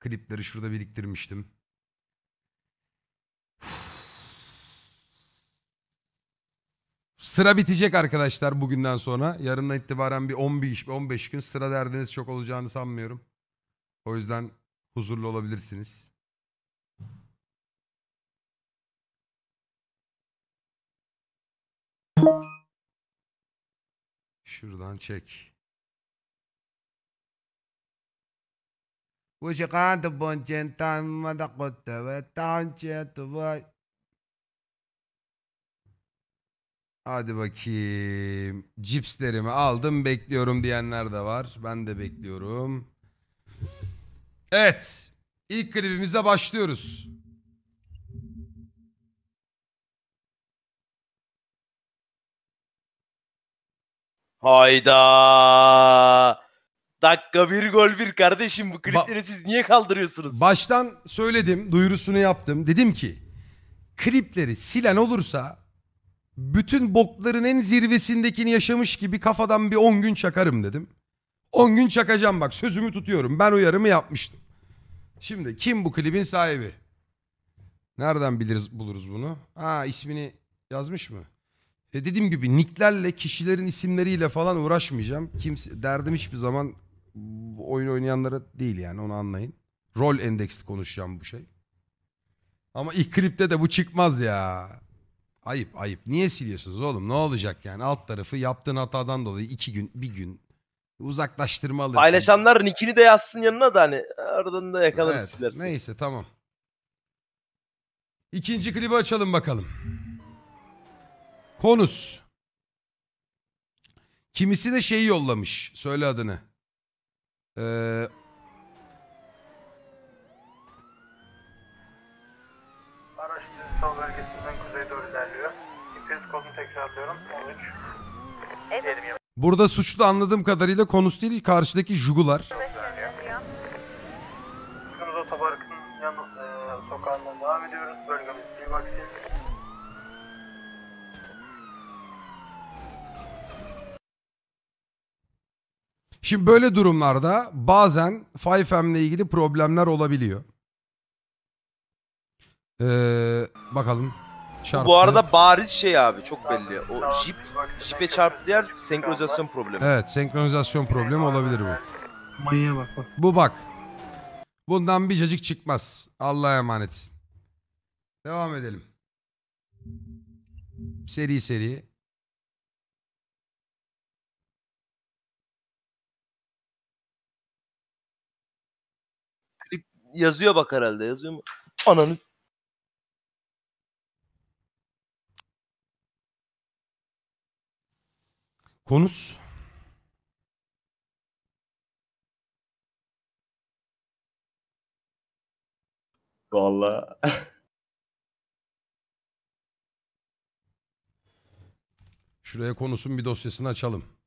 Klipleri şurada biriktirmiştim. Sıra bitecek arkadaşlar bugünden sonra. Yarından itibaren bir 15 gün sıra derdiniz çok olacağını sanmıyorum. O yüzden huzurlu olabilirsiniz. Şuradan çek. Kuşakantı bonçen tanma da kutta ve tançe tuvay. Hadi bakayım. Cipslerimi aldım bekliyorum diyenler de var. Ben de bekliyorum. Evet. İlk klibimizle başlıyoruz. Hayda. Dakika bir gol bir kardeşim bu klipleri siz niye kaldırıyorsunuz? Baştan söyledim, duyurusunu yaptım. Dedim ki klipleri silen olursa bütün bokların en zirvesindekini yaşamış gibi kafadan bir 10 gün çakarım dedim. 10 gün çakacağım bak sözümü tutuyorum. Ben uyarımı yapmıştım. Şimdi kim bu klibin sahibi? Nereden biliriz buluruz bunu? Ha ismini yazmış mı? E dediğim gibi nicklerle kişilerin isimleriyle falan uğraşmayacağım. Kimse derdim hiçbir zaman oyun oynayanlara değil yani onu anlayın. Rol endeksli konuşacağım bu şey. Ama ilk klipte de bu çıkmaz ya. Ayıp ayıp. Niye siliyorsunuz oğlum? Ne olacak yani? Alt tarafı yaptığın hatadan dolayı iki gün, bir gün uzaklaştırma alırsın. Paylaşanlar nickini de yazsın yanına da hani aradan da yakalarız evet, silersin. Neyse tamam. İkinci klibi açalım bakalım. Konus. Kimisi de şeyi yollamış. Söyle adını. Ee, Araç sol bölgesinden kuzey doğru ilerliyor. İmpiyat kodunu tekrarlıyorum. 13. Burada suçlu anladığım kadarıyla konus değil karşıdaki jugular. Şimdi böyle durumlarda bazen 5 ile ilgili problemler olabiliyor. Ee, bakalım. Çarptı. Bu arada bariz şey abi çok belli. O jip, jipe çarptığı yer senkronizasyon problemi. Evet senkronizasyon problemi olabilir bu. Manyağa bak bak. Bu bak. Bundan bir cacık çıkmaz. Allah'a emanetsin. Devam edelim. Seri seri. yazıyor bak herhalde. Yazıyor mu? Ananı. Konuş. Vallahi. Şuraya konusun bir dosyasını açalım.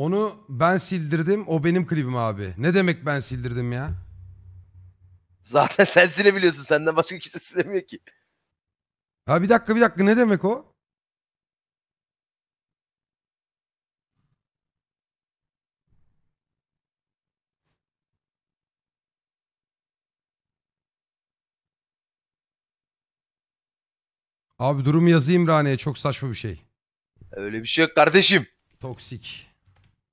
Onu ben sildirdim. O benim klibim abi. Ne demek ben sildirdim ya? Zaten sen silebiliyorsun. Senden başka kimse silemiyor ki. Ha bir dakika bir dakika ne demek o? Abi durumu yazayım Rane'ye çok saçma bir şey. Öyle bir şey yok kardeşim. Toksik.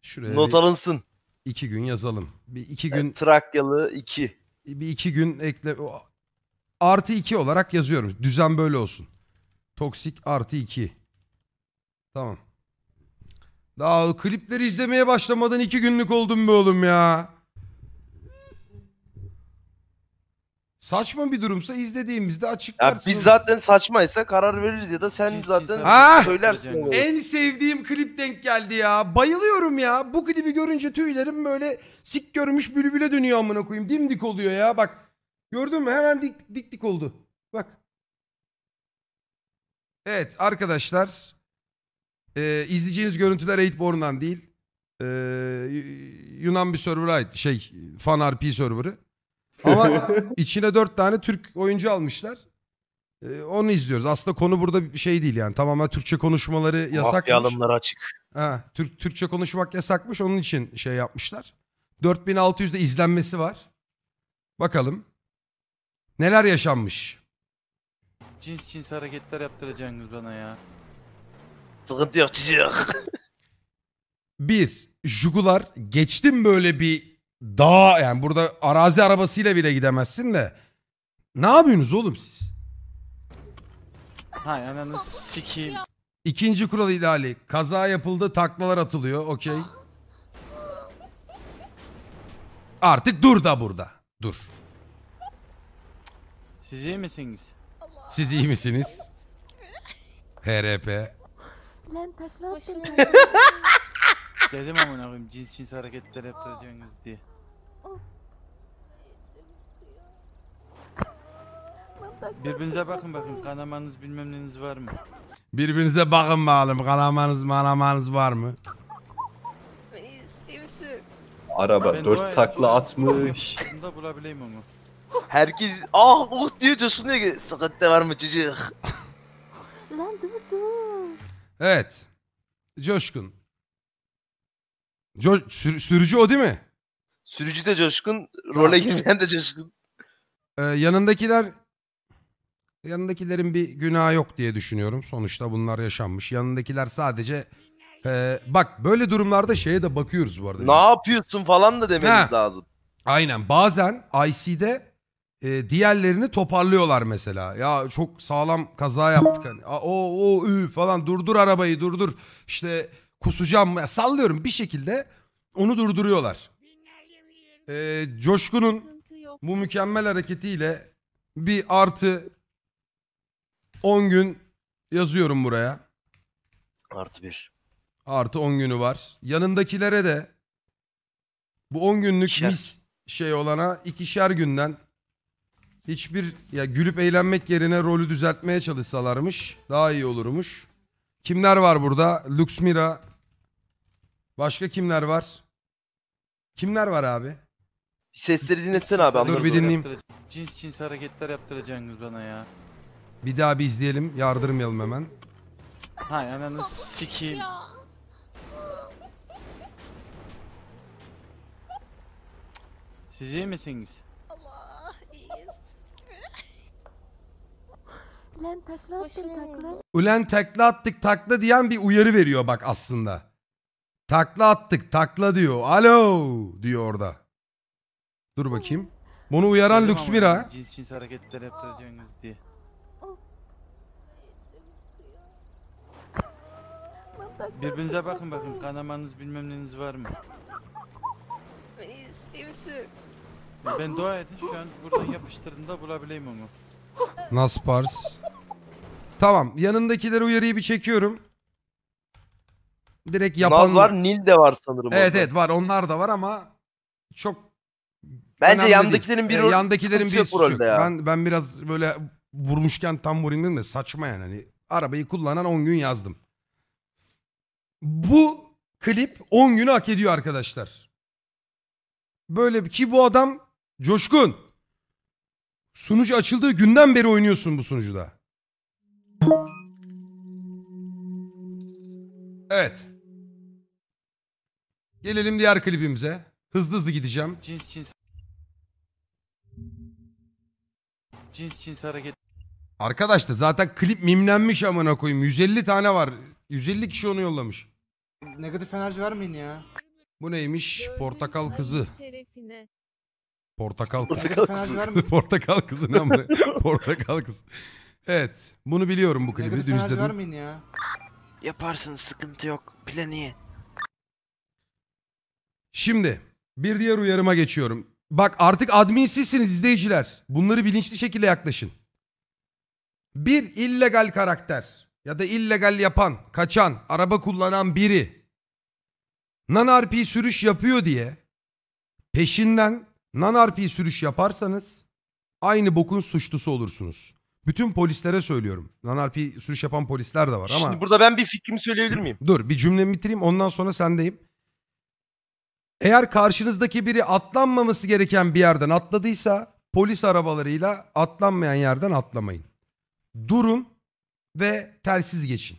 Şuraya Not alınsın. iki gün yazalım. Bir iki e, gün Yani Trakyalı iki. bir iki gün ekle artı iki olarak yazıyorum. Düzen böyle olsun. Toksik artı iki. Tamam. Daha klipleri izlemeye başlamadan iki günlük oldum be oğlum ya. Saçma bir durumsa izlediğimizde Ya biz zaten saçmaysa karar veririz ya da sen Çiz- zaten çiz- Ha! söylersin. onu. En sevdiğim klip denk geldi ya. Bayılıyorum ya. Bu klibi görünce tüylerim böyle sik görmüş bülbüle dönüyor amına koyayım. Dimdik oluyor ya bak. Gördün mü? Hemen dik dik, dik oldu. Bak. Evet arkadaşlar. Ee, izleyeceğiniz görüntüler 8 değil. Ee, Yunan bir server'a ait. Şey, fan RP server'ı. Ama içine dört tane Türk oyuncu almışlar. Ee, onu izliyoruz. Aslında konu burada bir şey değil yani. Tamamen Türkçe konuşmaları yasak. Mafya açık. Ha, Türk, Türkçe konuşmak yasakmış. Onun için şey yapmışlar. 4600'de izlenmesi var. Bakalım. Neler yaşanmış? Cins cins hareketler yaptıracaksınız bana ya. Sıkıntı yok çocuk. Bir, Jugular geçtim böyle bir dağ yani burada arazi arabasıyla bile gidemezsin de. Ne yapıyorsunuz oğlum siz? Hay ananı sikeyim. İkinci kural ihlali. Kaza yapıldı taklalar atılıyor. Okey. Artık dur da burada. Dur. Siz iyi misiniz? Siz iyi misiniz? HRP. Lan takla atılıyor. Dedim amına koyayım cins cins hareketler yapacaksınız diye. Birbirinize bakın bakın, kanamanız bilmem neniz var mı? Birbirinize bakın bakalım. Kalamanız malamanız var mı? Araba Ben dört takla atmış. Bunu da bulabileyim ama. Herkes ah uh diyor coşun diyor ki sakatte var mı çocuk? Lan dur dur. Evet. Coşkun. Co- sür- sürücü o değil mi? Sürücü de coşkun, role girmeyen de coşkun. Ee, yanındakiler yanındakilerin bir günahı yok diye düşünüyorum. Sonuçta bunlar yaşanmış. Yanındakiler sadece e, bak böyle durumlarda şeye de bakıyoruz bu arada. Ne yapıyorsun falan da demeniz Ha. lazım. Aynen bazen IC'de e, diğerlerini toparlıyorlar mesela. Ya çok sağlam kaza yaptık hani. o o ü falan durdur arabayı durdur. İşte kusacağım ya sallıyorum bir şekilde onu durduruyorlar. Ee, Coşkun'un bu mükemmel hareketiyle bir artı 10 gün yazıyorum buraya. Artı bir. Artı 10 günü var. Yanındakilere de bu 10 günlük İkişer. mis şey olana ikişer günden hiçbir ya gülüp eğlenmek yerine rolü düzeltmeye çalışsalarmış daha iyi olurmuş. Kimler var burada? Luxmira. Başka kimler var? Kimler var abi? Bir sesleri dinletsene abi. Dur bir dinleyeyim. Cins cins hareketler yaptıracaksınız bana ya. Bir daha bir izleyelim. Yardırmayalım hemen. Hay ananı sikeyim. Siz iyi misiniz? Ulan takla attım takla. Ulen takla attık takla diyen bir uyarı veriyor bak aslında. Takla attık takla diyor. Alo diyor orada. Dur bakayım. Bunu uyaran Lüks Mira. Cins cins hareketler yapacaksınız diye. Birbirinize bakın bakın kanamanız bilmem neniz var mı? Beni istiyorsun. Ben dua edin şu an buradan yapıştırdım da bulabileyim onu. Naspars. Tamam yanındakileri uyarıyı bir çekiyorum. Direkt yapan... Naz var Nil de var sanırım. Evet orada. evet var onlar da var ama çok Bence yandakilerin bir yani e, yandakilerin bir suçu. Yok. Ya. Ben ben biraz böyle vurmuşken tam vurindin de saçma yani. Hani arabayı kullanan 10 gün yazdım. Bu klip 10 günü hak ediyor arkadaşlar. Böyle ki bu adam coşkun. Sunucu açıldığı günden beri oynuyorsun bu sunucuda. Evet. Gelelim diğer klibimize. Hızlı hızlı gideceğim. Cins cins. Cins cins hareket. Arkadaş zaten klip mimlenmiş amına koyayım. 150 tane var. 150 kişi onu yollamış. Negatif enerji vermeyin ya. Bu neymiş? Portakal kızı. Şerefine. Portakal kız. Portakal kızı. portakal kızı ne amına? Portakal kız. Evet. Bunu biliyorum bu klibi. Dün izledim. vermeyin ya. Yaparsın sıkıntı yok. Plan iyi. Şimdi bir diğer uyarıma geçiyorum. Bak artık admin sizsiniz izleyiciler. Bunları bilinçli şekilde yaklaşın. Bir illegal karakter ya da illegal yapan, kaçan, araba kullanan biri nanarpi sürüş yapıyor diye peşinden NANRP sürüş yaparsanız aynı bokun suçlusu olursunuz. Bütün polislere söylüyorum. NANRP sürüş yapan polisler de var ama... Şimdi burada ben bir fikrimi söyleyebilir miyim? Dur bir cümlemi bitireyim ondan sonra sendeyim. Eğer karşınızdaki biri atlanmaması gereken bir yerden atladıysa polis arabalarıyla atlanmayan yerden atlamayın. Durun ve telsiz geçin.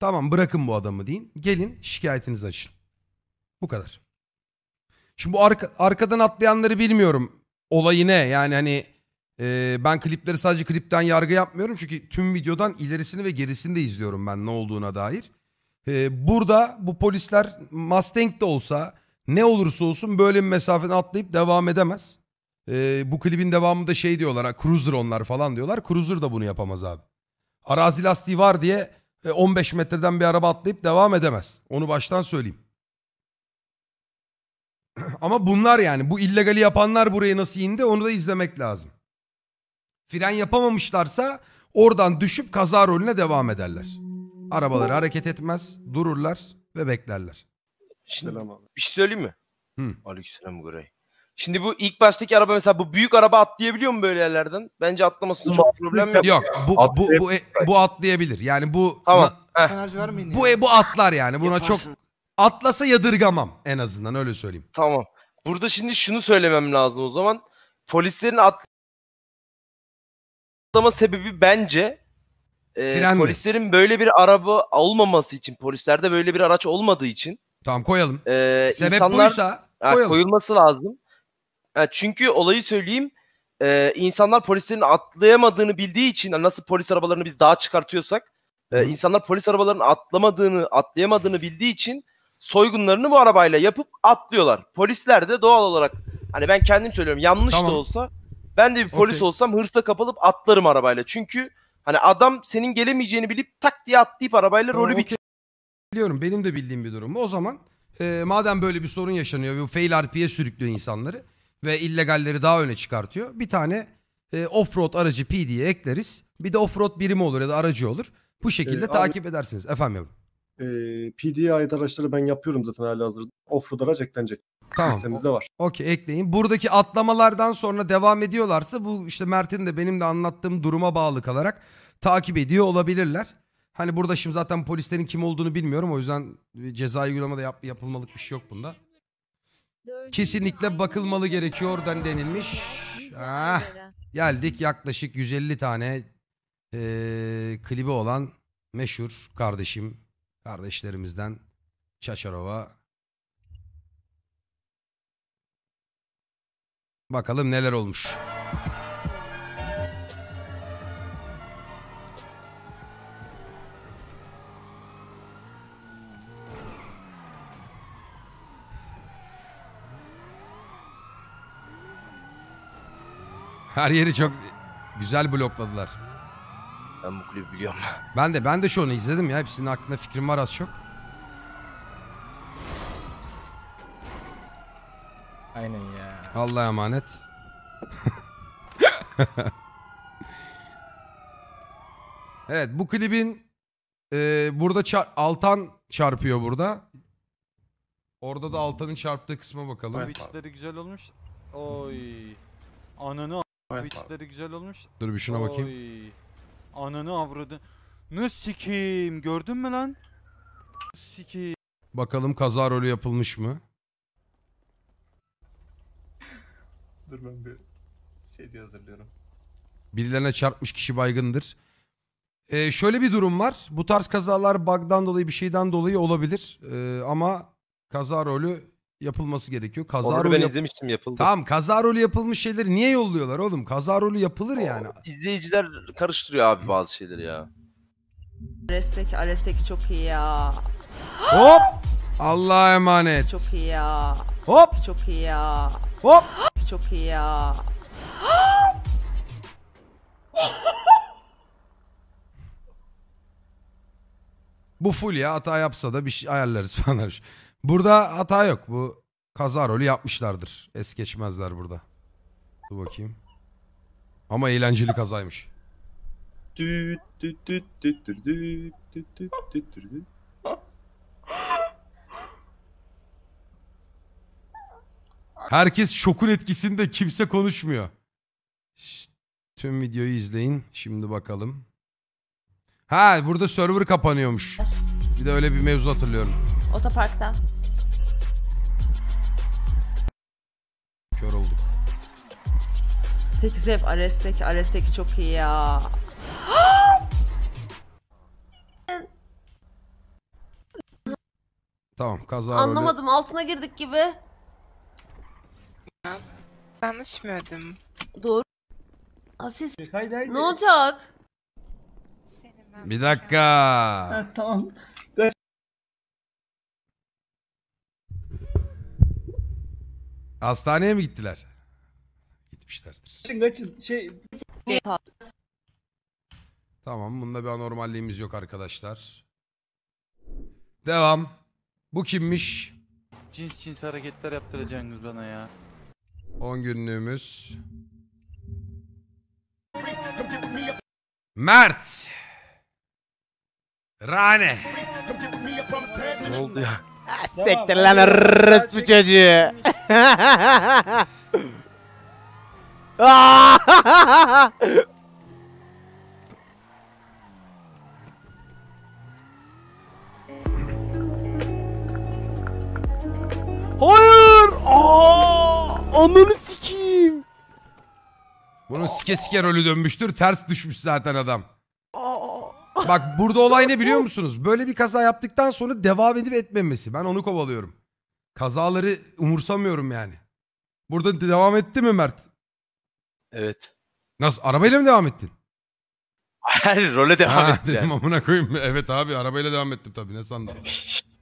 Tamam bırakın bu adamı deyin. Gelin şikayetinizi açın. Bu kadar. Şimdi bu arka, arkadan atlayanları bilmiyorum. olay ne? Yani hani e, ben klipleri sadece klipten yargı yapmıyorum. Çünkü tüm videodan ilerisini ve gerisini de izliyorum ben ne olduğuna dair. E, burada bu polisler Mustang de olsa ne olursa olsun böyle bir mesafeden atlayıp devam edemez. E, bu klibin devamında şey diyorlar. Ha, cruiser onlar falan diyorlar. Cruiser da bunu yapamaz abi. Arazi lastiği var diye 15 e, metreden bir araba atlayıp devam edemez. Onu baştan söyleyeyim. Ama bunlar yani bu illegali yapanlar buraya nasıl indi onu da izlemek lazım. Fren yapamamışlarsa oradan düşüp kaza rolüne devam ederler. Arabaları hareket etmez, dururlar ve beklerler. Şimdi bir şey söyleyeyim mi? Hı. Aleykümselam Guray. Şimdi bu ilk baştaki araba mesela bu büyük araba atlayabiliyor mu böyle yerlerden? Bence atlamasında çok problem yok. Yok bu bu bu, bu e, atlayabilir. Yani bu Tamam. na- bu e, bu atlar yani. Buna çok Atlas'a yadırgamam en azından öyle söyleyeyim. Tamam. Burada şimdi şunu söylemem lazım o zaman. Polislerin atlama sebebi bence e, polislerin böyle bir araba olmaması için, polislerde böyle bir araç olmadığı için Tamam koyalım. e, Sebep insanlar buysa Ha, koyalım. koyulması lazım. Ha, çünkü olayı söyleyeyim. e, insanlar polislerin atlayamadığını bildiği için hani nasıl polis arabalarını biz daha çıkartıyorsak e, insanlar polis arabalarının atlamadığını, atlayamadığını bildiği için soygunlarını bu arabayla yapıp atlıyorlar. Polisler de doğal olarak hani ben kendim söylüyorum yanlış Tamam. da olsa ben de bir polis Okey. olsam hırsa kapılıp atlarım arabayla. Çünkü hani adam senin gelemeyeceğini bilip tak diye atlayıp arabayla Tamam, rolü okey. bitir. Biliyorum benim de bildiğim bir durum. O zaman e, madem böyle bir sorun yaşanıyor ve bu fail RP'ye sürüklüyor insanları ve illegalleri daha öne çıkartıyor. Bir tane e, road aracı PD'ye ekleriz. Bir de off road birimi olur ya da aracı olur. Bu şekilde abi- takip edersiniz. Efendim yavrum. E, PDI araçları ben yapıyorum zaten hali hazırda. Offroad araç eklenecek. Tamam. Listemizde var. Okey ekleyin. Buradaki atlamalardan sonra devam ediyorlarsa bu işte Mert'in de benim de anlattığım duruma bağlı kalarak takip ediyor olabilirler. Hani burada şimdi zaten polislerin kim olduğunu bilmiyorum. O yüzden ceza uygulama da yap yapılmalık bir şey yok bunda. Kesinlikle bakılmalı gerekiyor oradan denilmiş. Ah, geldik yaklaşık 150 tane ee, klibi olan meşhur kardeşim Kardeşlerimizden Çaçarova. Bakalım neler olmuş. Her yeri çok güzel blokladılar. Ben bu kulübü biliyorum. Ben de ben de şu onu izledim ya. Hepsinin hakkında fikrim var az çok. Aynen ya. Allah'a emanet. evet bu klibin e, burada çar Altan çarpıyor burada. Orada da Altan'ın çarptığı kısma bakalım. Evet, Witch'leri güzel olmuş. Oy. Ananı evet, Witch'leri güzel olmuş. Dur bir şuna Oy. bakayım. Ananı avradı. Ne sikiyim gördün mü lan? Sikiyim. Bakalım kaza rolü yapılmış mı? Dur ben bir CD hazırlıyorum. Birilerine çarpmış kişi baygındır. Ee, şöyle bir durum var. Bu tarz kazalar bug'dan dolayı bir şeyden dolayı olabilir. Ee, ama kaza rolü yapılması gerekiyor. Kaza Onu rolü ben yap- izlemiştim yapıldı. Tamam kaza rolü yapılmış şeyleri niye yolluyorlar oğlum? Kaza rolü yapılır yani. İzleyiciler karıştırıyor abi bazı şeyleri ya. Arestek, Arestek çok iyi ya. Hop! Allah'a emanet. Çok iyi ya. Hop! Çok iyi ya. Hop! Çok iyi ya. Bu full ya hata yapsa da bir şey ayarlarız falan. Burada hata yok. Bu kaza rolü yapmışlardır. Es geçmezler burada. Dur bakayım. Ama eğlenceli kazaymış. Herkes şokun etkisinde kimse konuşmuyor. Şşt, tüm videoyu izleyin. Şimdi bakalım. Ha burada server kapanıyormuş. Bir de öyle bir mevzu hatırlıyorum. Otoparkta. 8 Zev Arestek. Arestek çok iyi ya. Tamam kaza rolü. Anlamadım altına girdik gibi. Ben uçmuyordum. Doğru. Asis. ne olacak? Bir dakika. tamam. Hastaneye mi gittiler? etmişlerdir. Kaçın kaçın şey Tamam bunda bir anormalliğimiz yok arkadaşlar. Devam. Bu kimmiş? Cins cins hareketler yaptıracaksınız bana ya. 10 günlüğümüz. Mert. Rane. Ne oldu ya? Siktir lan orospu Hayır! Aa! Ananı sikeyim. Bunun sike sike rolü dönmüştür. Ters düşmüş zaten adam. Bak burada olay ne biliyor musunuz? Böyle bir kaza yaptıktan sonra devam edip etmemesi. Ben onu kovalıyorum. Kazaları umursamıyorum yani. Burada devam etti mi Mert? Evet. Nasıl arabayla mı devam ettin? Hayır role devam ha, etti. Dedim yani. amına koyayım. Evet abi arabayla devam ettim tabii ne sandın?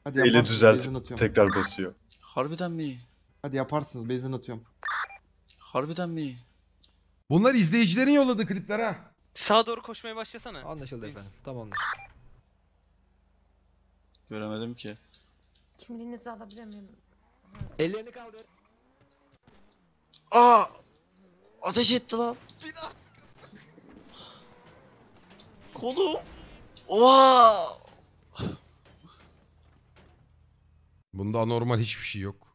Hadi Eli yaparsınız, tekrar basıyor. Harbiden mi? Hadi yaparsınız benzin atıyorum. Harbiden mi? Bunlar izleyicilerin yolladığı klipler ha. Sağa doğru koşmaya başlasana. Anlaşıldı Biz- efendim. Tamamdır. Göremedim ki. Kimliğinizi alabilir miyim? Ellerini kaldır. Aa! Ateş etti lan. Kolum. Oha. Bunda anormal hiçbir şey yok.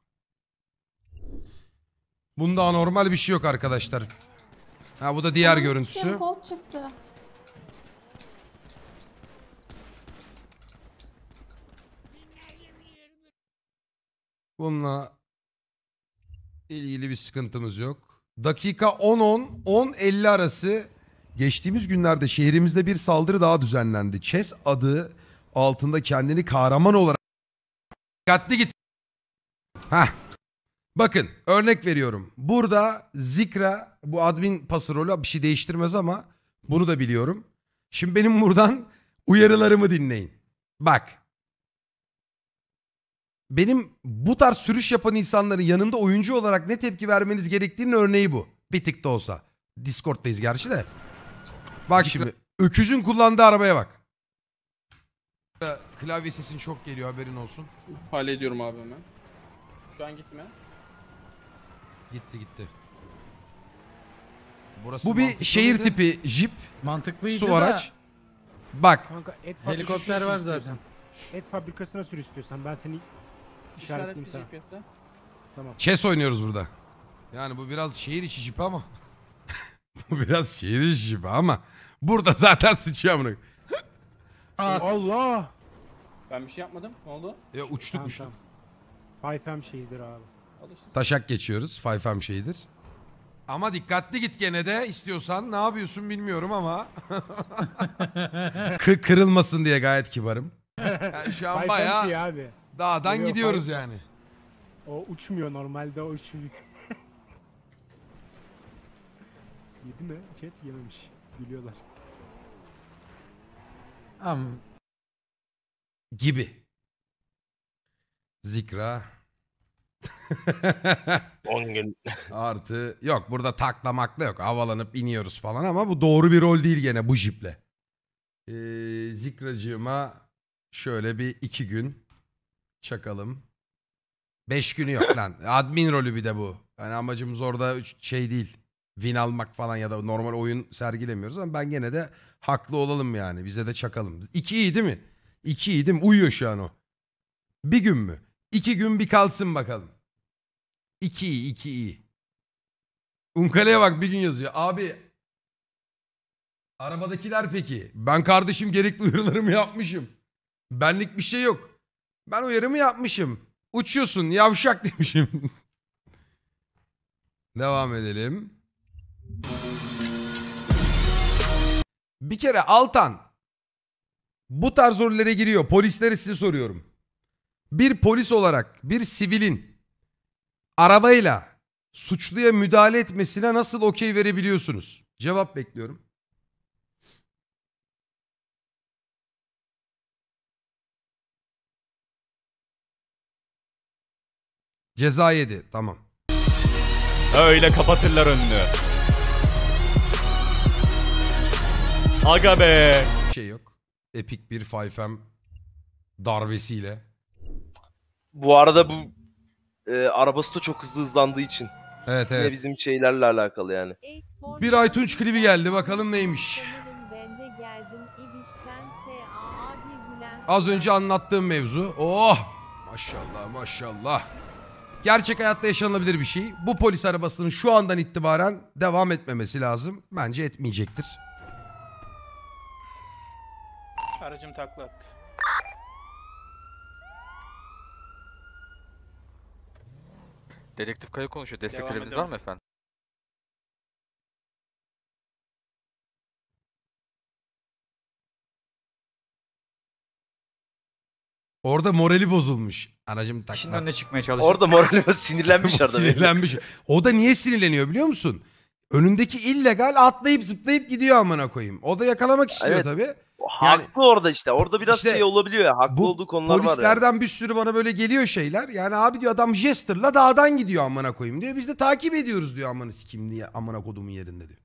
Bunda anormal bir şey yok arkadaşlar. Ha bu da diğer Ay, görüntüsü. Kol çıktı. Bununla ilgili bir sıkıntımız yok. Dakika 10-10, 10-50 arası geçtiğimiz günlerde şehrimizde bir saldırı daha düzenlendi. ÇES adı altında kendini kahraman olarak dikkatli git. Heh. Bakın örnek veriyorum. Burada Zikra bu admin pası bir şey değiştirmez ama bunu da biliyorum. Şimdi benim buradan uyarılarımı dinleyin. Bak benim bu tarz sürüş yapan insanların yanında oyuncu olarak ne tepki vermeniz gerektiğinin örneği bu. Bir tık da olsa. Discord'dayız gerçi de. Bak şimdi öküzün kullandığı arabaya bak. Ee, klavye sesin çok geliyor haberin olsun. Hallediyorum abi hemen. Şu an gitme. Gitti gitti. Burası Bu bir mantıklıydı. şehir tipi jip, Mantıklıydı su da. Bak Kanka Helikopter var zaten. Et fabrikasına sür istiyorsan ben seni İşaretli İşaretliyim sana. Chess oynuyoruz burada. Yani bu biraz şehir içi jipi ama. bu biraz şehir içi jipi ama. Burada zaten sıçıyor amına. Allah. Ben bir şey yapmadım. Ne oldu? Ya uçtuk Tamam, uçtuk. tamam. Python şeyidir abi. Al Taşak geçiyoruz. Fayfam şeyidir. Ama dikkatli git gene de istiyorsan ne yapıyorsun bilmiyorum ama. Kı- kırılmasın diye gayet kibarım. Yani şu an Python bayağı Dağdan Geliyor, gidiyoruz hayır. yani. O uçmuyor normalde o uçmuyor. Yedi mi? Chat yememiş. Gülüyorlar. Am gibi. Zikra. 10 gün. Artı yok burada taklamakla yok. Havalanıp iniyoruz falan ama bu doğru bir rol değil gene bu jiple. Ee, Zikracığıma şöyle bir iki gün Çakalım. Beş günü yok lan. Admin rolü bir de bu. Yani amacımız orada şey değil. Win almak falan ya da normal oyun sergilemiyoruz ama ben gene de haklı olalım yani. Bize de çakalım. İki iyi değil mi? İki iyi değil mi? Uyuyor şu an o. Bir gün mü? İki gün bir kalsın bakalım. İki iyi, iki iyi. Unkale'ye bak bir gün yazıyor. Abi arabadakiler peki. Ben kardeşim gerekli uyarılarımı yapmışım. Benlik bir şey yok. Ben uyarımı yapmışım. Uçuyorsun yavşak demişim. Devam edelim. Bir kere Altan bu tarz rollere giriyor. Polisleri size soruyorum. Bir polis olarak bir sivilin arabayla suçluya müdahale etmesine nasıl okey verebiliyorsunuz? Cevap bekliyorum. Ceza yedi. Tamam. Öyle kapatırlar önünü. Aga be. şey yok. Epik bir 5M darbesiyle. Bu arada bu e, arabası da çok hızlı hızlandığı için. Evet evet. Yine bizim şeylerle alakalı yani. Bir Aytunç klibi geldi bakalım neymiş. Az önce anlattığım mevzu. Oh maşallah maşallah. Gerçek hayatta yaşanabilir bir şey. Bu polis arabasının şu andan itibaren devam etmemesi lazım. Bence etmeyecektir. Aracım takla attı. Dedektif Kaya konuşuyor. Desteklerimiz var mı efendim? Orada morali bozulmuş. Anacım tak İşin tak. önüne çıkmaya çalışıyor. Orada moralime sinirlenmiş arada. Sinirlenmiş. O da niye sinirleniyor biliyor musun? Önündeki illegal atlayıp zıplayıp gidiyor amına koyayım. O da yakalamak istiyor Evet. tabii. Haklı orada işte. Orada biraz İşte şey olabiliyor ya. Haklı Bu olduğu konular var. ya. Polislerden bir sürü bana böyle geliyor şeyler. Yani abi diyor adam jesterla dağdan gidiyor amına koyayım diyor. Biz de takip ediyoruz diyor amına sikim diye amına kodumun yerinde diyor.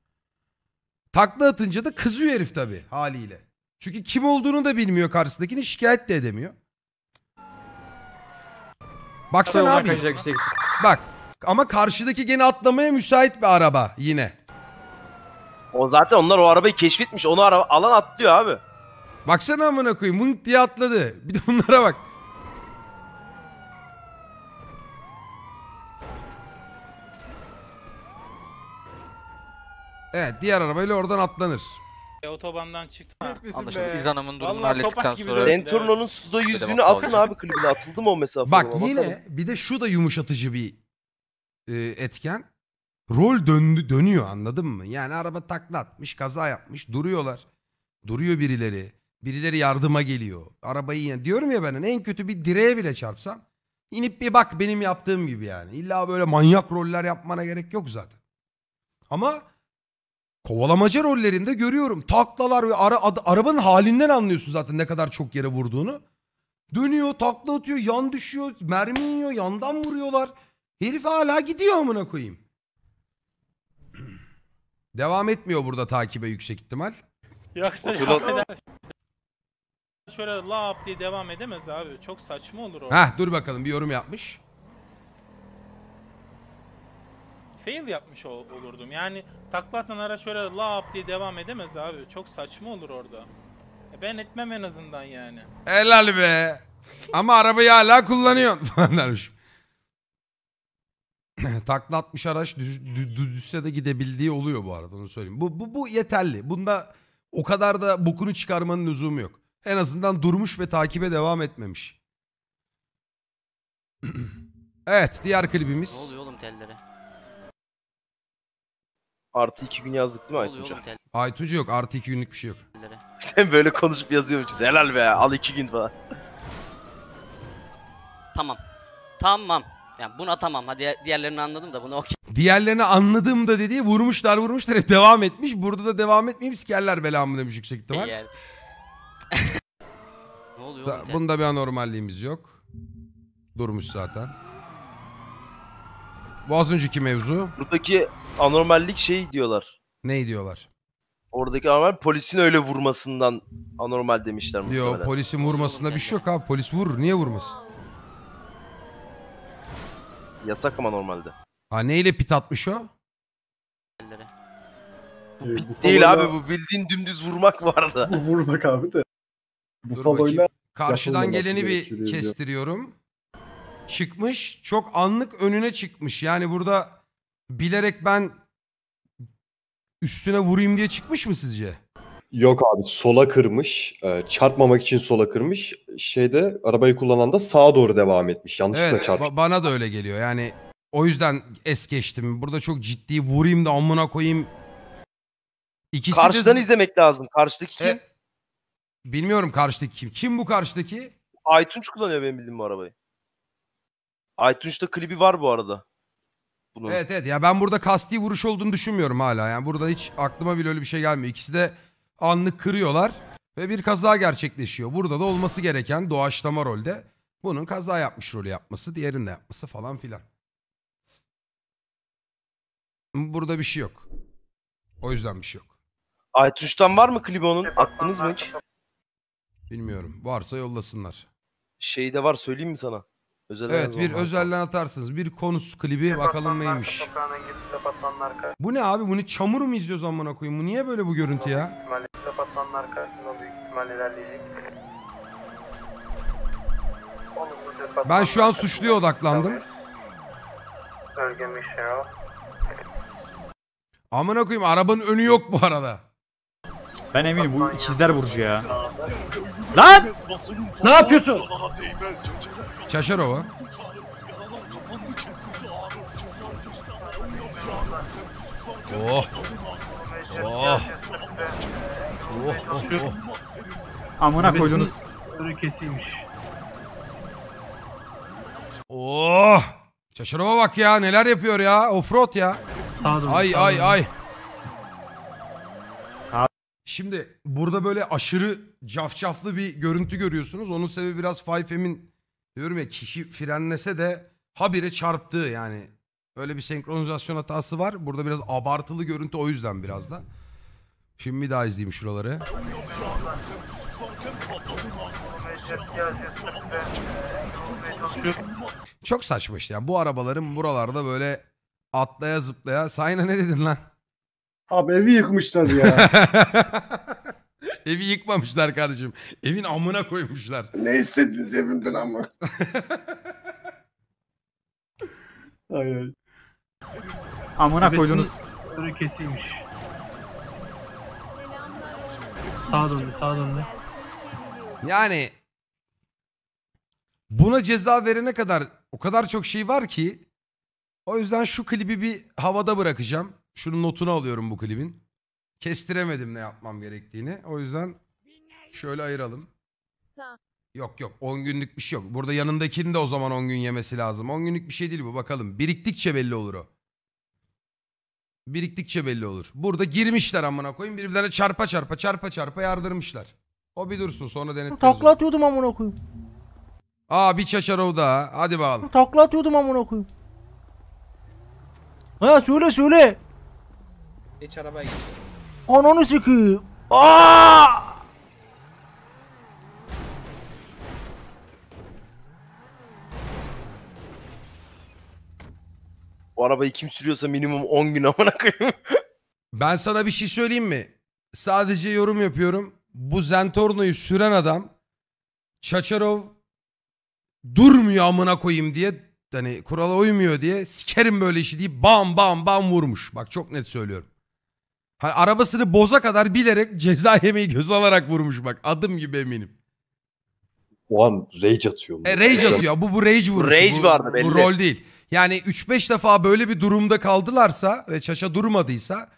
Takla atınca da kızıyor herif tabii haliyle. Çünkü kim olduğunu da bilmiyor karşısındakini şikayet de edemiyor. Baksana abi. yüksek. Bak ama karşıdaki gene atlamaya müsait bir araba yine. O zaten onlar o arabayı keşfetmiş. Onu araba alan atlıyor abi. Baksana amına koyayım. Mınk diye atladı. Bir de onlara bak. Evet diğer arabayla oradan atlanır. E, otobandan çıktım. Ha. Etmesin Anlaşıldı. be. İzanam'ın durumunu Vallahi hallettikten gibi sonra... döndü. Enturno'nun suda yüzdüğünü bakma atın abi klibine atıldı mı o mesafe? Bak yine bir de şu da yumuşatıcı bir e, etken. Rol döndü, dönüyor anladın mı? Yani araba takla atmış, kaza yapmış, duruyorlar. Duruyor birileri. Birileri yardıma geliyor. Arabayı yine diyorum ya ben hani en kötü bir direğe bile çarpsam inip bir bak benim yaptığım gibi yani. İlla böyle manyak roller yapmana gerek yok zaten. Ama kovalamaca rollerinde görüyorum. Taklalar ve ara, ad, arabanın halinden anlıyorsun zaten ne kadar çok yere vurduğunu. Dönüyor, takla atıyor, yan düşüyor, mermi iniyor, yandan vuruyorlar. Herif hala gidiyor amına koyayım. Devam etmiyor burada takibe yüksek ihtimal. Yoksa Ulan... şöyle lap diye devam edemez abi. Çok saçma olur o. Heh dur bakalım bir yorum yapmış. fail yapmış ol- olurdum. Yani takla atan araç öyle lap diye devam edemez abi. Çok saçma olur orada. E ben etmem en azından yani. Helal be. Ama arabayı hala kullanıyorsun falan dermiş. Takla atmış araç düz, dü- düzse de gidebildiği oluyor bu arada onu söyleyeyim. Bu, bu, bu yeterli. Bunda o kadar da bokunu çıkarmanın lüzumu yok. En azından durmuş ve takibe devam etmemiş. evet diğer klibimiz. Ne oluyor oğlum tellere? Artı iki gün yazdık değil mi Aytuncu Aytunca yok artı iki günlük bir şey yok. Böyle konuşup yazıyormuşuz. Helal be al iki gün falan. Tamam. Tamam. Yani bunu tamam Hadi diğerlerini anladım da bunu okey. Diğerlerini anladım da dediği vurmuşlar vurmuşlar e, devam etmiş. Burada da devam etmeyeyim sikerler belamı demiş yüksek ihtimal. Yani. ne oluyor? Da, bunda bir anormalliğimiz yok. Durmuş zaten. Bu az önceki mevzu. Buradaki anormallik şey diyorlar. Ne diyorlar? Oradaki anormal polisin öyle vurmasından anormal demişler muhtemelen. polisin vurmasında bir şey yok abi. Polis vurur. Niye vurmasın? Yasak ama normalde. Ha neyle pit atmış o? Bu pit değil abi bu bildiğin dümdüz vurmak vardı. Bu vurmak abi de. Bu Buffalo'yla Karşıdan geleni bir kestiriyorum. Çıkmış. Çok anlık önüne çıkmış. Yani burada bilerek ben üstüne vurayım diye çıkmış mı sizce? Yok abi sola kırmış. E, çarpmamak için sola kırmış. Şeyde arabayı kullanan da sağa doğru devam etmiş. Yanlışlıkla evet, çarpmış. Ba- bana da öyle geliyor. Yani o yüzden es geçtim. Burada çok ciddi vurayım da amına koyayım. İkisi Karşıdan de... izlemek lazım. Karşıdaki kim? E, bilmiyorum karşıdaki kim. Kim bu karşıdaki? Aytunç kullanıyor benim bildiğim bu arabayı. Aytunç'ta klibi var bu arada. Bunun. Evet evet ya ben burada kasti vuruş olduğunu düşünmüyorum hala. Yani burada hiç aklıma bile öyle bir şey gelmiyor. İkisi de anlık kırıyorlar ve bir kaza gerçekleşiyor. Burada da olması gereken doğaçlama rolde bunun kaza yapmış rolü yapması, diğerinin de yapması falan filan. Burada bir şey yok. O yüzden bir şey yok. Aytuş'tan var mı klibonun aklınız mı hiç? Bilmiyorum. Varsa yollasınlar. Şey de var söyleyeyim mi sana? Özel Evet bir özelle atarsınız. Bir konus klibi bakalım neymiş. Sokağına girip kitap Bu ne abi? Bunu çamur mu izliyoruz amına koyayım? Bu niye böyle bu görüntü ya? Ben şu an suçluya odaklandım. Bölge Mişero. Amına koyayım arabanın önü yok bu arada. Ben eminim bu ikizler burcu ya. Lan! Ne yapıyorsun? Şaşarova. Oh. Oh. Oh. Oh. oh. Amına koydunuz. Örekesiymiş. Oh! Şaşarova bak ya neler yapıyor ya. Offroad ya. Sağ ay sağ ay ay. Şimdi burada böyle aşırı cafcaflı bir görüntü görüyorsunuz. Onun sebebi biraz 5 diyorum ya kişi frenlese de habire çarptığı yani. Öyle bir senkronizasyon hatası var. Burada biraz abartılı görüntü o yüzden biraz da. Şimdi bir daha izleyeyim şuraları. Çok saçma işte ya. Bu arabaların buralarda böyle atlaya zıplaya. Sayna ne dedin lan? Abi evi yıkmışlar ya. Evi yıkmamışlar kardeşim. Evin amına koymuşlar. ne istediniz evimden ama. ay ay. Amına koydunuz. Böyle kesilmiş. Sağ döndü, sağ döndü. Yani buna ceza verene kadar o kadar çok şey var ki o yüzden şu klibi bir havada bırakacağım şunun notunu alıyorum bu klibin. Kestiremedim ne yapmam gerektiğini. O yüzden şöyle ayıralım. Yok yok 10 günlük bir şey yok. Burada yanındakinin de o zaman 10 gün yemesi lazım. 10 günlük bir şey değil bu bakalım. Biriktikçe belli olur o. Biriktikçe belli olur. Burada girmişler amına koyayım birbirlerine çarpa çarpa çarpa çarpa yardırmışlar. O bir dursun sonra denetleriz. Takla atıyordum amına koyayım. Aa bir çaşarov daha hadi bakalım. Takla atıyordum amına koyayım. Ha söyle söyle. Geç arabaya geç. Ananı sikiyim. Aa! Bu arabayı kim sürüyorsa minimum 10 gün amına koyayım. Ben sana bir şey söyleyeyim mi? Sadece yorum yapıyorum. Bu Zentorno'yu süren adam Çaçarov durmuyor amına koyayım diye hani kurala uymuyor diye sikerim böyle işi deyip bam bam bam vurmuş. Bak çok net söylüyorum. Hani arabasını boza kadar bilerek ceza yemeği göz alarak vurmuş bak. Adım gibi eminim. O an rage atıyor. E, rage atıyor. Bu bu rage vuruşu. Rage bu, vardı belli. Bu rol değil. Yani 3-5 defa böyle bir durumda kaldılarsa ve çaşa durmadıysa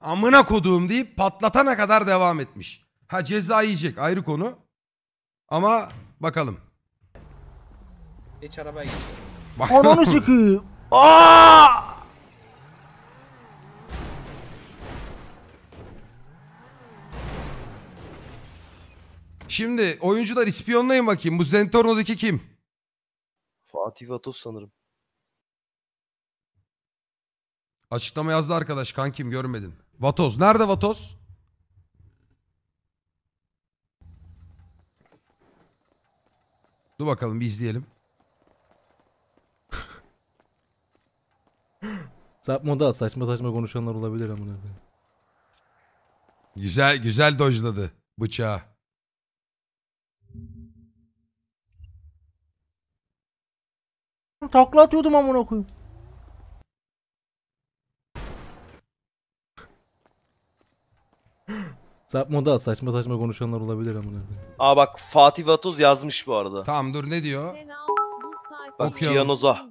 amına koduğum deyip patlatana kadar devam etmiş. Ha ceza yiyecek ayrı konu. Ama bakalım. Geç arabaya geç. Ananı sikeyim. Aa! Şimdi oyuncular ispiyonlayın bakayım. Bu Zentorno'daki kim? Fatih Vatos sanırım. Açıklama yazdı arkadaş. Kankim görmedim. Vatos. Nerede Vatos? Dur bakalım bir izleyelim. Sapma da saçma saçma konuşanlar olabilir amına koyayım. Güzel güzel dojladı bıçağı. Takla atıyordum amına koyayım. Sap moda at, saçma saçma konuşanlar olabilir amına koyayım. Aa bak Fatih Vatoz yazmış bu arada. Tamam dur ne diyor? Bak Cihanoza.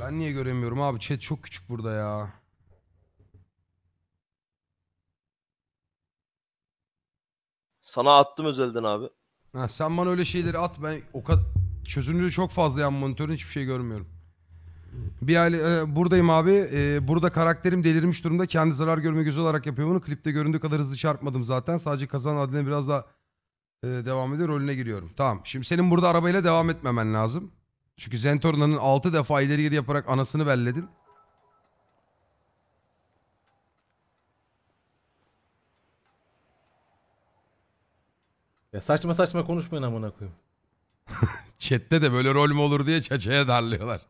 Ben niye göremiyorum abi? Chat çok küçük burada ya. Sana attım özelden abi. Ha, sen bana öyle şeyleri at ben o kadar... Çözünürlüğü çok fazla yan monitörün hiçbir şey görmüyorum. Bir hali, e, buradayım abi. E, burada karakterim delirmiş durumda. Kendi zarar görme gözü olarak yapıyor bunu. Klipte göründüğü kadar hızlı çarpmadım zaten. Sadece kazan adına biraz daha e, devam ediyor. Rolüne giriyorum. Tamam. Şimdi senin burada arabayla devam etmemen lazım. Çünkü Zentorna'nın 6 defa ileri geri yaparak anasını belledin. Ya saçma saçma konuşmayın amına koyayım. Chat'te de böyle rol mü olur diye çaçaya darlıyorlar.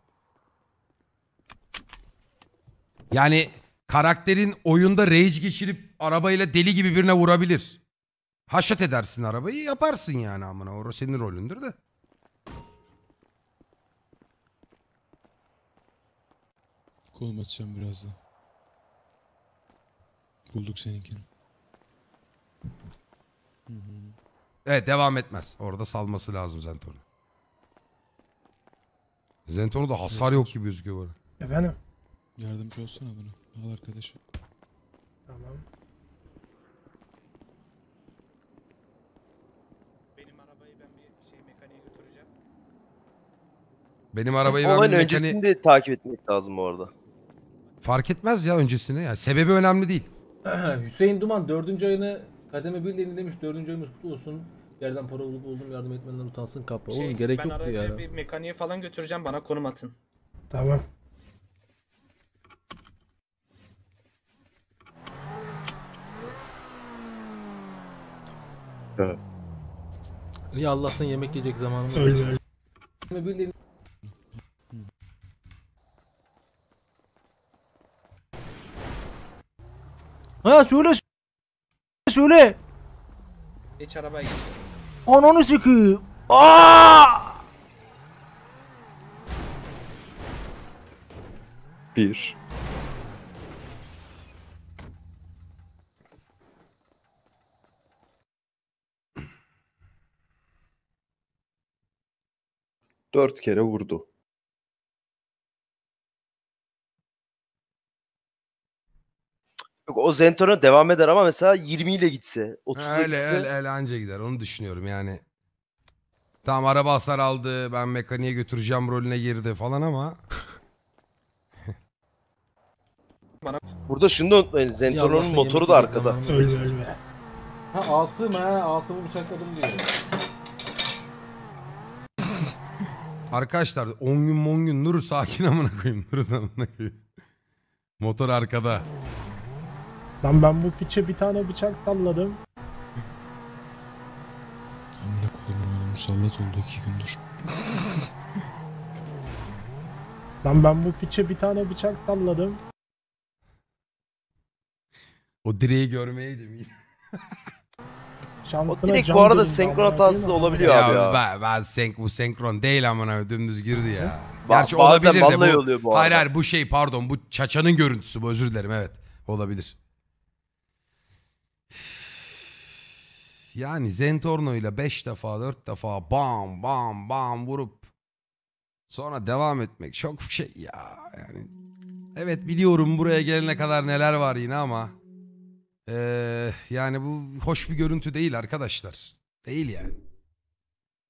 Yani karakterin oyunda rage geçirip arabayla deli gibi birine vurabilir. Haşat edersin arabayı yaparsın yani amına. O senin rolündür de. Kolum atacağım birazdan. Bulduk seninkini. Hı hı. Evet devam etmez. Orada salması lazım Zentor'u. Zentor'u da hasar yok gibi gözüküyor böyle. Efendim? Yardımcı olsana bana. Al arkadaşım. Tamam. Benim arabayı ben bir şey mekaniğe götüreceğim. Benim arabayı ben bir mekaniğe... öncesini de takip etmek lazım bu arada. Fark etmez ya öncesini. Yani sebebi önemli değil. Hüseyin Duman dördüncü ayını Kademe 1 demiş 4. ayımız kutlu olsun. Yerden para bulup buldum yardım etmenden utansın kapı. Şey, Oğlum gerek ben yok aracı ya. bir mekaniğe falan götüreceğim bana konum atın. Tamam. Evet. Ya Allah'tan yemek yiyecek zamanımız yok. Öyle öyle. Kademe 1 Ha şöyle söyle. Geç arabaya geç. Ananı sikiyim. Aa! Bir. Dört kere vurdu. Yok o Zentor'a devam eder ama mesela 20 ile gitse, 30 ile gitse. el, el anca gider onu düşünüyorum yani. Tamam araba hasar aldı ben mekaniğe götüreceğim rolüne girdi falan ama. Burada şunu da unutmayın. Zentor'un motoru da arkada. Öyle öyle. Ha Asım ha Asım'ı bıçakladım diyor. Arkadaşlar 10 gün 10 gün Nur sakin amına koyayım. Nur'un amına koyayım. Motor arkada. Lan ben bu piçe bir tane bıçak salladım. Amına kodumun oğlum musallat oldu iki gündür. Lan ben bu piçe bir tane bıçak salladım. O direği görmeyeydim. O Şansına bu arada dönüyor senkron amına hatasız koyayım. olabiliyor abi ya. Ben, ben senk, bu senkron değil amına dümdüz girdi ya. Gerçi olabilir de bu. bu Hayır hayır bu şey pardon bu çaçanın görüntüsü bu özür dilerim evet. Olabilir. Yani Zentorno ile 5 defa 4 defa bam bam bam vurup sonra devam etmek çok şey ya yani. Evet biliyorum buraya gelene kadar neler var yine ama ee, yani bu hoş bir görüntü değil arkadaşlar. Değil yani.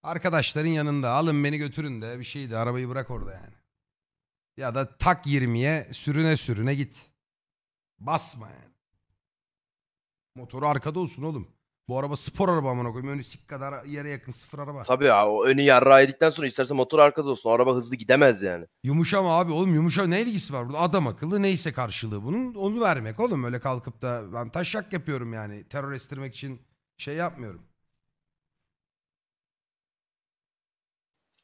Arkadaşların yanında alın beni götürün de bir şeydi arabayı bırak orada yani. Ya da tak 20'ye sürüne sürüne git. Basma yani. Motoru arkada olsun oğlum. Bu araba spor araba amına koyayım. Önü sik kadar yere yakın sıfır araba. Tabii ya o önü yarrağı yedikten sonra isterse motor arkada olsun. Araba hızlı gidemez yani. Yumuşama abi oğlum yumuşama. Ne ilgisi var burada? Adam akıllı neyse karşılığı bunun. Onu vermek oğlum. Öyle kalkıp da ben taşak yapıyorum yani. Terör estirmek için şey yapmıyorum.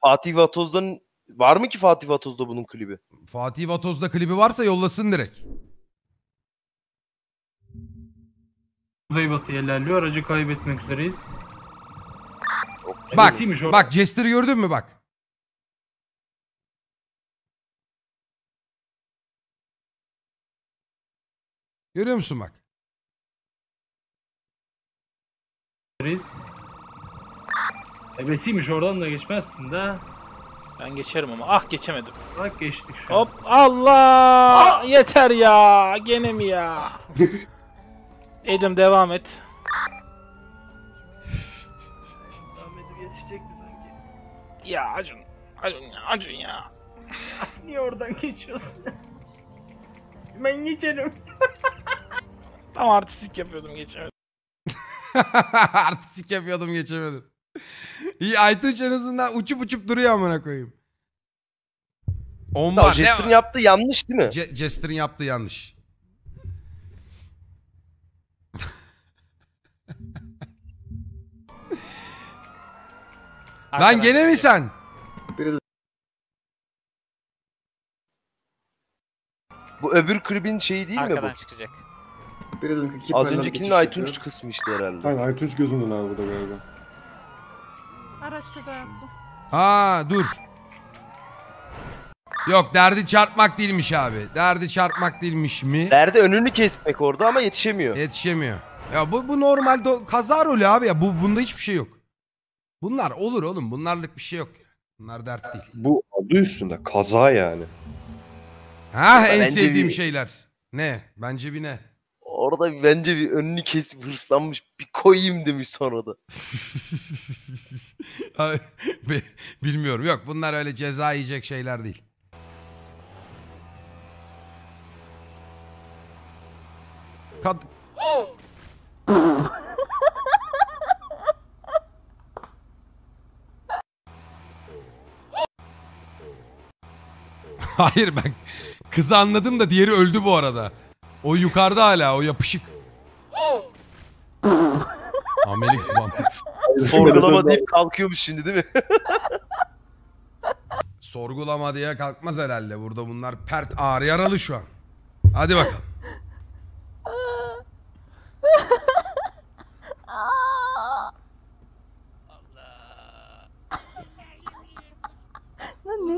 Fatih Vatoz'dan var mı ki Fatih Vatoz'da bunun klibi? Fatih Vatoz'da klibi varsa yollasın direkt. Kuzeybatı ilerliyor. Aracı kaybetmek üzereyiz. Bak, Enesiymiş bak Jester'ı gördün mü bak. Görüyor musun bak? Üzereyiz. Ebesiymiş oradan da geçmezsin de. Ben geçerim ama. Ah geçemedim. Bak geçtik şu Hop Allah! Ah! Yeter ya. Gene mi ya? Edim devam et. Ahmet'im yetişecek mi sanki? Ya Acun. Acun ya. Acun ya. Niye oradan geçiyorsun? ben geçerim. Tam artistik yapıyordum geçemedim. artistik yapıyordum geçemedim. İyi Aytunç en azından uçup uçup duruyor amına koyayım. Onbar, tamam, Jester'ın yaptığı yanlış değil mi? Je Jester'ın yaptığı yanlış. Lan gene mi sen? Bu öbür klibin şeyi değil mi Arkadan bu? çıkacak. Az önce öncekinin iTunes kısmı işte herhalde. Aynen iTunes gözünden abi burada galiba. Araçta da yaptı. Ha dur. Yok derdi çarpmak değilmiş abi. Derdi çarpmak değilmiş mi? Derdi önünü kesmek orada ama yetişemiyor. Yetişemiyor. Ya bu, bu normal do- kaza rolü abi ya. Bu, bunda hiçbir şey yok. Bunlar olur oğlum. Bunlarlık bir şey yok. Bunlar dert değil. Bu adı üstünde kaza yani. Ha en sevdiğim bir- şeyler. Ne? Bence bir ne? Orada bence bir önünü kesip hırslanmış bir koyayım demiş sonra da. Abi, Bilmiyorum. Yok bunlar öyle ceza yiyecek şeyler değil. Kad Hayır ben kızı anladım da diğeri öldü bu arada. O yukarıda hala o yapışık. Amelik babam. Sorgulama deyip kalkıyormuş şimdi değil mi? Sorgulama diye kalkmaz herhalde. Burada bunlar pert ağrı yaralı şu an. Hadi bakalım.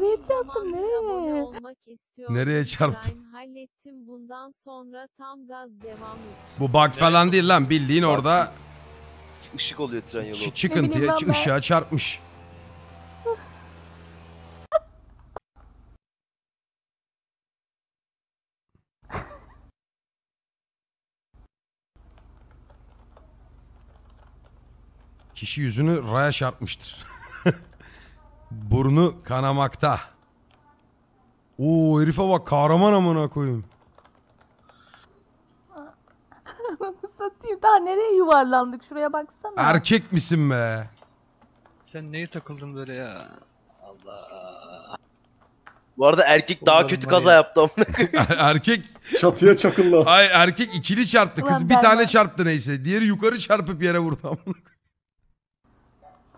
Nereye çarptım nereye? Nereye çarptım? Hallettim bundan sonra tam gaz devam Bu bug falan değil lan bildiğin orada Işık oluyor tren yolu. çı- çıkın diye ben ışığa çarpmış. Kişi yüzünü raya çarpmıştır. Burnu kanamakta. Oo herife bak kahraman amına koyayım. Satayım daha nereye yuvarlandık şuraya baksana. Erkek misin be? Sen neye takıldın böyle ya? Allah. Bu arada erkek daha kötü kaza ya. yaptı erkek Çatıya çakıldı. ay erkek ikili çarptı. Kız Ulan bir tane de- çarptı neyse. Diğeri yukarı çarpıp yere vurdu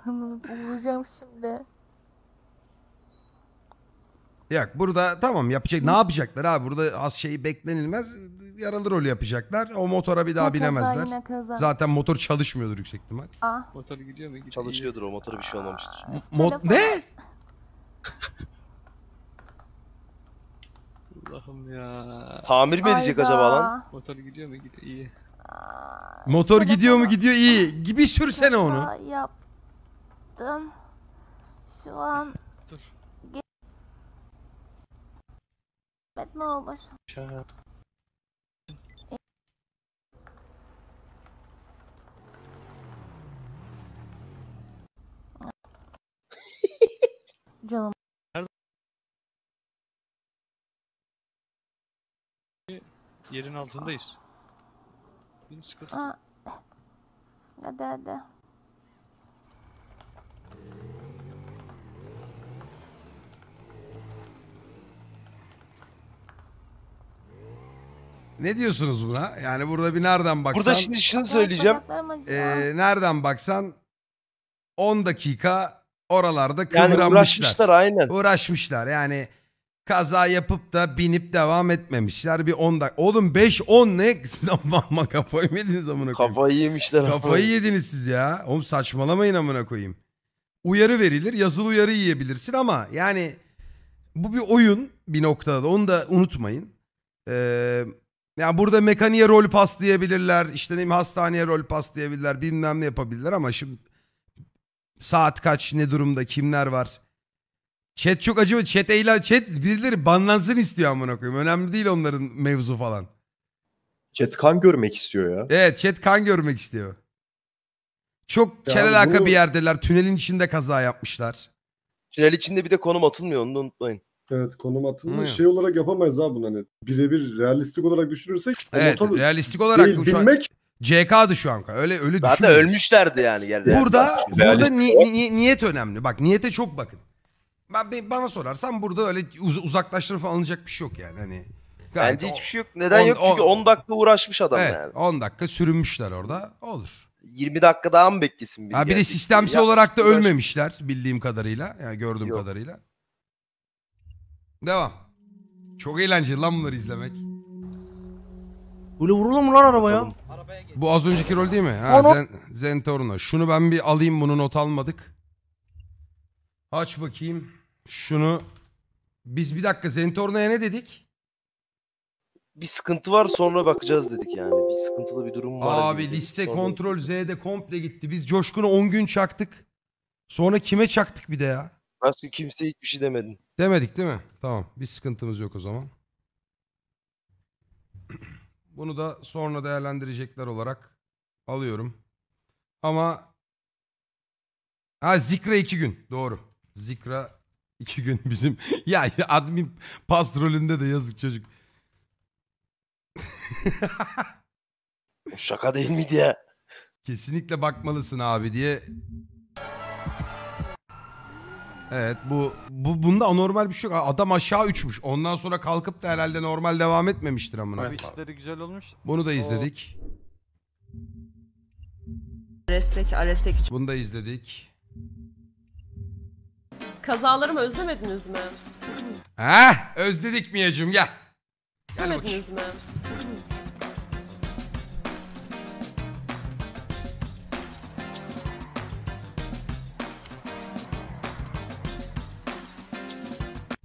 amına koyayım. şimdi. Yok burada tamam yapacak ne yapacaklar abi burada az şey beklenilmez yaralı rol yapacaklar. O motora bir daha Yine binemezler. yine kaza. Zaten motor çalışmıyordur yüksek ihtimal. Ah, Motor gidiyor mu? Gidiyor. Çalışıyordur o motora bir şey olmamıştır. Mo- telefon- ne? Allah'ım ya. Tamir mi edecek hayda. acaba lan? Motor gidiyor mu? Gidiyor. İyi. Motor işte gidiyor mu gidiyor iyi. Gibi sürsene onu. Kaza Yaptım. Şu an Evet ne olur. Şah. Canım. Yerin altındayız. Bir sıkıntı. Hadi hadi. Ne diyorsunuz buna? Yani burada bir nereden baksan... Burada şimdi şunu söyleyeceğim. Ee, nereden baksan 10 dakika oralarda kıvranmışlar. Yani uğraşmışlar aynen. Uğraşmışlar yani kaza yapıp da binip devam etmemişler bir 10 dakika. Oğlum 5-10 ne? Siz amma kafayı mı yediniz amına koyayım? Kafayı yemişler. Kafayı yediniz siz ya. Oğlum saçmalamayın amına koyayım. Uyarı verilir yazılı uyarı yiyebilirsin ama yani bu bir oyun bir noktada onu da unutmayın. Ee, yani burada mekaniğe rol pas diyebilirler. İşte neyim hastaneye rol pas diyebilirler. Bilmem ne yapabilirler ama şimdi saat kaç ne durumda kimler var. Chat çok acı chat eyla chat birileri banlansın istiyor amına koyayım. Önemli değil onların mevzu falan. Chat kan görmek istiyor ya. Evet chat kan görmek istiyor. Çok Ya kelelaka bir yerdeler. Tünelin içinde kaza yapmışlar. Tünel içinde bir de konum atılmıyor onu da unutmayın. Evet konum atılma Hı. şey olarak yapamayız abi bunu hani birebir realistik olarak düşünürsek Evet motor realistik olarak değil, bu şu an bilmek CK'dı şu an. Öyle öyle düşün. Zaten ölmüşlerdi yani. yani Burada burada ni, ni, niyet önemli. Bak niyete çok bakın. Ben bana sorarsan burada öyle uz, uzaklaştırıp alınacak bir şey yok yani. Hani gayet Bence o, hiçbir şey yok. Neden on, yok? Çünkü on, 10 dakika uğraşmış adam evet, yani. 10 dakika sürünmüşler orada. Olur. 20 dakika daha mı beklesin? Ha, bir de sistemsel olarak da ölmemişler bildiğim kadarıyla. Yani gördüğüm yok. kadarıyla. Devam. Çok eğlenceli lan bunları izlemek. Böyle vurulur mu lan ya? Bu az önceki rol değil mi? Ha, Zen, Zentorno. Şunu ben bir alayım bunu not almadık. Aç bakayım. Şunu. Biz bir dakika Zentorno'ya ne dedik? Bir sıkıntı var sonra bakacağız dedik yani. Bir sıkıntılı bir durum var. Abi dedik, liste sonra- kontrol Z'de komple gitti. Biz Coşkun'a 10 gün çaktık. Sonra kime çaktık bir de ya? Başka kimseye hiçbir şey demedin. Demedik değil mi? Tamam. Bir sıkıntımız yok o zaman. Bunu da sonra değerlendirecekler olarak alıyorum. Ama ha Zikra iki gün. Doğru. Zikra iki gün bizim. ya admin pastrolünde de yazık çocuk. Şaka değil mi diye? Kesinlikle bakmalısın abi diye Evet bu, bu bunda anormal bir şey yok. Adam aşağı uçmuş. Ondan sonra kalkıp da herhalde normal devam etmemiştir amına. Evet. işleri güzel olmuş. Bunu da izledik. Arestek, Arestek Bunu da izledik. Kazalarımı özlemediniz mi? Heh özledik miyacım gel. Gel bakayım. Özlemediniz mi?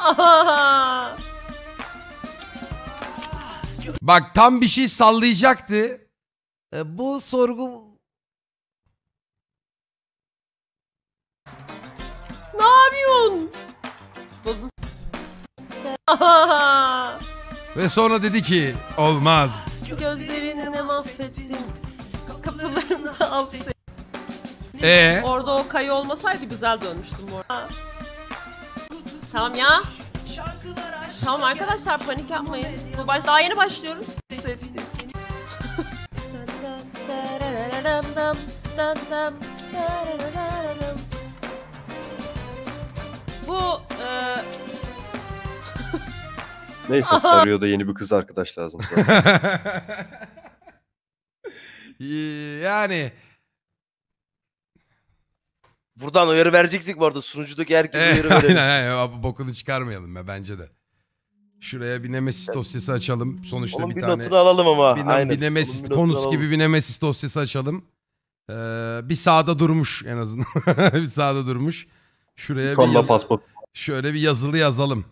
Bak tam bir şey sallayacaktı. E, bu sorgu... Ne yapıyorsun? Ve sonra dedi ki olmaz. Gözlerinle mahvettin. Kapılarımda affet. Ee? Orada o kayı olmasaydı güzel dönmüştüm bu arada. Tamam ya. Tamam arkadaşlar panik yapmayın. Bu baş daha yeni başlıyoruz. Bu e... Neyse sarıyor da yeni bir kız arkadaş lazım. yani Buradan uyarı vereceksek bu arada sunucudaki herkese eh, uyarı verelim. aynen aynen. Abi bokunu çıkarmayalım ya bence de. Şuraya bir Nemesis dosyası açalım. Sonuçta Onun bir, bir tane notunu alalım ama. bir, aynen. bir Nemesis konus gibi bir Nemesis dosyası açalım. Ee, bir sağda durmuş en azından. bir sağda durmuş. Şuraya bir Kolla yazı- şöyle bir yazılı yazalım.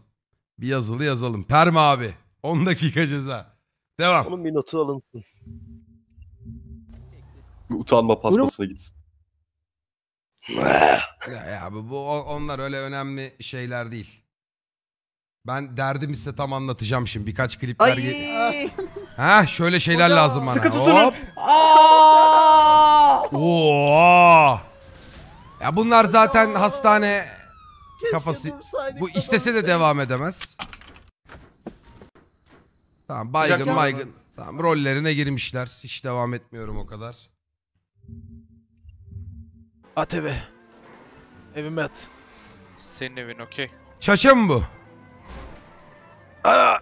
Bir yazılı yazalım. Perma abi. 10 dakika ceza. Devam. Onun bir notu alınsın. Utanma paspasına gitsin ya, ya bu onlar öyle önemli şeyler değil. Ben derdimi size tam anlatacağım şimdi. Birkaç klipler ge- Ha şöyle şeyler Hocam. lazım bana. Sıkı tutunun. Hop. Oo. Ya bunlar zaten hastane kafası. Bu istese de devam edemez. Tamam baygın baygın. Tamam rollerine girmişler. Hiç devam etmiyorum o kadar. At evim Evime at. Senin evin okey. Çaça mı bu? Aa!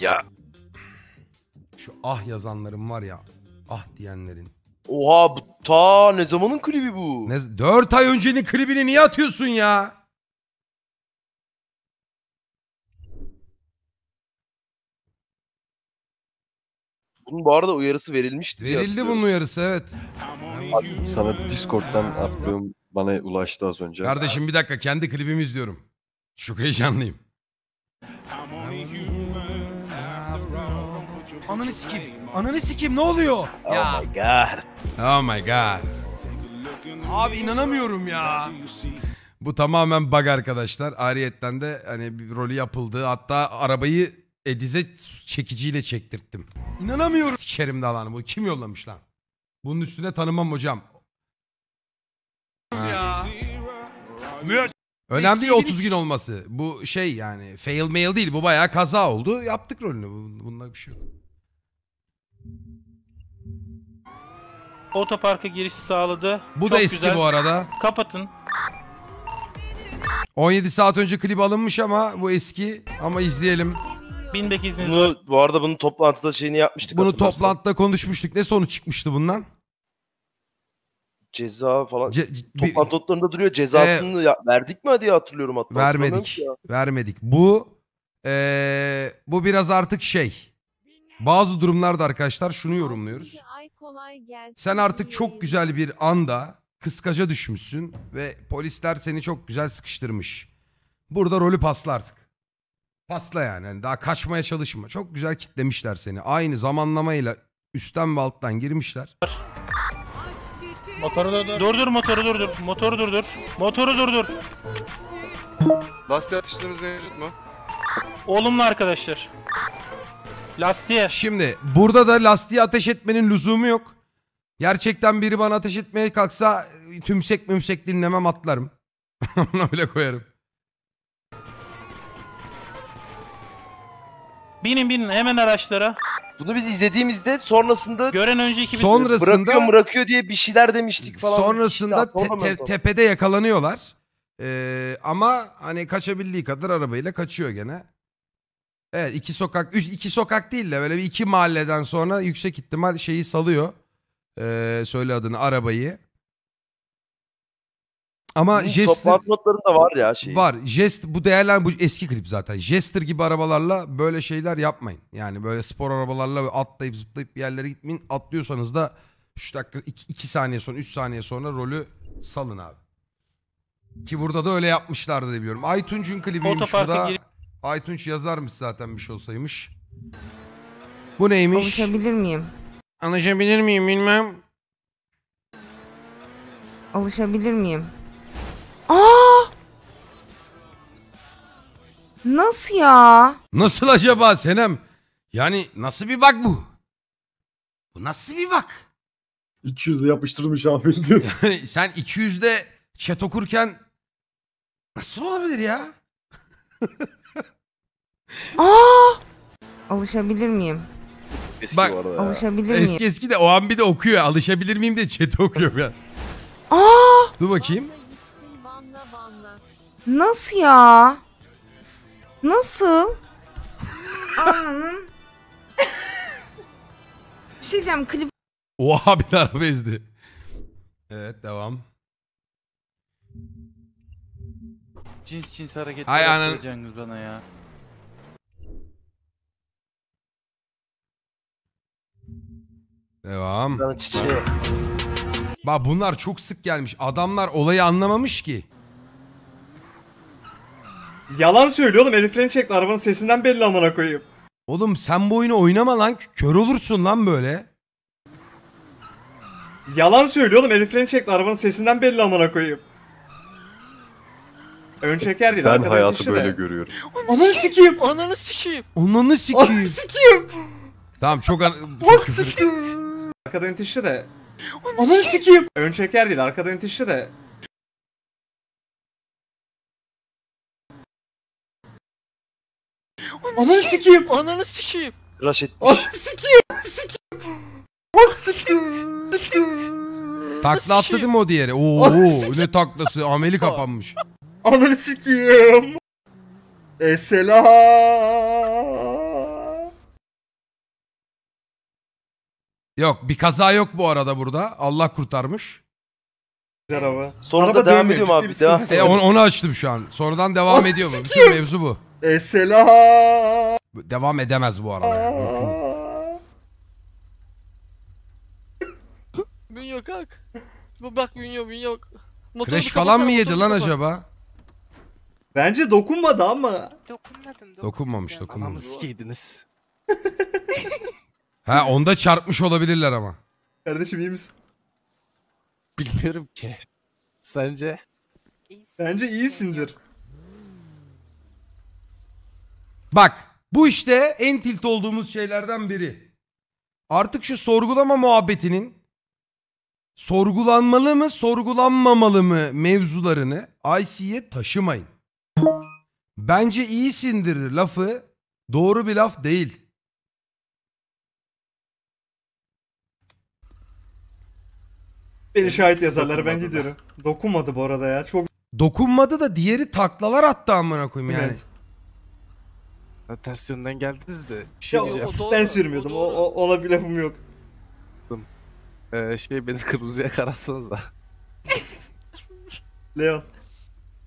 Ya. Şu ah yazanların var ya. Ah diyenlerin. Oha bu ta ne zamanın klibi bu? Ne, 4 ay öncenin klibini niye atıyorsun ya? Bunun bu arada uyarısı verilmişti. Verildi bunun uyarısı evet. Abi, sana Discord'dan attığım bana ulaştı az önce. Kardeşim bir dakika kendi klibimi izliyorum. Çok heyecanlıyım. Ananı sikeyim. Ananı sikeyim ne oluyor? Oh my god. Oh my god. Abi inanamıyorum ya. Bu tamamen bug arkadaşlar. Ariyetten de hani bir rolü yapıldı. Hatta arabayı Edize çekiciyle çektirttim. İnanamıyorum. Sikerim dalanı bu. kim yollamış lan? Bunun üstüne tanımam hocam. Ya. Önemli değil 30 gün olması. Bu şey yani fail mail değil bu bayağı kaza oldu. Yaptık rolünü. bunlar bir şey yok. Otoparka giriş sağladı. Bu da eski güzel. bu arada. Kapatın. 17 saat önce klip alınmış ama bu eski. Ama izleyelim bin bek izniniz var. bu arada bunu toplantıda şeyini yapmıştık. Bunu toplantıda konuşmuştuk. Ne sonuç çıkmıştı bundan? Ceza falan. Ce bir- Toplantı notlarında duruyor. Cezasını e, ya- verdik mi diye hatırlıyorum hatta. Vermedik. ya. Vermedik. Bu eee, bu biraz artık şey. Bazı durumlarda arkadaşlar şunu yorumluyoruz. Sen artık çok güzel bir anda kıskaca düşmüşsün ve polisler seni çok güzel sıkıştırmış. Burada rolü pasla artık. Pasla yani. yani daha kaçmaya çalışma. Çok güzel kitlemişler seni. Aynı zamanlamayla üstten ve alttan girmişler. Motoru durdur. Durdur motoru durdur. Motoru durdur. Motoru durdur. Lastiğe atıştığımız mevcut mu? Olumlu arkadaşlar. Lastiğe. Şimdi burada da lastiğe ateş etmenin lüzumu yok. Gerçekten biri bana ateş etmeye kalksa e, tümsek mümsek dinlemem atlarım. Onu öyle koyarım. Binin binin hemen araçlara. Bunu biz izlediğimizde sonrasında Gören önceki sonrasında bırakıyor bırakıyor diye bir şeyler demiştik falan. Sonrasında şey te- te- tepede yakalanıyorlar. Ee, ama hani kaçabildiği kadar arabayla kaçıyor gene. Evet iki sokak, üç, iki sokak değil de böyle bir iki mahalleden sonra yüksek ihtimal şeyi salıyor. Ee, söyle adını arabayı. Ama Bunun Jester... Toplantılarında var ya şey. Var. Jest, bu değerler bu eski klip zaten. Jester gibi arabalarla böyle şeyler yapmayın. Yani böyle spor arabalarla atlayıp zıplayıp bir yerlere gitmeyin. Atlıyorsanız da 3 dakika 2 saniye sonra 3 saniye sonra rolü salın abi. Ki burada da öyle yapmışlardı diye biliyorum. Aytunç'un klibiymiş bu da. Aytunç yazarmış zaten bir şey olsaymış. Bu neymiş? Konuşabilir miyim? Anlaşabilir miyim bilmem. Alışabilir miyim? Aa! Nasıl ya? Nasıl acaba Senem? Yani nasıl bir bak bu? Bu nasıl bir bak? 200'de yapıştırmış abi diyor. Yani sen 200'de chat okurken nasıl olabilir ya? Aa! Alışabilir miyim? Eski Bak, bu arada miyim? Eski eski de o an bir de okuyor. Alışabilir miyim diye chat okuyor ya. Aa! Dur bakayım. Nasıl ya? Nasıl? Ananın. bir şey diyeceğim klip. Oha bir araba ezdi. Evet devam. Cins cins hareketler Hay anan- yapacaksınız bana ya. Devam. Bak bunlar çok sık gelmiş. Adamlar olayı anlamamış ki. Yalan söylüyor oğlum. El çekti. Arabanın sesinden belli amına koyayım. Oğlum sen bu oyunu oynama lan. Kör olursun lan böyle. Yalan söylüyor oğlum. El çekti. Arabanın sesinden belli amına koyayım. Ön çeker değil. Ben hayatı böyle de. görüyorum. Ananı sikeyim. Ananı sikeyim. Ananı sikeyim. Ananı sikeyim. Tamam çok an... Çok küfür. Arkadan itişti de. Ananı sikeyim. Ön çeker değil. Arkadan itişti de. Ananı sikeyim. Ananı sikeyim. Rush etmiş. Ananı Sikiyim, sikiyim. Bak sikeyim. Sikeyim. Takla attı değil mi o diğeri? Oo ne taklası. Ameli kapanmış. Ananı sikeyim. Esela. Yok bir kaza yok bu arada burada. Allah kurtarmış. Araba. Sonra araba da devam ediyor abi. Devam. E, onu, onu açtım şu an. Sonradan devam ediyor mu? Bütün mevzu bu. Esselam. Devam edemez bu arada. Yani. Bünyo kalk. Bu bak Bünyo Bünyo. Motoru Crash falan mı yedi lan acaba? Bence dokunmadı ama. Dokunmadım. Dokunmamış dokunmamış. Anamı sikiydiniz. ha onda çarpmış olabilirler ama. Kardeşim iyi misin? Bilmiyorum ki. Sence? Bence iyisindir. Bak bu işte en tilt olduğumuz şeylerden biri. Artık şu sorgulama muhabbetinin sorgulanmalı mı sorgulanmamalı mı mevzularını IC'ye taşımayın. Bence iyisindir lafı doğru bir laf değil. Beni şahit yazarları ben gidiyorum. Dokunmadı bu arada ya. Çok Dokunmadı da diğeri taklalar attı amına koyayım yani. Evet. Ha, ters yönden geldiniz de bir şey Ya, diyeceğim. o doğru, ben sürmüyordum. O, o, doğru. ona bir lafım yok. Ee, şey beni kırmızıya kararsanız da. Leon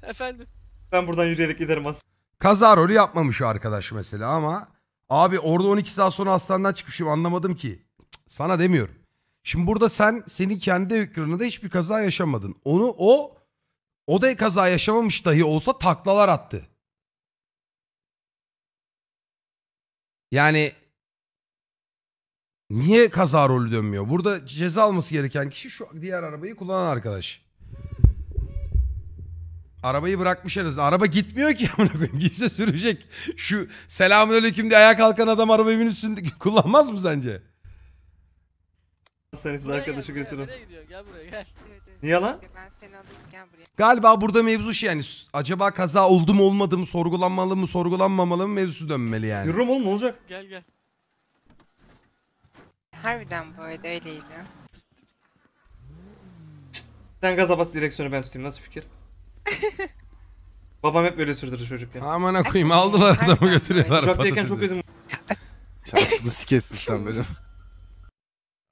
Efendim. ben buradan yürüyerek giderim aslında. Kaza rolü yapmamış o arkadaş mesela ama abi orada 12 saat sonra hastaneden çıkmışım anlamadım ki. Sana demiyorum. Şimdi burada sen senin kendi ekranında hiçbir kaza yaşamadın. Onu o o da kaza yaşamamış dahi olsa taklalar attı. Yani niye kaza rolü dönmüyor? Burada ceza alması gereken kişi şu diğer arabayı kullanan arkadaş. Arabayı bırakmış en azından. Araba gitmiyor ki amına koyayım. Gitse sürecek. Şu selamünaleyküm diye ayağa kalkan adam arabayı bin üstünde kullanmaz mı sence? Seni size arkadaşı götürün. Nereye Gel buraya gel. Evet. Niye lan? Ben seni alıp buraya. Galiba burada mevzu şey yani acaba kaza oldu mu olmadı mı sorgulanmalı mı sorgulanmamalı mı mevzusu dönmeli yani. Yürürüm e, oğlum ne olacak? Gel gel. Harbiden bu arada öyleydi. Sen gaza bas direksiyonu ben tutayım nasıl fikir? Babam hep böyle sürdürdü çocukken. Aman koyayım aldılar adamı götürüyorlar. Uçaktayken çok ödüm. Şansımı sikesin sen benim.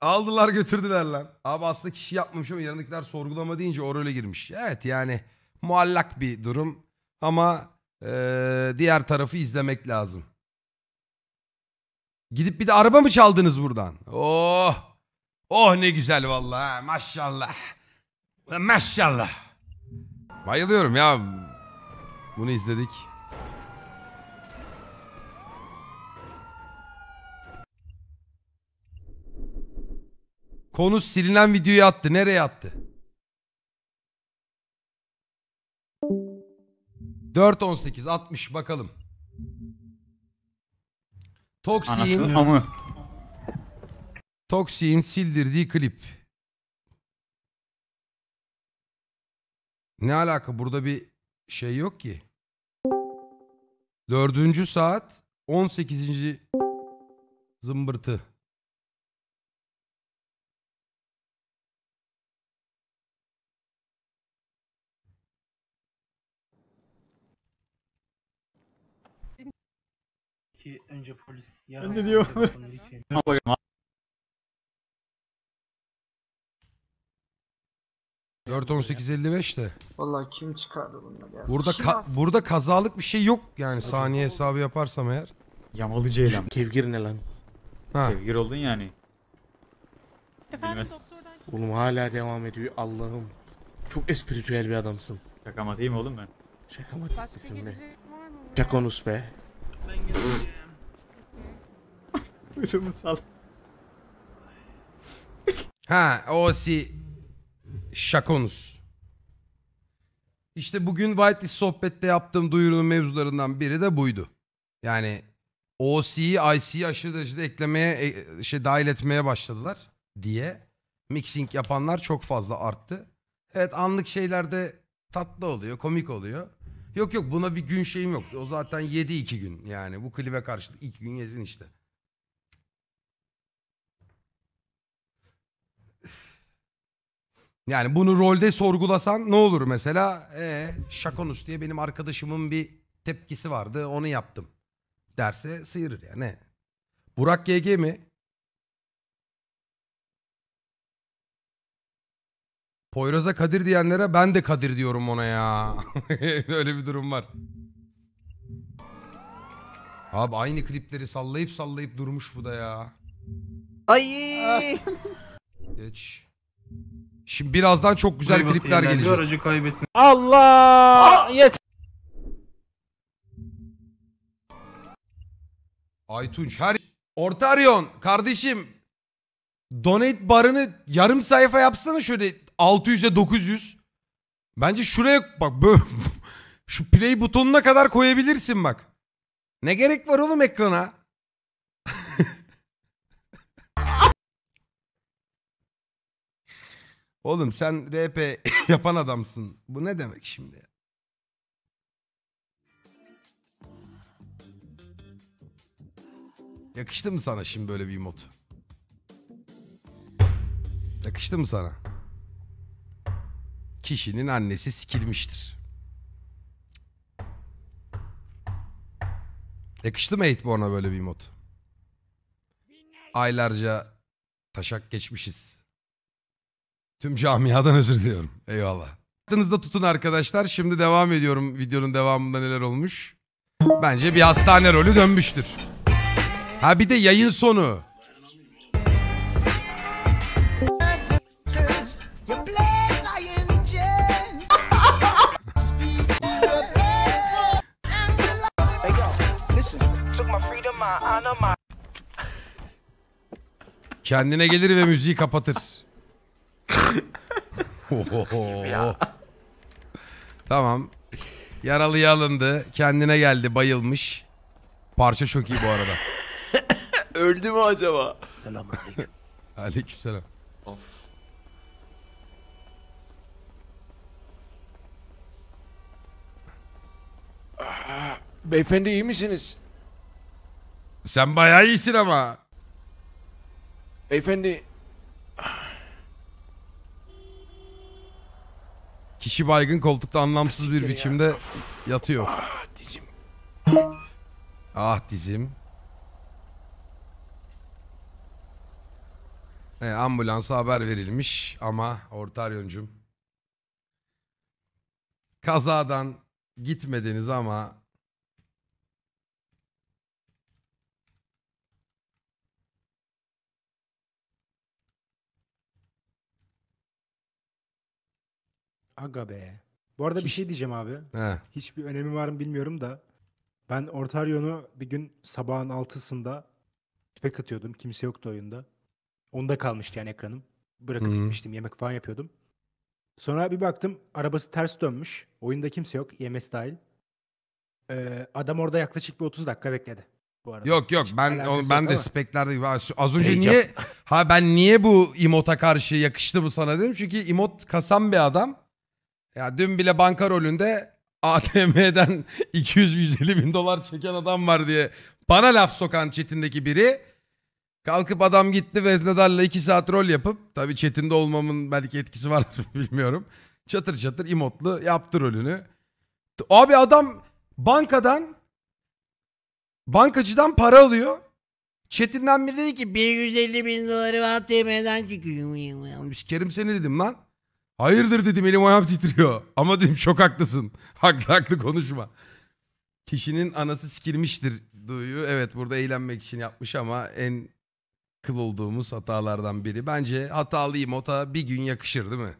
Aldılar götürdüler lan. Abi aslında kişi yapmamış ama yanındakiler sorgulama deyince o role girmiş. Evet yani muallak bir durum ama ee, diğer tarafı izlemek lazım. Gidip bir de araba mı çaldınız buradan? Oh! Oh ne güzel vallahi maşallah. Maşallah. Bayılıyorum ya. Bunu izledik. Konu silinen videoyu attı. Nereye attı? 4.18 60 bakalım. Toksi'nin Anasının amı. Toksi'nin sildirdiği klip. Ne alaka burada bir şey yok ki. Dördüncü saat 18. zımbırtı. ki önce polis yarın Ben de diyorum. yapılır için. de. Vallahi kim çıkardı bunları ya? Burada ka- burada kazalık bir şey yok yani saniye hesabı yaparsam eğer. Yamalı Ceylan. Kevgir ne lan? Ha. Kevgir oldun yani. Efendim Bilmez. Oğlum hala devam ediyor Allah'ım. Çok espiritüel bir adamsın. Şaka Şakamatayım oğlum ben. Şaka mı değil mi? Şakonus be. Ben sal. ha o si şakonuz. İşte bugün Whitelist sohbette yaptığım duyurunun mevzularından biri de buydu. Yani OC'yi IC'yi aşırı derecede eklemeye e, şey dahil etmeye başladılar diye mixing yapanlar çok fazla arttı. Evet anlık şeylerde tatlı oluyor, komik oluyor. Yok yok buna bir gün şeyim yok. O zaten yedi iki gün yani. Bu klibe karşılık iki gün yesin işte. Yani bunu rolde sorgulasan ne olur mesela? Ee, Şakonus diye benim arkadaşımın bir tepkisi vardı onu yaptım. Derse sıyırır yani. Burak GG mi? Poyraz'a Kadir diyenlere ben de Kadir diyorum ona ya. Öyle bir durum var. Abi aynı klipleri sallayıp sallayıp durmuş bu da ya. Ay. Geç. Şimdi birazdan çok güzel Buraya klipler bakayım, gelecek. Aracı kaybettim. Allah! Yet. Aytunç her... Ortaryon kardeşim. Donate barını yarım sayfa yapsana şöyle 600'e 900. Bence şuraya bak şu play butonuna kadar koyabilirsin bak. Ne gerek var oğlum ekrana? oğlum sen RP yapan adamsın. Bu ne demek şimdi Yakıştı mı sana şimdi böyle bir mod? Yakıştı mı sana? kişinin annesi sikilmiştir. Yakıştı mı ona böyle bir mod? Aylarca taşak geçmişiz. Tüm camiadan özür diliyorum. Eyvallah. Aklınızda tutun arkadaşlar. Şimdi devam ediyorum. Videonun devamında neler olmuş. Bence bir hastane rolü dönmüştür. Ha bir de yayın sonu. anıma anıma. Kendine gelir ve müziği kapatır. Oho. tamam. Yaralıya alındı. Kendine geldi bayılmış. Parça çok iyi bu arada. Öldü mü acaba? Selamünaleyküm. Aleykümselam. Of. Beyefendi iyi misiniz? Sen bayağı iyisin ama. Beyefendi Kişi baygın koltukta anlamsız bir biçimde yatıyor. ah dizim. Ah dizim. E, ambulansa haber verilmiş ama ortaryon'cum kazadan gitmediniz ama Aga be. Bu arada Hiç... bir şey diyeceğim abi. He. Hiçbir önemi var mı bilmiyorum da. Ben Ortaryo'nu bir gün sabahın altısında tüpek atıyordum. Kimse yoktu oyunda. Onda kalmıştı yani ekranım. Bırakıp hmm. gitmiştim. Yemek falan yapıyordum. Sonra bir baktım arabası ters dönmüş. Oyunda kimse yok. IMS e dahil. Ee, adam orada yaklaşık bir 30 dakika bekledi. Bu arada. Yok yok Hiç ben o, ben de ama. speklerde az önce Heyecan. niye ha ben niye bu imota karşı yakıştı bu sana dedim çünkü imot kasan bir adam ya dün bile banka rolünde ATM'den 200-150 bin dolar çeken adam var diye bana laf sokan Çetin'deki biri. Kalkıp adam gitti Veznedar'la 2 saat rol yapıp tabi Çetin'de olmamın belki etkisi vardır bilmiyorum. Çatır çatır imotlu yaptı rolünü. Abi adam bankadan bankacıdan para alıyor. Çetin'den biri dedi ki 150 bin doları ATM'den çıkıyor. kerim seni dedim lan. Hayırdır dedim elim ayağım titriyor. Ama dedim çok haklısın. Haklı haklı konuşma. Kişinin anası sikilmiştir duyu. Evet burada eğlenmek için yapmış ama en kıl olduğumuz hatalardan biri. Bence hatalıyım ota bir gün yakışır değil mi?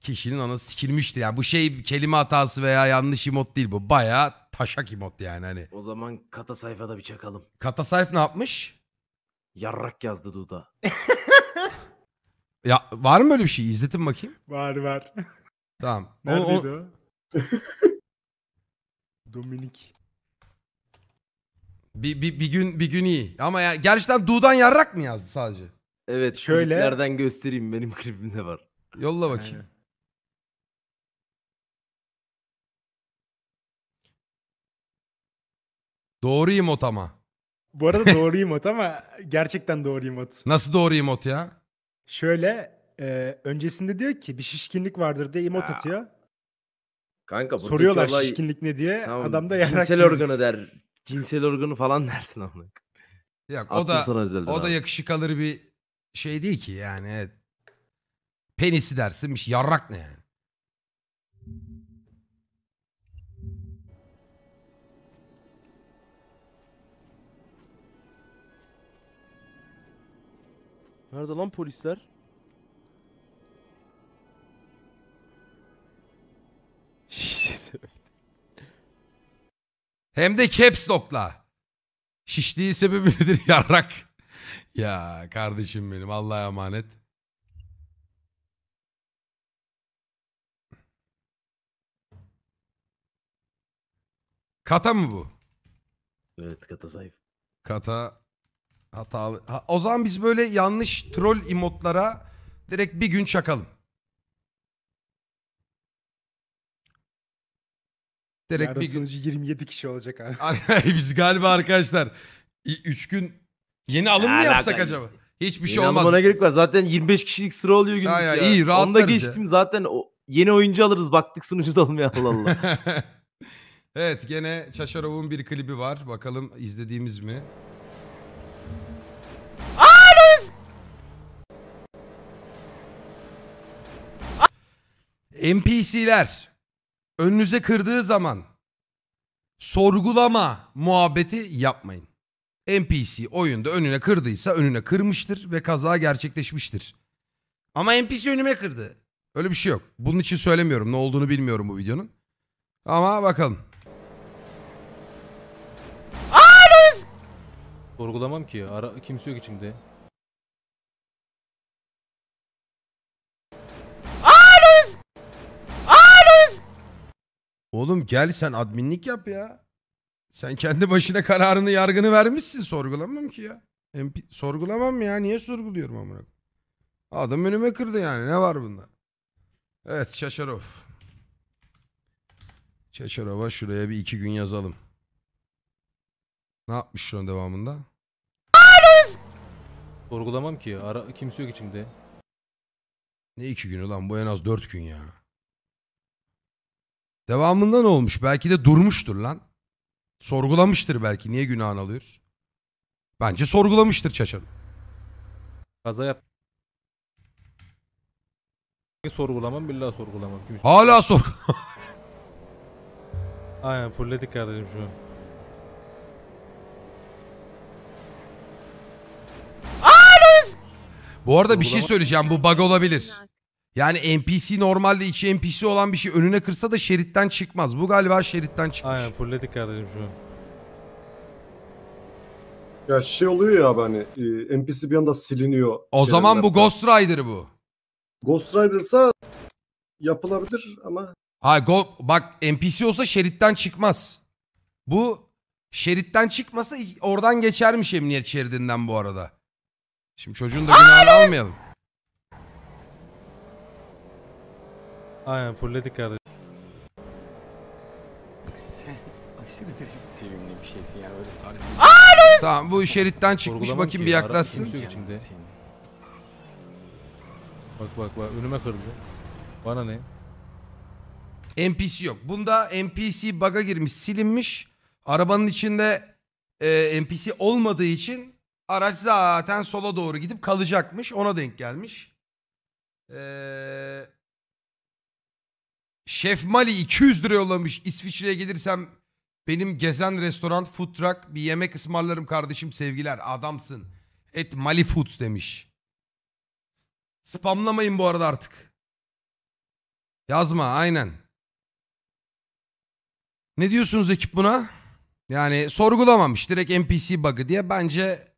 Kişinin anası sikilmiştir. Yani bu şey kelime hatası veya yanlış imot değil bu. Baya taşak emot yani hani. O zaman kata sayfada bir çakalım. Kata sayf ne yapmış? Yarrak yazdı Duda. Ya var mı böyle bir şey? İzletin bakayım. Var var. Tamam. O- o- o? Dominik. bir, bir, bir gün bir gün iyi. Ama ya gerçekten Du'dan yarrak mı yazdı sadece? Evet Şöyle- Nereden göstereyim benim klibimde var. Yolla bakayım. Aynen. Doğru emot ama. Bu arada doğru emot ama gerçekten doğru emot. Nasıl doğru emot ya? Şöyle, eee, öncesinde diyor ki bir şişkinlik vardır diye emote Ya. atıyor. Kanka buradaki Soruyorlar olay şişkinlik ne diye. Adam da yarak yarrak cinsel organı der. Cinsel organı falan dersin amına. Yok o da sana özelden da yakışık alır bir şey değil ki yani. Penisi dersin bir şey, yarrak ne yani? Nerede lan polisler? Hem de caps lock'la. Şişliği sebebi nedir yarrak? ya kardeşim benim Allah'a emanet. Kata mı bu? Evet kata zayıf. Kata Hatalı. Ha, o zaman biz böyle yanlış troll emotlara direkt bir gün çakalım. Direkt bir gün. sonucu 27 kişi olacak abi. biz galiba arkadaşlar 3 gün yeni alım mı yapsak alaka? acaba? Hiçbir şey olmaz. almana gerek var. Zaten 25 kişilik sıra oluyor gün. Ya, ya, ya. iyi, Onda rahatlarız ya. geçtim zaten o, yeni oyuncu alırız. Baktık sunucu da almıyor Allah Allah. evet gene Çaşarov'un bir klibi var. Bakalım izlediğimiz mi? NPC'ler önünüze kırdığı zaman sorgulama muhabbeti yapmayın. NPC oyunda önüne kırdıysa önüne kırmıştır ve kaza gerçekleşmiştir. Ama NPC önüme kırdı. Öyle bir şey yok. Bunun için söylemiyorum. Ne olduğunu bilmiyorum bu videonun. Ama bakalım. Sorgulamam ki. Ara, kimse yok içinde. Oğlum gel sen adminlik yap ya. Sen kendi başına kararını yargını vermişsin. Sorgulamam ki ya. MP sorgulamam ya. Niye sorguluyorum amına? Adam önüme kırdı yani. Ne var bunda? Evet Şaşarov. Şaşarov'a şuraya bir iki gün yazalım. Ne yapmış şu an devamında? Sorgulamam ki. Ara, kimse yok içinde. Ne iki gün ulan Bu en az dört gün ya. Devamında ne olmuş? Belki de durmuştur lan. Sorgulamıştır belki. Niye günahını alıyoruz? Bence sorgulamıştır Çaçan. Kaza yap. Sorgulamam billah sorgulamam. Kimse... Hala sor. Aynen fulledik kardeşim şu an. Bu arada bir şey söyleyeceğim. Bu bug olabilir. Yani NPC normalde içi NPC olan bir şey önüne kırsa da şeritten çıkmaz. Bu galiba şeritten çıkmış. Aynen fulledik kardeşim şu an. Ya şey oluyor ya abi hani e, NPC bir anda siliniyor. O zaman bu Ghost Rider bu. Ghost Rider'sa yapılabilir ama. Ha go bak NPC olsa şeritten çıkmaz. Bu şeritten çıkmasa oradan geçermiş emniyet şeridinden bu arada. Şimdi çocuğun da günahını almayalım. Aynen fullledik kardeşim. Sen aşırı derecede sevimli bir şeysin yani öyle tarif Tamam bu şeritten çıkmış Sorgulamam bakayım bir arada yaklaşsın. kimse Bak bak bak önüme kırdı. Bana ne? NPC yok. Bunda NPC bug'a girmiş silinmiş. Arabanın içinde e, NPC olmadığı için araç zaten sola doğru gidip kalacakmış. Ona denk gelmiş. Eee... Şef Mali 200 lira yollamış. İsviçre'ye gelirsem benim gezen restoran food truck bir yemek ısmarlarım kardeşim sevgiler adamsın. Et Mali Foods demiş. Spamlamayın bu arada artık. Yazma aynen. Ne diyorsunuz ekip buna? Yani sorgulamamış direkt NPC bug'ı diye bence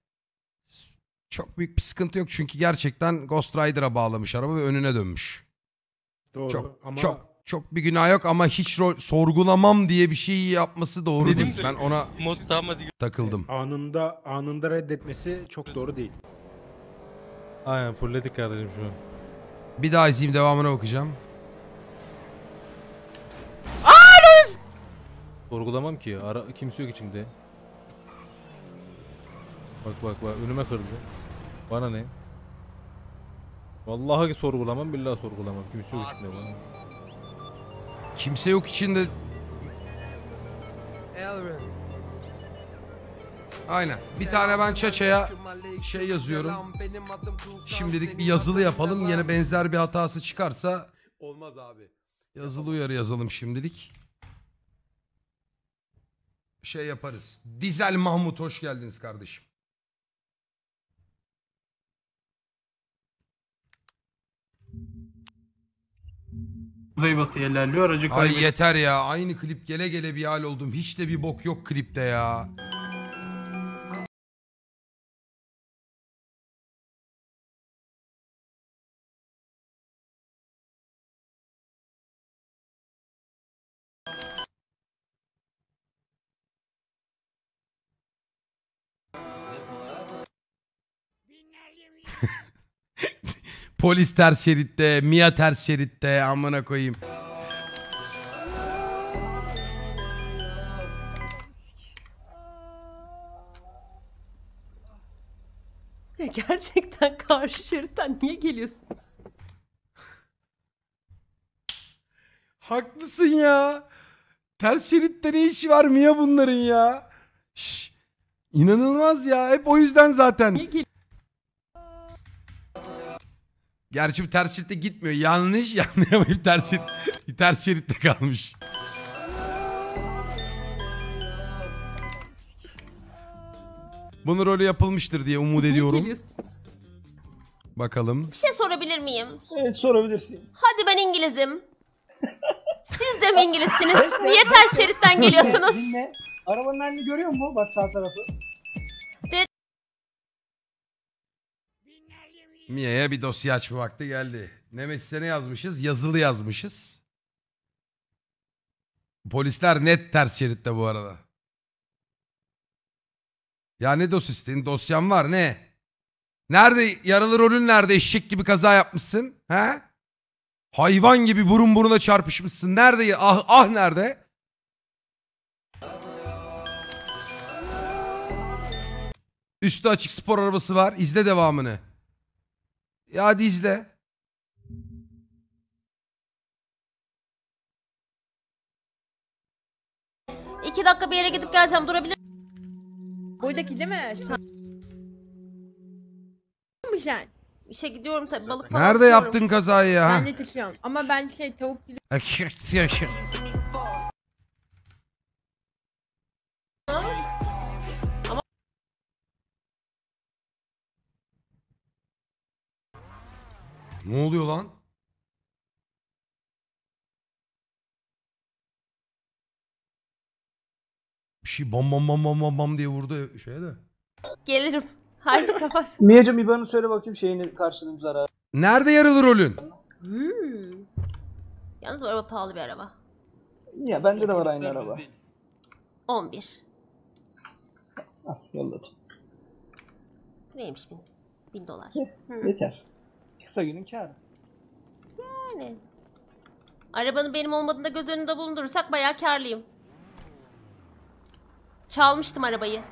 çok büyük bir sıkıntı yok. Çünkü gerçekten Ghost Rider'a bağlamış araba ve önüne dönmüş. Doğru çok, ama çok çok bir günah yok ama hiç rol, sorgulamam diye bir şey yapması doğru Dedim değil. Ben ona takıldım. Anında anında reddetmesi çok doğru değil. Aynen fulledik kardeşim şu an. Bir daha izleyeyim devamına bakacağım. Sorgulamam ki. Ara, kimse yok içinde. Bak bak bak önüme kırdı. Bana ne? Vallahi sorgulamam billahi sorgulamam. Kimse yok içinde bana. Kimse yok içinde. Elrin. Aynen. Bir tane ben Çaça'ya şey yazıyorum. Şimdilik bir yazılı yapalım. Yine benzer bir hatası çıkarsa olmaz abi. Yazılı uyarı yazalım şimdilik. Şey yaparız. Dizel Mahmut hoş geldiniz kardeşim. Kuzey batıya ilerliyor. Aracı Ay yeter ya. Aynı klip gele gele bir hal oldum. Hiç de bir bok yok klipte ya. Polis ters şeritte, Mia ters şeritte amına koyayım. Ya gerçekten karşı şeritten niye geliyorsunuz? Haklısın ya. Ters şeritte ne işi var Mia bunların ya? Şş, İnanılmaz ya. Hep o yüzden zaten. Niye Gerçi bu ters şeritte gitmiyor. Yanlış yanlayamayıp ters, şerit, ters şeritte kalmış. Bunun rolü yapılmıştır diye umut ediyorum. Bakalım. Bir şey sorabilir miyim? Evet sorabilirsin. Hadi ben İngilizim. Siz de mi İngilizsiniz? Niye ters şeritten geliyorsunuz? Dinle. Arabanın halini görüyor musun? Bak sağ tarafı. Mia'ya bir dosya açma vakti geldi. Nemesis'e ne yazmışız? Yazılı yazmışız. Polisler net ters şeritte bu arada. Ya ne dosistin? Dosyan var ne? Nerede yaralı rolün nerede? Eşek gibi kaza yapmışsın. He? Hayvan gibi burun buruna çarpışmışsın. Nerede? Ah ah nerede? Üstü açık spor arabası var. İzle devamını. Ya Dicle. İki dakika bir yere gidip geleceğim durabilir Buradaki değil mi? Şu mı İşe gidiyorum tabii balık Nerede yaptın kazayı ya? Ben de taşıyorum. Ama ben şey tavuk kilo... Ha? Ne oluyor lan? Bir şey bam bam bam bam bam bam diye vurdu şeye de. Gelirim. Haydi kapat. Miyacım İban'ı söyle bakayım şeyini karşılığını zarar. Nerede yarılır rolün? Hmm. Yalnız araba pahalı bir araba. Ya bende de var aynı araba. 11. Ah yolladım. Neymiş bin? Bin dolar. Yeter. Kısa günün kârı. Yani. Arabanın benim olmadığında göz önünde bulundurursak bayağı kârlıyım. Çalmıştım arabayı.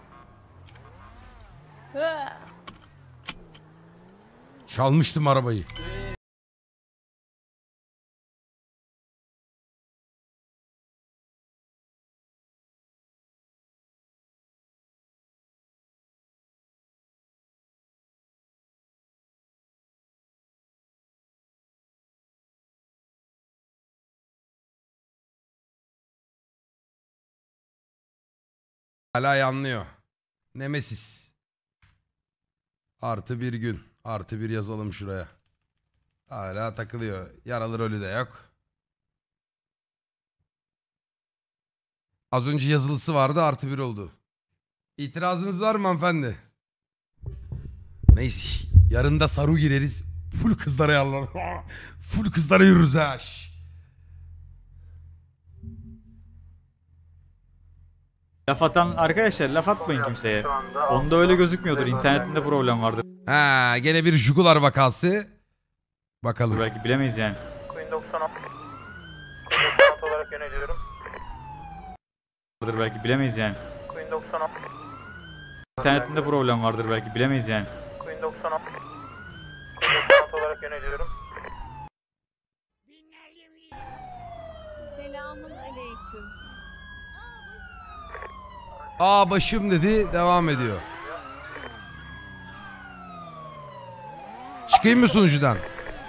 Çalmıştım arabayı. Hala yanlıyor. Nemesis. Artı bir gün. Artı bir yazalım şuraya. Hala takılıyor. Yaralı rolü de yok. Az önce yazılısı vardı artı bir oldu. İtirazınız var mı hanımefendi? Neyse. Yarın da saru gireriz. Full kızlara yalvar. Full kızlara yürürüz ha. Laf atan arkadaşlar laf atmayın kimseye. Onda öyle gözükmüyordur. İnternetinde problem vardır. Ha gene bir jugular vakası. Bakalım. Belki bilemeyiz yani. Vardır belki bilemeyiz yani. İnternetinde problem vardır belki bilemeyiz yani. olarak yöneliyorum. Aa başım dedi devam ediyor. Çıkayım mı sunucudan?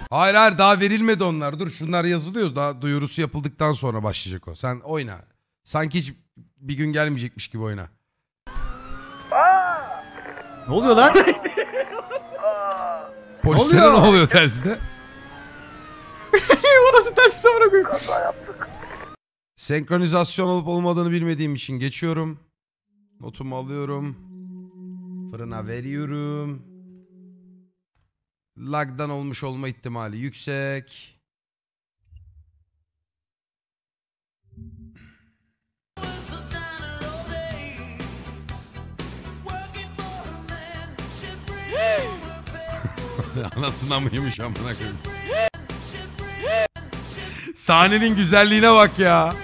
Hayır hayır daha verilmedi onlar. Dur şunlar yazılıyor. Daha duyurusu yapıldıktan sonra başlayacak o. Sen oyna. Sanki hiç bir gün gelmeyecekmiş gibi oyna. Ne oluyor lan? Polislere ne oluyor tersine? Nasıl tersi sonra koyayım. Senkronizasyon olup olmadığını bilmediğim için geçiyorum. Notumu alıyorum. Fırına veriyorum. Lag'dan olmuş olma ihtimali yüksek. Anasına mıymış amına koyayım. Sahnenin güzelliğine bak ya.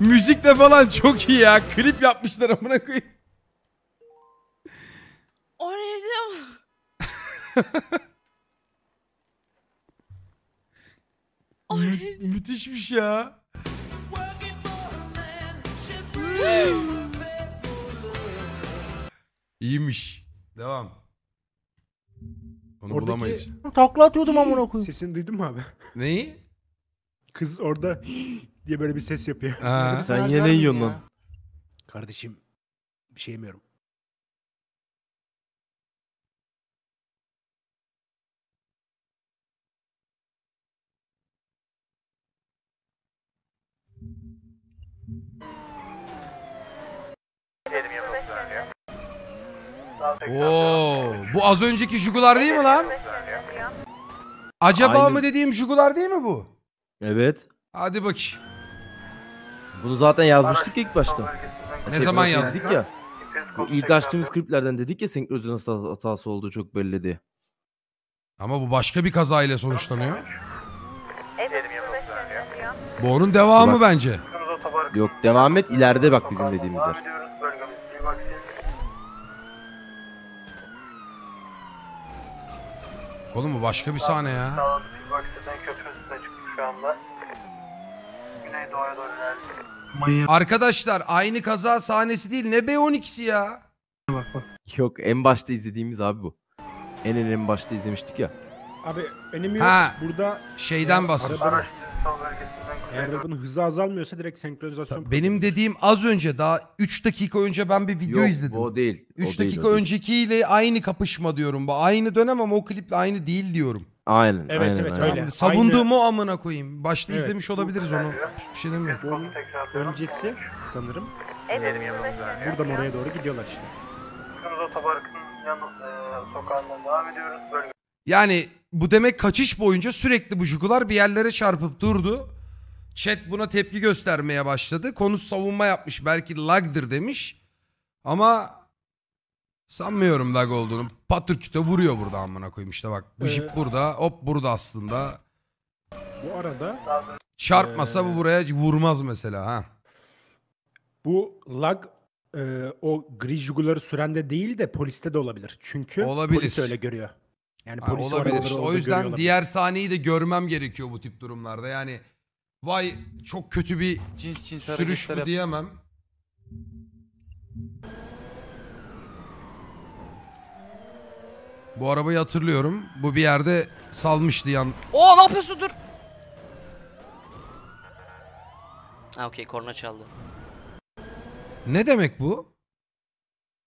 Müzik de falan çok iyi ya. Klip yapmışlar amına koyayım. O neydi O Mü- müthişmiş ya. İyiymiş. Devam. Onu Oradaki- bulamayız. Takla atıyordum amına koyayım. Sesini duydun mu abi? Neyi? Kız orada diye böyle bir ses yapıyor. sen yine yiyorsun lan. Kardeşim bir şey yemiyorum. Oo, bu az önceki şugular değil mi lan? Acaba Aynı. mı dediğim şugular değil mi bu? Evet. Hadi bakayım. Bunu zaten yazmıştık ilk başta. Ne şey, zaman yazdık ya? İlk açtığımız kliplerden dedik ya senin nasıl hatası olduğu çok belli diye. Ama bu başka bir kaza ile sonuçlanıyor. Evet. Bu onun devamı bak, bence. Yok devam et ileride bak bizim dediğimiz yer. Oğlum bu başka bir sahne ya. Güneydoğu'ya doğru ilerliyoruz. Manyak Arkadaşlar aynı kaza sahnesi değil. Ne B12'si ya? bak bak. Yok en başta izlediğimiz abi bu. En en en başta izlemiştik ya. Abi önemi yok. Ha. Burada Şeyden bahsediyorum. Arabanın, eğer arabanın hızı azalmıyorsa direkt senkronizasyon. Benim dediğim az önce daha 3 dakika önce ben bir video Yok izledim. bu o değil. o 3 değil, dakika o değil. öncekiyle aynı kapışma diyorum. Bu aynı dönem ama o kliple aynı değil diyorum. Aynen. Evet aynen, evet aynen. öyle. Savunduğumu amına koyayım. Başta Evet. izlemiş olabiliriz onu. Bir şey demiyorum. Öncesi sanırım. Evet. Ee, buradan oraya doğru gidiyorlar işte. Kırmızı otoparkın yan e, sokağından devam ediyoruz. Bölge Yani bu demek kaçış boyunca sürekli bu jugular bir yerlere çarpıp durdu. Chat buna tepki göstermeye başladı. Konu savunma yapmış. Belki lagdır demiş. Ama Sanmıyorum lag olduğunu. Patürk'te vuruyor burada amına koyayım işte bak. Bu jip Ee, burada. Hop burada aslında. Bu arada Çarpmasa bu ee. buraya vurmaz mesela ha. bu lag e, o gri juguları sürende değil de poliste de olabilir. Çünkü Olabilir. polis öyle görüyor. Yani Ha, polis olabilir işte. O yüzden olabilir. diğer sahneyi de görmem gerekiyor bu tip durumlarda. Yani vay çok kötü bir Cins cins sürüş hareketler mü yap- diyemem. Bu arabayı hatırlıyorum. Bu bir yerde salmıştı yan. Oo ne yapıyorsun dur. Ha okey korna çaldı. Ne demek bu?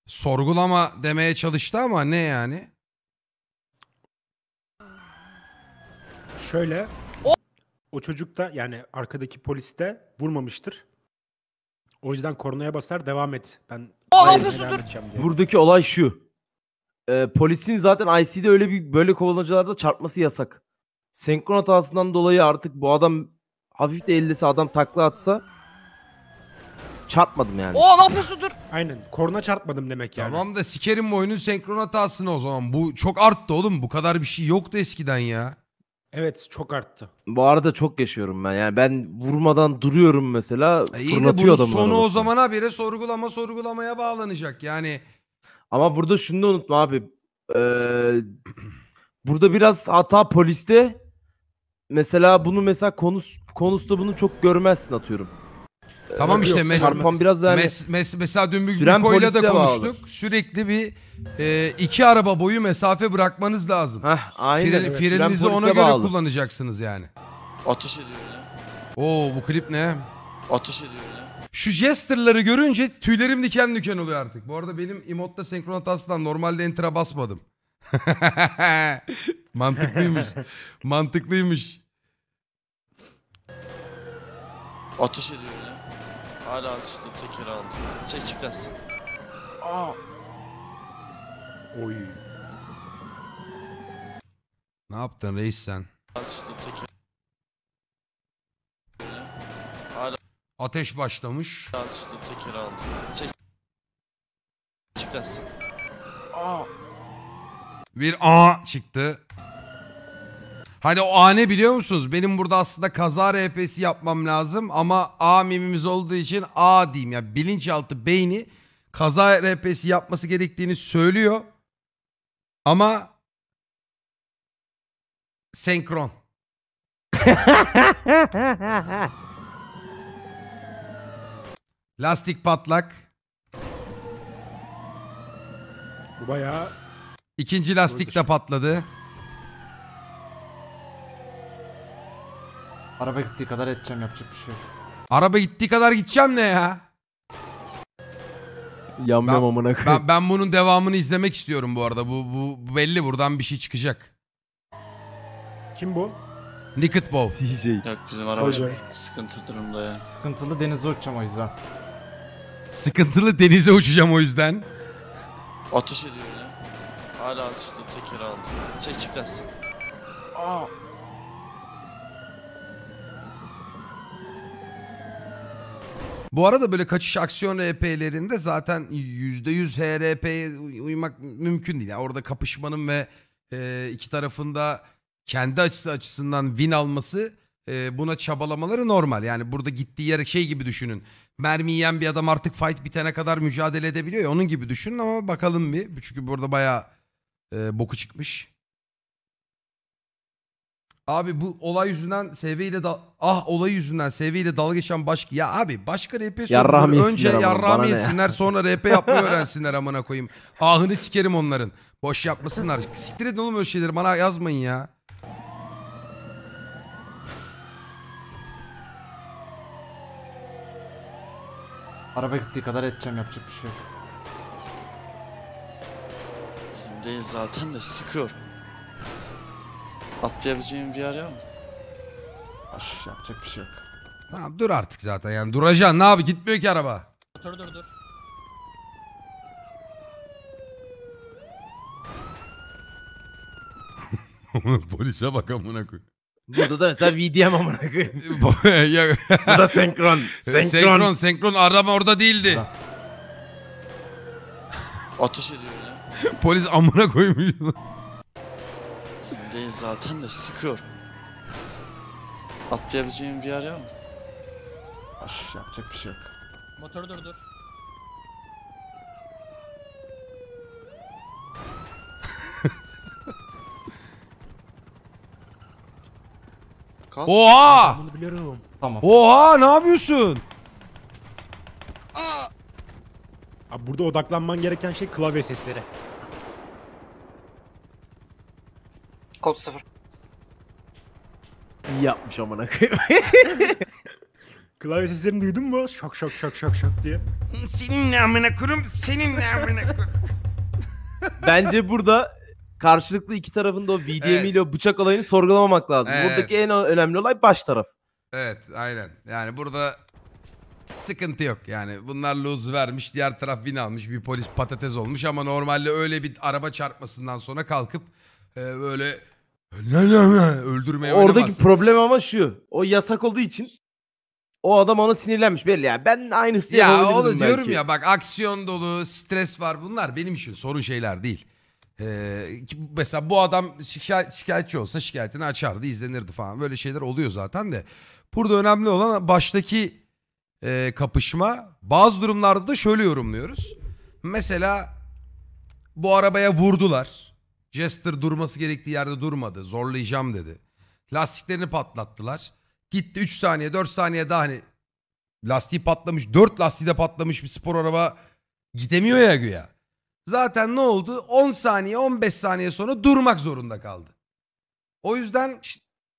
Sorgulama demeye çalıştı ama ne yani? Şöyle. O, o çocuk da yani arkadaki polis de vurmamıştır. O yüzden kornaya basar devam et. Ben Oo ne yapıyorsun dur. Buradaki olay şu e, polisin zaten IC'de öyle bir böyle kovalamacalarda çarpması yasak. Senkron hatasından dolayı artık bu adam hafif de ellese adam takla atsa çarpmadım yani. Oo ne yapıyorsun dur. Aynen. Koruna çarpmadım demek yani. Tamam da sikerim bu oyunun senkron hatasını o zaman. Bu çok arttı oğlum. Bu kadar bir şey yoktu eskiden ya. Evet çok arttı. Bu arada çok yaşıyorum ben. Yani ben vurmadan duruyorum mesela. E iyi de bunun sonu o zamana bire sorgulama sorgulamaya bağlanacak. Yani ama burada şunu da unutma abi. Ee, burada biraz hata poliste. Mesela bunu mesela konus konusta bunu çok görmezsin atıyorum. Tamam ee, işte mes, biraz daha hani mes, mes, mesela dün bir Gülko'yla da konuştuk. Bağlı. Sürekli bir e, iki araba boyu mesafe bırakmanız lazım. Heh, aynen. Fren, evet. Freninizi ona göre bağlı. kullanacaksınız yani. Ateş ediyor ya. Oo bu klip ne? Ateş ediyor ya. Şu jesterları görünce tüylerim diken diken oluyor artık. Bu arada benim emote'da senkron hatası Normalde enter'a basmadım. Mantıklıymış. Mantıklıymış. Ateş ediyor ya. Hala ateş ediyor. Teker aldı. Çekçik çıkarsın. Aa. Oy. Ne yaptın reis sen? Ateş Teker. Ateş başlamış. Yansıdı teker aldı. Ses... Çıktı. Aa. Bir A çıktı. Hani o A ne biliyor musunuz? Benim burada aslında kaza RP'si yapmam lazım ama A mimimiz olduğu için A diyeyim. Yani bilinçaltı beyni kaza RP'si yapması gerektiğini söylüyor. Ama senkron. Lastik patlak. Bu bayağı... İkinci lastik de patladı. Araba gittiği kadar edeceğim yapacak bir şey yok. Araba gittiği kadar gideceğim ne ya? Yam ben, yam amına koyayım. Ben, ben bunun devamını izlemek istiyorum bu arada. Bu, bu belli buradan bir şey çıkacak. Kim bu? Naked Bow. CJ. Yok bizim araba Sadece. sıkıntı durumda ya. Sıkıntılı denize uçacağım o yüzden. Sıkıntılı denize uçacağım o yüzden. Ateş ediyor ya. Hala ateş ediyor. Teker aldı. Çek çık dersin. Aa. Bu arada böyle kaçış aksiyon RP'lerinde zaten %100 HRP'ye uymak mümkün değil. Yani orada kapışmanın ve e, iki tarafında kendi açısı açısından win alması e, buna çabalamaları normal. Yani burada gittiği yer şey gibi düşünün. Mermi yiyen bir adam artık fight bitene kadar mücadele edebiliyor ya onun gibi düşünün ama bakalım bir. Çünkü burada bayağı e, boku çıkmış. Abi bu olay yüzünden SV ile da ah olay yüzünden SV ile dalga geçen başka ya abi başka RP Yarrağımı önce yesinler ama, yesinler sonra RP yapmayı öğrensinler amına koyayım. Ahını sikerim onların. Boş yapmasınlar. Siktir edin oğlum öyle şeyleri bana yazmayın ya. Araba gittiği kadar edeceğim yapacak bir şey yok. Bizim zaten de sıkıyor. Atlayabileceğim bir yer yok mu? Aş yapacak bir şey yok. Tamam dur artık zaten yani duracaksın ne abi gitmiyor ki araba. Dur dur dur. Polise bak amına koy. Burada da mesela VDM amına koyayım. Ya- Bu da senkron. Senkron. senkron senkron arama orada değildi. Ateş ediyor ya. Polis amına koymuş. Bizimdeyiz zaten de sıkıyor. Atlayabileceğim bir yer yok mu? Aş, yapacak bir şey yok. Motoru durdur. Kalk. Oha! Bunu biliyorum. Tamam. Oha ne yapıyorsun? Aa! Abi burada odaklanman gereken şey klavye sesleri. Kod sıfır. İyi yapmış amına koyayım. Klavye seslerini duydun mu? Şak şak şak şak şak diye. Senin ne amına kurum, senin ne amına kurum. Bence burada karşılıklı iki tarafın da o VDM evet. ile bıçak olayını sorgulamamak lazım. Evet. Buradaki en önemli olay baş taraf. Evet aynen. Yani burada sıkıntı yok. Yani bunlar lose vermiş, diğer taraf win almış, bir polis patates olmuş ama normalde öyle bir araba çarpmasından sonra kalkıp e, böyle ne ne ne öldürmeye Oradaki problem ama şu. O yasak olduğu için o adam ona sinirlenmiş belli ya. Yani. Ben aynısını ya, yapabilirdim belki. Ya diyorum ya bak aksiyon dolu, stres var bunlar benim için sorun şeyler değil. Ee, mesela bu adam şikayet, şikayetçi olsa şikayetini açardı, izlenirdi falan. Böyle şeyler oluyor zaten de. Burada önemli olan baştaki e, kapışma. Bazı durumlarda da şöyle yorumluyoruz. Mesela bu arabaya vurdular. Jester durması gerektiği yerde durmadı. Zorlayacağım dedi. Lastiklerini patlattılar. Gitti 3 saniye 4 saniye daha hani lastiği patlamış. 4 lastiği de patlamış bir spor araba gidemiyor ya güya zaten ne oldu? 10 saniye 15 saniye sonra durmak zorunda kaldı. O yüzden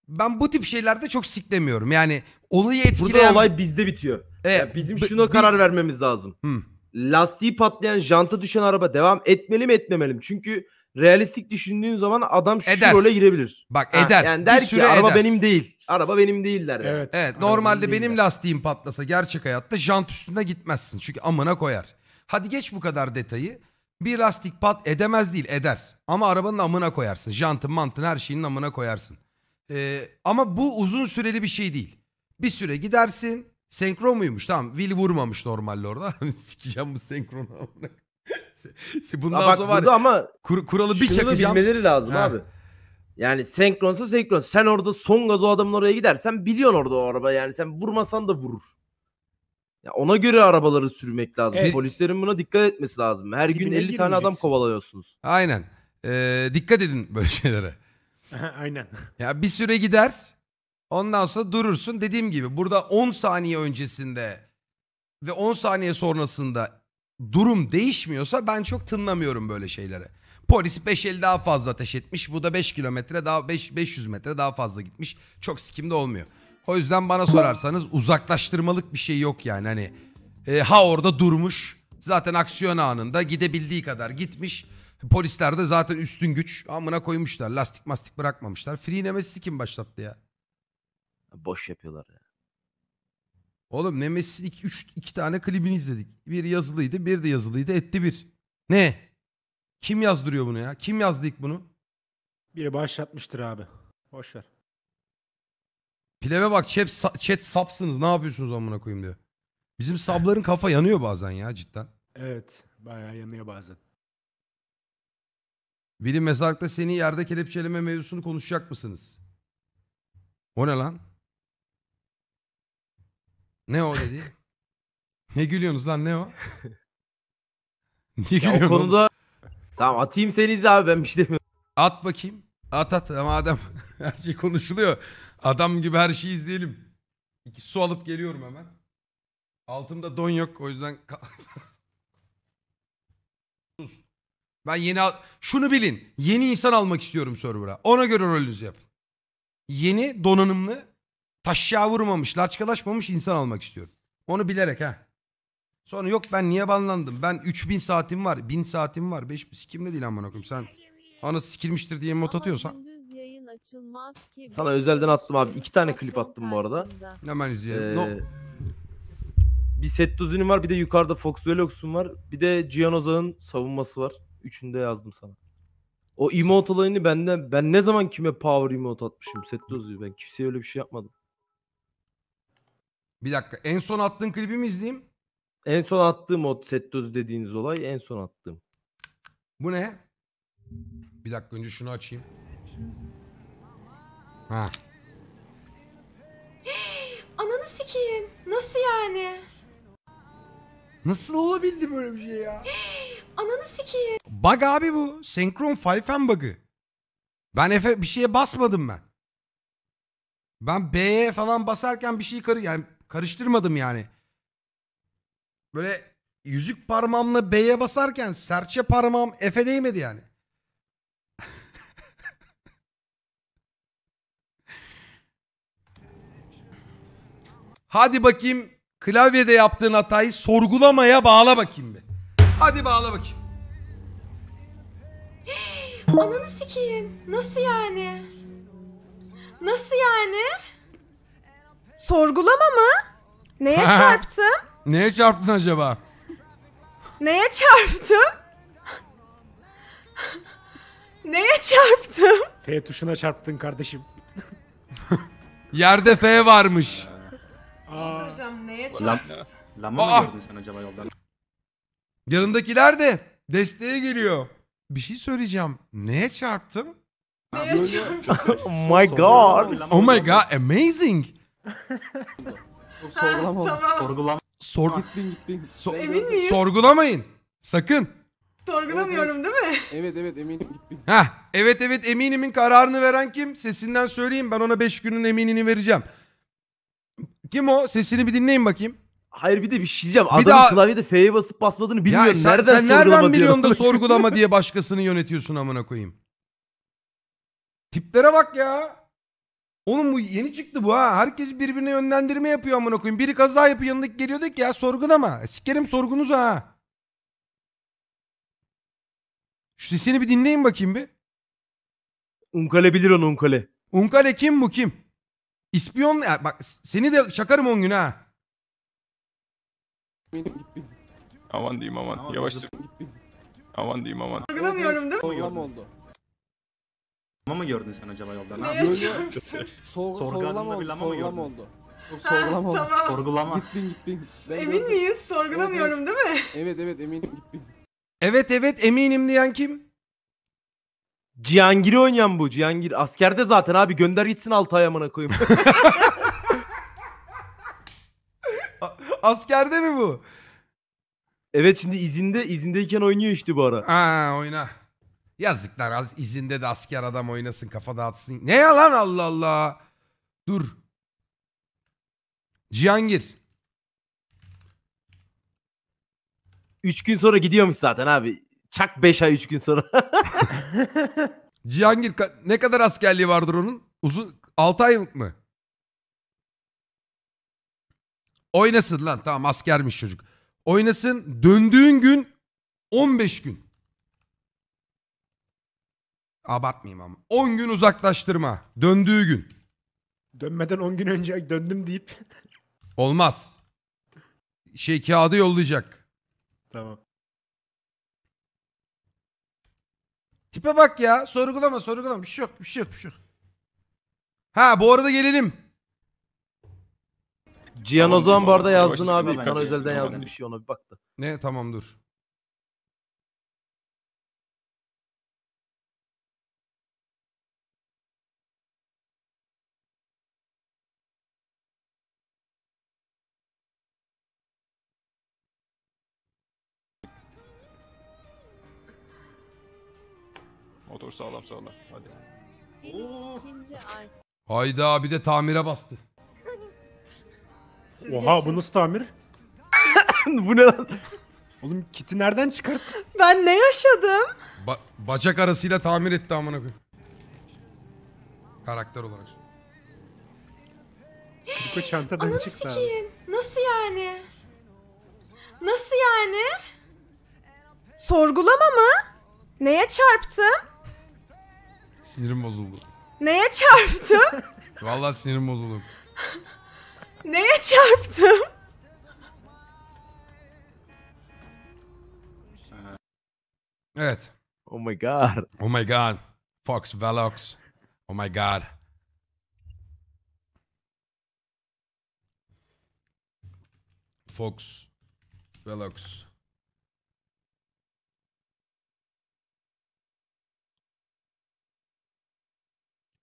ben bu tip şeylerde çok siklemiyorum. Yani olayı etkileyen... Burada olay bizde bitiyor. E, yani bizim şuna karar vermemiz lazım. Hı. Lastiği patlayan, janta düşen araba devam etmeli mi etmemeli mi? Çünkü realistik düşündüğün zaman adam şu eder. role girebilir. Bak ha, eder. Yani der ki araba eder. benim değil. Araba benim değiller. der. Evet. evet normalde benim, benim lastiğim patlasa gerçek hayatta jant üstünde gitmezsin. Çünkü amına koyar. Hadi geç bu kadar detayı. Bir lastik pat edemez değil eder. Ama arabanın amına koyarsın. Jantın mantın her şeyin amına koyarsın. Ee, ama bu uzun süreli bir şey değil. Bir süre gidersin. Senkron muymuş? Tamam. Will vurmamış normalde orada. Sikeceğim bu senkronu amına. Bundan ya bak, sonra var burada ama kur, kuralı bir çakacağım. bilmeleri lazım ha. abi. Yani senkronsa senkron. Sen orada son gazı o adamın oraya gidersen biliyorsun orada o araba. Yani sen vurmasan da vurur. Ya ona göre arabaları sürmek lazım. Evet. Polislerin buna dikkat etmesi lazım. Her gün 50 tane adam kovalıyorsunuz. Aynen. Ee, dikkat edin böyle şeylere. Aynen. Ya bir süre gider. Ondan sonra durursun. Dediğim gibi burada 10 saniye öncesinde ve 10 saniye sonrasında durum değişmiyorsa ben çok tınlamıyorum böyle şeylere. Polis 5 el daha fazla ateş etmiş. Bu da 5 kilometre daha 5 500 metre daha fazla gitmiş. Çok sikimde olmuyor. O yüzden bana sorarsanız uzaklaştırmalık bir şey yok yani. Hani e, ha orada durmuş. Zaten aksiyon anında gidebildiği kadar gitmiş. Polisler de zaten üstün güç. Amına koymuşlar. Lastik mastik bırakmamışlar. Free kim başlattı ya? Boş yapıyorlar ya. Oğlum Nemesis'in iki, üç, iki tane klibini izledik. Bir yazılıydı, bir de yazılıydı. Etti bir. Ne? Kim yazdırıyor bunu ya? Kim yazdı ilk bunu? Biri başlatmıştır abi. Boş Pileve bak chat, chat sapsınız ne yapıyorsunuz amına koyayım diyor. Bizim sabların kafa yanıyor bazen ya cidden. Evet bayağı yanıyor bazen. Biri mezarlıkta seni yerde kelepçeleme mevzusunu konuşacak mısınız? O ne lan? Ne o dedi? ne gülüyorsunuz lan ne o? Niye Ya o konuda tamam atayım seniz abi ben bir şey demiyorum. At bakayım. At at madem her şey konuşuluyor. Adam gibi her şeyi izleyelim. İki su alıp geliyorum hemen. Altımda don yok o yüzden... Sus. ben yeni... Al... Şunu bilin. Yeni insan almak istiyorum server'a. Ona göre rolünüzü yapın. Yeni, donanımlı, taşya vurmamış, larçkalaşmamış insan almak istiyorum. Onu bilerek ha. Sonra yok ben niye banlandım? Ben 3000 saatim var, 1000 saatim var, 5000 sikimde değil amına koyayım. Sen ana sikilmiştir diye mod atıyorsan açılmaz ki. Sana özelden attım abi. iki tane klip attım bu arada. Hemen izleyelim. Ee, Bir Settuzun'un var bir de yukarıda Fox Velox'un var. Bir de Cihan savunması var. Üçünü de yazdım sana. O emote olayını benden ben ne zaman kime power emote atmışım Settuzu'yu ben kimseye öyle bir şey yapmadım. Bir dakika en son attığın klibi mi izleyeyim? En son attığım o Settuzu dediğiniz olay en son attığım. Bu ne? Bir dakika önce şunu açayım. Ha. Ananı sikeyim. Nasıl yani? Nasıl olabildi böyle bir şey ya? Ananı sikeyim. Bug abi bu. Senkron Fayfen bug'ı. Ben Efe bir şeye basmadım ben. Ben B'ye falan basarken bir şey karı yani karıştırmadım yani. Böyle yüzük parmağımla B'ye basarken serçe parmağım Efe değmedi yani. Hadi bakayım klavyede yaptığın hatayı sorgulamaya bağla bakayım bir. Hadi bağla bakayım. Ananı sikeyim. Nasıl yani? Nasıl yani? Sorgulama mı? Neye çarptım? Neye çarptın acaba? Neye çarptım? Neye çarptım? F tuşuna çarptın kardeşim. Yerde F varmış. Bir şey neye Lan, çağırdın? lamba mı gördün sen acaba yoldan? Yanındakiler de desteğe geliyor. Bir şey söyleyeceğim. Neye çarptın? Neye çağırdın? Oh my god. Oh my god amazing. Ha, Sorgulama. Sorgulama. Emin miyiz? sorgulamayın. Sakın. Sorgulamıyorum değil mi? Evet evet eminim gittin. Heh, evet evet eminimin kararını veren kim? Sesinden söyleyeyim ben ona 5 günün eminini vereceğim. Kim o? Sesini bir dinleyin bakayım. Hayır bir de bir şey diyeceğim. Bir Adamın daha- klavyede F'ye basıp basmadığını bilmiyorum. Ya sen, nereden sen nereden biliyorsun da sorgulama diye başkasını yönetiyorsun amına koyayım. Tiplere bak ya. Oğlum bu yeni çıktı bu ha. Herkes birbirine yönlendirme yapıyor amına koyayım. Biri kaza yapıyor yanındaki geliyor diyor ki ya sorgulama. E, Sikerim sorgunuz ha. Şu sesini bir dinleyin bakayım bir. Unkale bilir onu unkale. Unkale kim bu kim? İspiyon ya bak seni de şakarım 10 gün ha. Aman diyeyim aman. Yavaş dur. Aman diyeyim aman. Sorgulamıyorum değil mi? Sorgulam oldu. Lama mı gördün sen acaba yoldan? Ne? çarptın? Sorg sorgulama bir lama mı gördün? oldu. Sorgulama oldu. Tamam. Sorgulama. Gittin gittin. Emin gördüm. miyiz? Sorgulamıyorum değil mi? Evet evet eminim gittin. Evet evet eminim diyen kim? Cihangir'i oynayan bu. Cihangir askerde zaten abi gönder gitsin Altay amına koyayım. Askerde mi bu? evet şimdi izinde izindeyken oynuyor işte bu ara. Ha oyna. Yazıklar az izinde de asker adam oynasın kafa dağıtsın. Ne yalan Allah Allah. Dur. Cihangir. Üç gün sonra gidiyormuş zaten abi. Çak 5 ay 3 gün sonra. Cihangir ne kadar askerliği vardır onun? Uzun 6 aylık mı? Oynasın lan tamam askermiş çocuk. Oynasın döndüğün gün 15 gün. Abartmayayım ama. 10 gün uzaklaştırma. Döndüğü gün. Dönmeden 10 gün önce döndüm deyip. Olmaz. Şey kağıdı yollayacak. Tamam. Tipe bak ya. Sorgulama sorgulama. Bir şey yok bir şey yok bir şey yok. Ha bu arada gelelim. Cihan Ozan bu arada yazdın abi. Sana özelden yazdım bir şey ona bir baktı. Ne tamam dur. Dur sağlam sağlam. Hadi. Oh. Hayda bir de tamire bastı. Siz Oha bu nasıl tamir? bu ne lan? Oğlum kiti nereden çıkart? Ben ne yaşadım? Ba bacak arasıyla tamir etti amına Karakter olarak. Bu çantadan Ananı çıktı. abi. sikeyim. Nasıl yani? Nasıl yani? Sorgulama mı? Neye çarptım? Sinirim bozuldu. Neye çarptım? Vallahi sinirim bozuldu. Neye çarptım? Evet. Oh my god. Oh my god. Fox Velox. Oh my god. Fox Velox.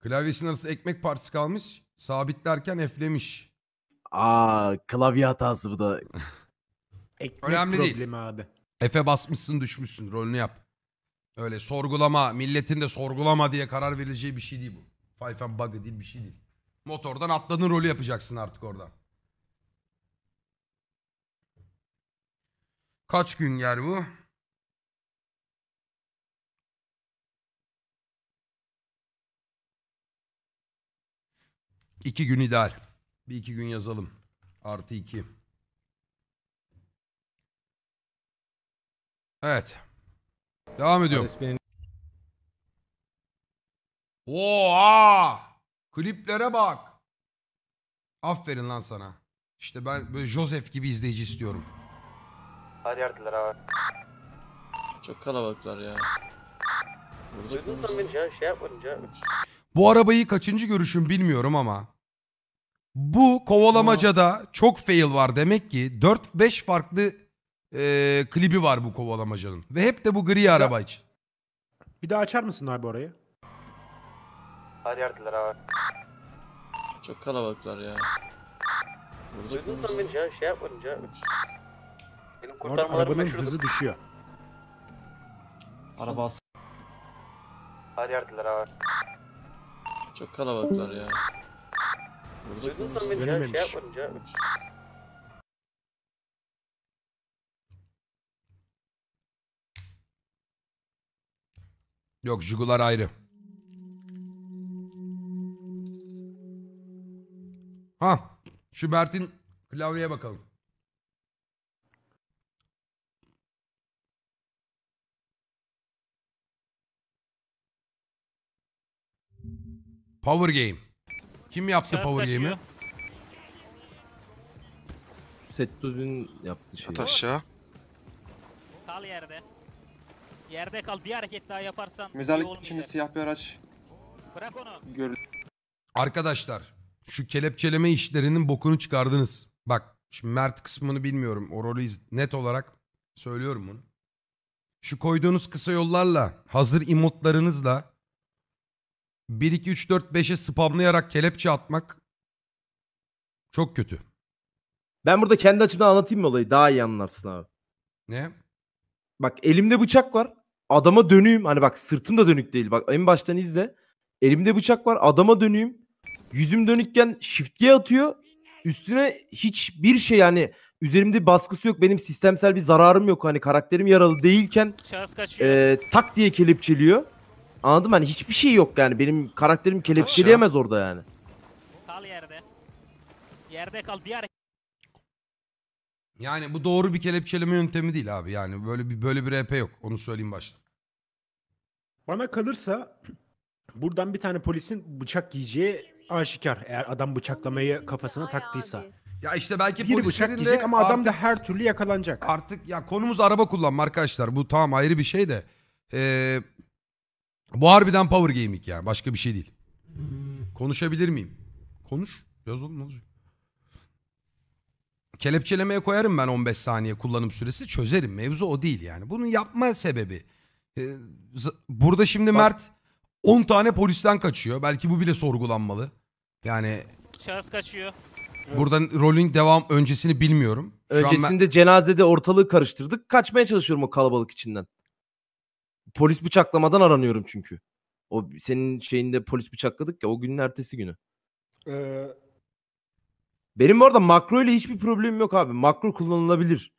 Klavyesinin arasında ekmek parçası kalmış. Sabitlerken eflemiş. Aa klavye hatası bu da. Ekmek Önemli problemi değil. abi. Efe basmışsın düşmüşsün rolünü yap. Öyle sorgulama milletin de sorgulama diye karar verileceği bir şey değil bu. Five and bug'ı değil bir şey değil. Motordan atladın rolü yapacaksın artık oradan. Kaç gün yer bu? İki gün ideal. Bir iki gün yazalım. Artı iki. Evet. Devam ediyorum. Benim... Oha! Kliplere bak. Aferin lan sana. İşte ben böyle Joseph gibi izleyici istiyorum. Hadi yardılar abi. Çok kalabalıklar ya. Burada şey Bu arabayı kaçıncı görüşüm bilmiyorum ama bu kovalamacada çok fail var demek ki 4-5 farklı e, klibi var bu kovalamacanın. Ve hep de bu gri araba için. Bir daha açar mısın abi orayı? Hadi yerdiler abi. Çok kalabalıklar ya. Duydun mu beni şey yapınca? Benim arabanın meşhurdu. hızı düşüyor. Araba alsın. Hadi yerdiler abi. Çok kalabalıklar ya. Dönememiş. Şey Yok jugular ayrı. Ha şu Bert'in klavyeye bakalım. Power Game. Kim yaptı Şans power kaçıyor. game'i? Settoz'un yaptığı şey. At aşağı. Kal yerde. Yerde kal. Bir hareket daha yaparsan iyi Mezarlık şimdi siyah bir araç Bırak onu. görüldü. Arkadaşlar şu kelepçeleme işlerinin bokunu çıkardınız. Bak şimdi Mert kısmını bilmiyorum. O rolü net olarak söylüyorum bunu. Şu koyduğunuz kısa yollarla, hazır emotlarınızla 1 2 3 4 5'e spamlayarak kelepçe atmak çok kötü. Ben burada kendi açımdan anlatayım mı olayı? Daha iyi anlarsın abi. Ne? Bak elimde bıçak var. Adama döneyim. Hani bak sırtım da dönük değil. Bak en baştan izle. Elimde bıçak var. Adama döneyim. Yüzüm dönükken shift atıyor. Üstüne hiçbir şey yani üzerimde baskısı yok. Benim sistemsel bir zararım yok. Hani karakterim yaralı değilken Şahıs kaçıyor. e, tak diye kelepçeliyor. Anladım hani hiçbir şey yok yani. Benim karakterim kelepçeleyemez orada yani. Kal yerde. Yerde kal diğer Yani bu doğru bir kelepçeleme yöntemi değil abi. Yani böyle bir böyle bir RP yok. Onu söyleyeyim başta. Bana kalırsa buradan bir tane polisin bıçak giyeceği aşikar. Eğer adam bıçaklamayı kafasına taktıysa. Ya işte belki Bir bıçak polislerin de yiyecek ama adam da her türlü yakalanacak. Artık ya konumuz araba kullanma arkadaşlar. Bu tamam ayrı bir şey de. Ee, bu harbiden power gaming yani. Başka bir şey değil. Konuşabilir miyim? Konuş. Yaz oğlum ne olacak? Kelepçelemeye koyarım ben 15 saniye kullanım süresi çözerim. Mevzu o değil yani. Bunun yapma sebebi. E, burada şimdi Bak. Mert 10 tane polisten kaçıyor. Belki bu bile sorgulanmalı. Yani Şahıs kaçıyor. buradan rolün devam öncesini bilmiyorum. Şu ben- Öncesinde cenazede ortalığı karıştırdık. Kaçmaya çalışıyorum o kalabalık içinden polis bıçaklamadan aranıyorum çünkü. O senin şeyinde polis bıçakladık ya o günün ertesi günü. Ee... Benim bu arada makro ile hiçbir problemim yok abi. Makro kullanılabilir.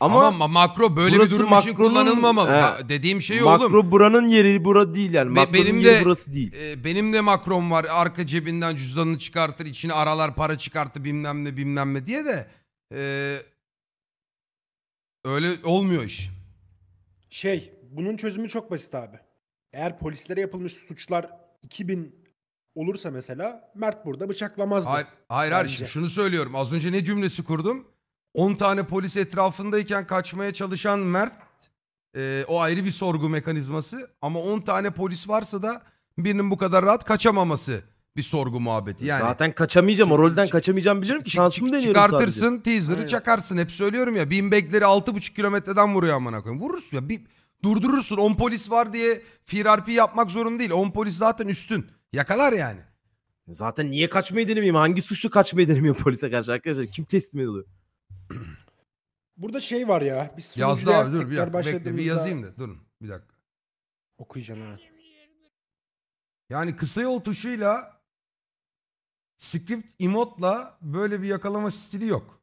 Ama, Ama makro böyle bir durum için kullanılmamalı. He, dediğim şey makro oğlum. Makro buranın yeri bura değil yani. Makronun benim de, yeri burası değil. E, benim de makrom var. Arka cebinden cüzdanını çıkartır, içine aralar para çıkartır bilmem ne bilmem ne diye de e, öyle olmuyor iş. Şey bunun çözümü çok basit abi. Eğer polislere yapılmış suçlar 2000 olursa mesela Mert burada bıçaklamazdı. Hayır hayır, hayır şimdi şunu söylüyorum. Az önce ne cümlesi kurdum? 10 tane polis etrafındayken kaçmaya çalışan Mert e, o ayrı bir sorgu mekanizması ama 10 tane polis varsa da birinin bu kadar rahat kaçamaması bir sorgu muhabbeti. Yani zaten kaçamayacağım o rolden kaçamayacağım biliyorum ki şansımı deniyorum Çıkartırsın sadece. teaser'ı çakarsın hep söylüyorum ya bin beanbag'leri 6,5 kilometreden vuruyor amına koyayım. Vurursun ya bir Durdurursun 10 polis var diye firarpi yapmak zorunda değil. 10 polis zaten üstün. Yakalar yani. Zaten niye kaçma yedenemeyim? Hangi suçlu kaçma yedenemeyim polise karşı arkadaşlar? Kim teslim ediliyor? Burada şey var ya. Biz Yazdı sunucuya abi dur bir dakika bekle bir yazayım da durun bir dakika. Okuyacağım ha. Yani kısa yol tuşuyla script emotla böyle bir yakalama stili yok.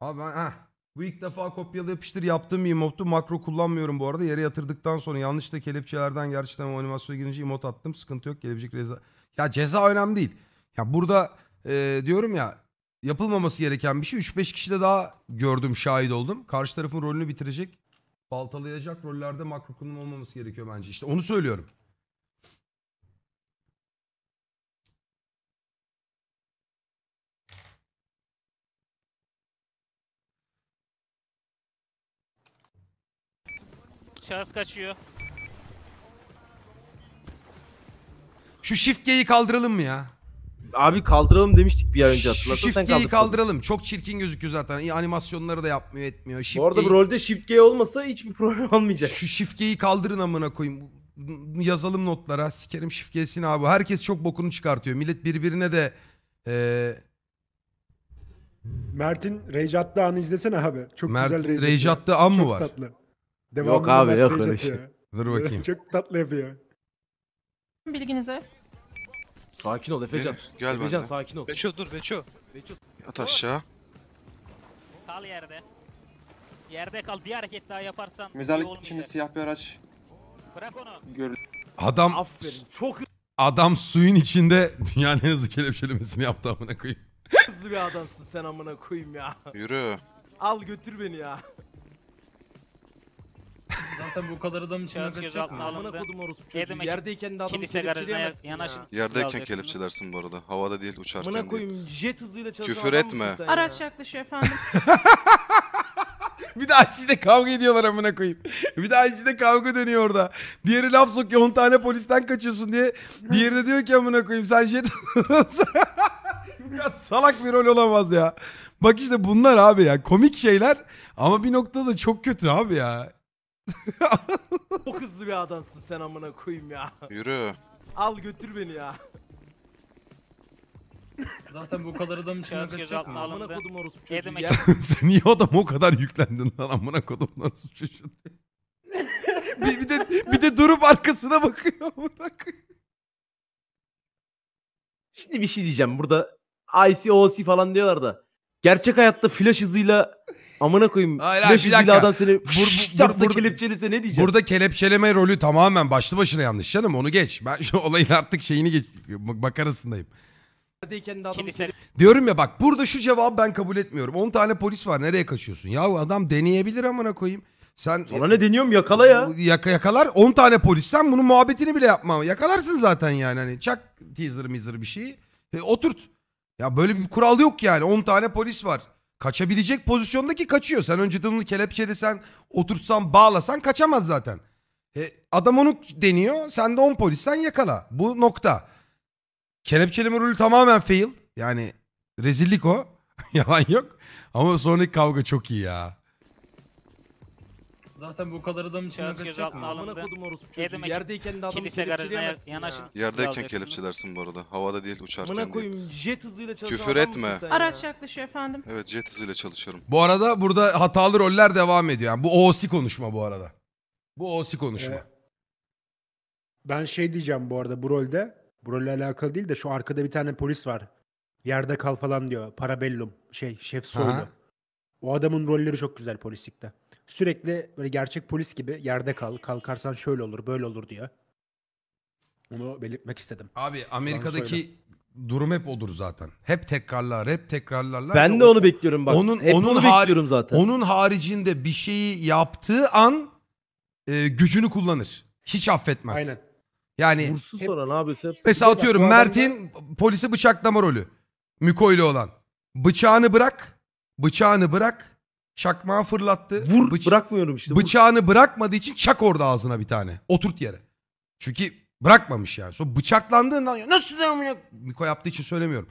Abi ben, heh. Bu ilk defa kopyala yapıştır yaptığım bir emote'tu. Makro kullanmıyorum bu arada. Yere yatırdıktan sonra yanlışlıkla kelepçelerden gerçekten o animasyona girince emote attım. Sıkıntı yok. Gelecek ceza. Ya ceza önemli değil. Ya burada e, diyorum ya yapılmaması gereken bir şey. 3-5 kişide daha gördüm, şahit oldum. Karşı tarafın rolünü bitirecek, baltalayacak rollerde makro kullanım olmaması gerekiyor bence. İşte onu söylüyorum. Şahıs kaçıyor. Şu shift G'yi kaldıralım mı ya? Abi kaldıralım demiştik bir yer önce hatırlatın. Şu shift G'yi kaldıralım. Çok çirkin gözüküyor zaten. İyi animasyonları da yapmıyor etmiyor. Shift Bu arada bu rolde shift G olmasa hiçbir problem olmayacak. Şu shift G'yi kaldırın amına koyayım. Yazalım notlara. Sikerim shift G'sini abi. Herkes çok bokunu çıkartıyor. Millet birbirine de eee Mert'in Rage attığı anı izlesene abi. Çok Mert güzel Rage, Rage attığı an mı var? Çok tatlı. Devamlı Yok abi, Mert yok öyle şey. Dur bakayım. Çok tatlı yapıyor. Bilginize. Sakin ol Efecan. Gel, gel Efecan sakin ol. Beço dur Beço. Beço. Yat aşağı. Kal yerde. Yerde kal bir hareket daha yaparsan. iyi Mezarlık şimdi siyah bir araç Bırak onu. görüldü. Adam Aferin. Çok adam suyun içinde dünyanın en hızlı kelepçelemesini yaptı amına koyayım. hızlı bir adamsın sen amına koyayım ya. Yürü. Al götür beni ya. Zaten bu kadar adamın içine gözaltına alındı. kodum orospu Yerdeyken de adamı kelepçeleyemezsin yanaşın. ya. Yerdeyken kelepçelersin bu arada. Havada değil uçarken Amına değil. koyayım jet hızıyla çalışan Küfür etme. Araç yaklaşıyor efendim. Bir de Ayşe'de kavga ediyorlar amına koyayım. Bir de Ayşe'de kavga dönüyor orada. Diğeri laf sokuyor 10 tane polisten kaçıyorsun diye. Diğeri de diyor ki amına koyayım sen jet Ya salak bir rol olamaz ya. Bak işte bunlar abi ya komik şeyler ama bir noktada da çok kötü abi ya. Çok hızlı bir adamsın sen amına koyayım ya. Yürü. Al götür beni ya. Zaten bu kadar adam içine Şahıs Amına kodum orospu çocuğu. Ya. Sen niye adam o kadar yüklendin lan amına kodumdan orospu çocuğu. bir, bir, de, bir de durup arkasına bakıyor amına Şimdi bir şey diyeceğim. Burada OC falan diyorlar da. Gerçek hayatta flash hızıyla Amına koyayım. Hayır, 500 bir dakika. adam seni vur, vur, vur, kelepçelese ne diyeceğim? Burada kelepçeleme rolü tamamen başlı başına yanlış canım onu geç. Ben şu olayın artık şeyini geç bakarasındayım. Diyorum ya bak burada şu cevabı ben kabul etmiyorum. 10 tane polis var nereye kaçıyorsun? Ya adam deneyebilir amına koyayım. Sen Sonra ne deniyorum yakala ya. Yaka, yakalar 10 tane polis sen bunun muhabbetini bile yapma. Yakalarsın zaten yani hani çak teaser mizer bir şeyi. E, oturt. Ya böyle bir kural yok yani 10 tane polis var. Kaçabilecek pozisyondaki kaçıyor. Sen önceden onu kelepçelesen, otursan bağlasan kaçamaz zaten. E, adam onu deniyor. Sen de on polis sen yakala. Bu nokta. Kelepçeleme rolü tamamen fail. Yani rezillik o. Yalan yok. Ama sonraki kavga çok iyi ya. Zaten bu kadar adamın için Şahıs gözaltına Amına kodum orospu çocuğu. Yedim Yerdeyken de adamı Kilise garajına ya- Yerdeyken alacaksınız. bu arada. Havada değil Amına uçarken değil. koyayım jet hızıyla çalışan Küfür etme. sen ya? Araç yaklaşıyor efendim. Evet jet hızıyla çalışıyorum. Bu arada burada hatalı roller devam ediyor. Yani bu OC konuşma bu arada. Bu OC konuşma. Evet. Ben şey diyeceğim bu arada bu rolde. Bu rolle alakalı değil de şu arkada bir tane polis var. Yerde kal falan diyor. Parabellum. Şey şef soylu. O adamın rolleri çok güzel polislikte sürekli böyle gerçek polis gibi yerde kal, kalkarsan şöyle olur, böyle olur diyor. Onu belirtmek istedim. Abi Amerika'daki durum hep odur zaten. Hep tekrarlar, hep tekrarlarlar. Ben de onu bekliyorum bak. Onun hep onun onu bekliyorum zaten. Onun haricinde bir şeyi yaptığı an e, gücünü kullanır. Hiç affetmez. Aynen. Yani Vursuz sonra ne yapıyorsa hepsi. Mesela atıyorum Mert'in polisi bıçaklama rolü. Miko ile olan. Bıçağını bırak. Bıçağını bırak Çakmağı fırlattı. Vur Bıç bırakmıyorum işte. Vur. Bıçağını bırakmadığı için çak orada ağzına bir tane. Oturt yere. Çünkü bırakmamış yani. Sonra bıçaklandığından nasıl amına Miko yaptığı için söylemiyorum.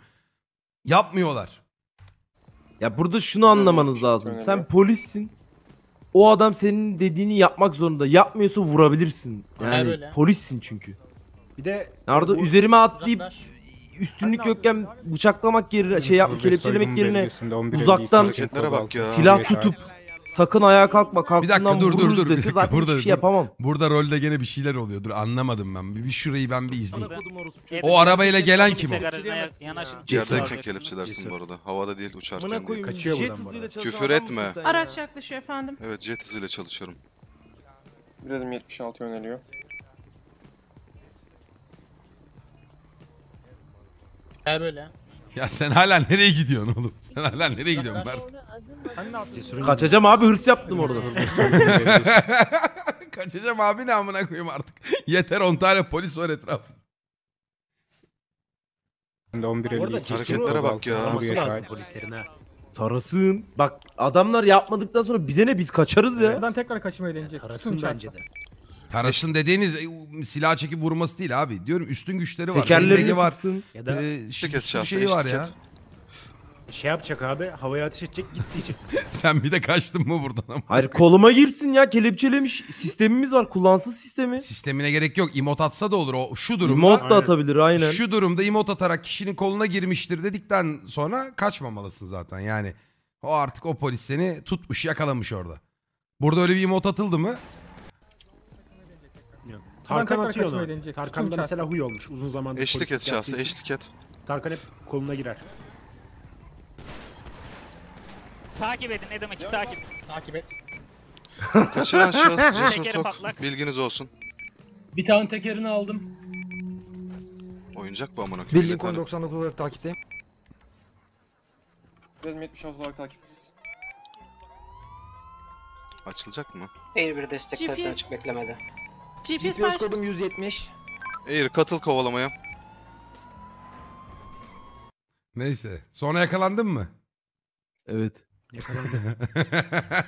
Yapmıyorlar. Ya burada şunu anlamanız lazım. Sen polissin. O adam senin dediğini yapmak zorunda. Yapmıyorsa vurabilirsin. Yani polissin çünkü. Bir de Nerede üzerime atlayıp üstünlük yokken bıçaklamak yerine şey yapmak kelepçelemek yerine uzaktan bak ya. silah tutup sakın ayağa kalkma Bir kalktığından dakika dur dur vururuz dur. Bir zaten burada, hiçbir şey yapamam. burada rolde gene bir şeyler oluyordur. Anlamadım ben. Bir, bir şurayı ben bir izleyeyim. O arabayla gelen kim o? Yerdeyken kelepçelersin bu arada. Havada değil uçarken değil. Kaçıyor jet buradan Küfür etme. Araç yaklaşıyor efendim. Evet jet hızıyla çalışıyorum. Birazım 76 yöneliyor. Gel böyle. Ya sen hala nereye gidiyorsun oğlum? Sen hala nereye gidiyorsun Mert? Kaçacağım abi hırs yaptım orada. Kaçacağım abi ne amına koyayım artık. Yeter 10 tane polis var etraf. Ben de 11 Orada Hareketlere bak ya. Olması Tarasın. Bak adamlar yapmadıktan sonra bize ne biz kaçarız ya. Buradan tekrar kaçmayı deneyecek. Tarasın bence de. Tarasın dediğiniz e, silah çekip vurması değil abi. Diyorum üstün güçleri var. Tekerlerini Tekerleri var. sıksın. Ya da Ee, şi- bir şey var ya. şey yapacak abi havaya ateş edecek gittiği Sen bir de kaçtın mı buradan ama. Hayır koluma girsin ya kelepçelemiş sistemimiz var kullansın sistemi. Sistemine gerek yok. Emot atsa da olur. O şu durumda. Mod da atabilir aynen. Şu durumda imot atarak kişinin koluna girmiştir dedikten sonra kaçmamalısın zaten. Yani o artık o polis seni tutmuş yakalamış orada. Burada öyle bir emot atıldı mı Tarkan atıyor onu. Deneyecek. Tarkan'da mesela huy olmuş uzun zamandır. Eşlik et şahsı eşlik et. Tarkan hep koluna girer. Takip edin ne demek takip. Takip et. Kaçıran şahıs Cesur Tekeri Tok. Bilginiz olsun. Bir tane tekerini aldım. Oyuncak bu amına Bir koyayım. 99 olarak takipteyim. Bizim 76 olarak takipçiz. Açılacak mı? Air bir destek tekrar açık beklemede. GPS, GPS kodum 170. Hayır katıl kovalamaya. Neyse. Sonra yakalandın mı? Evet. Yakalandım.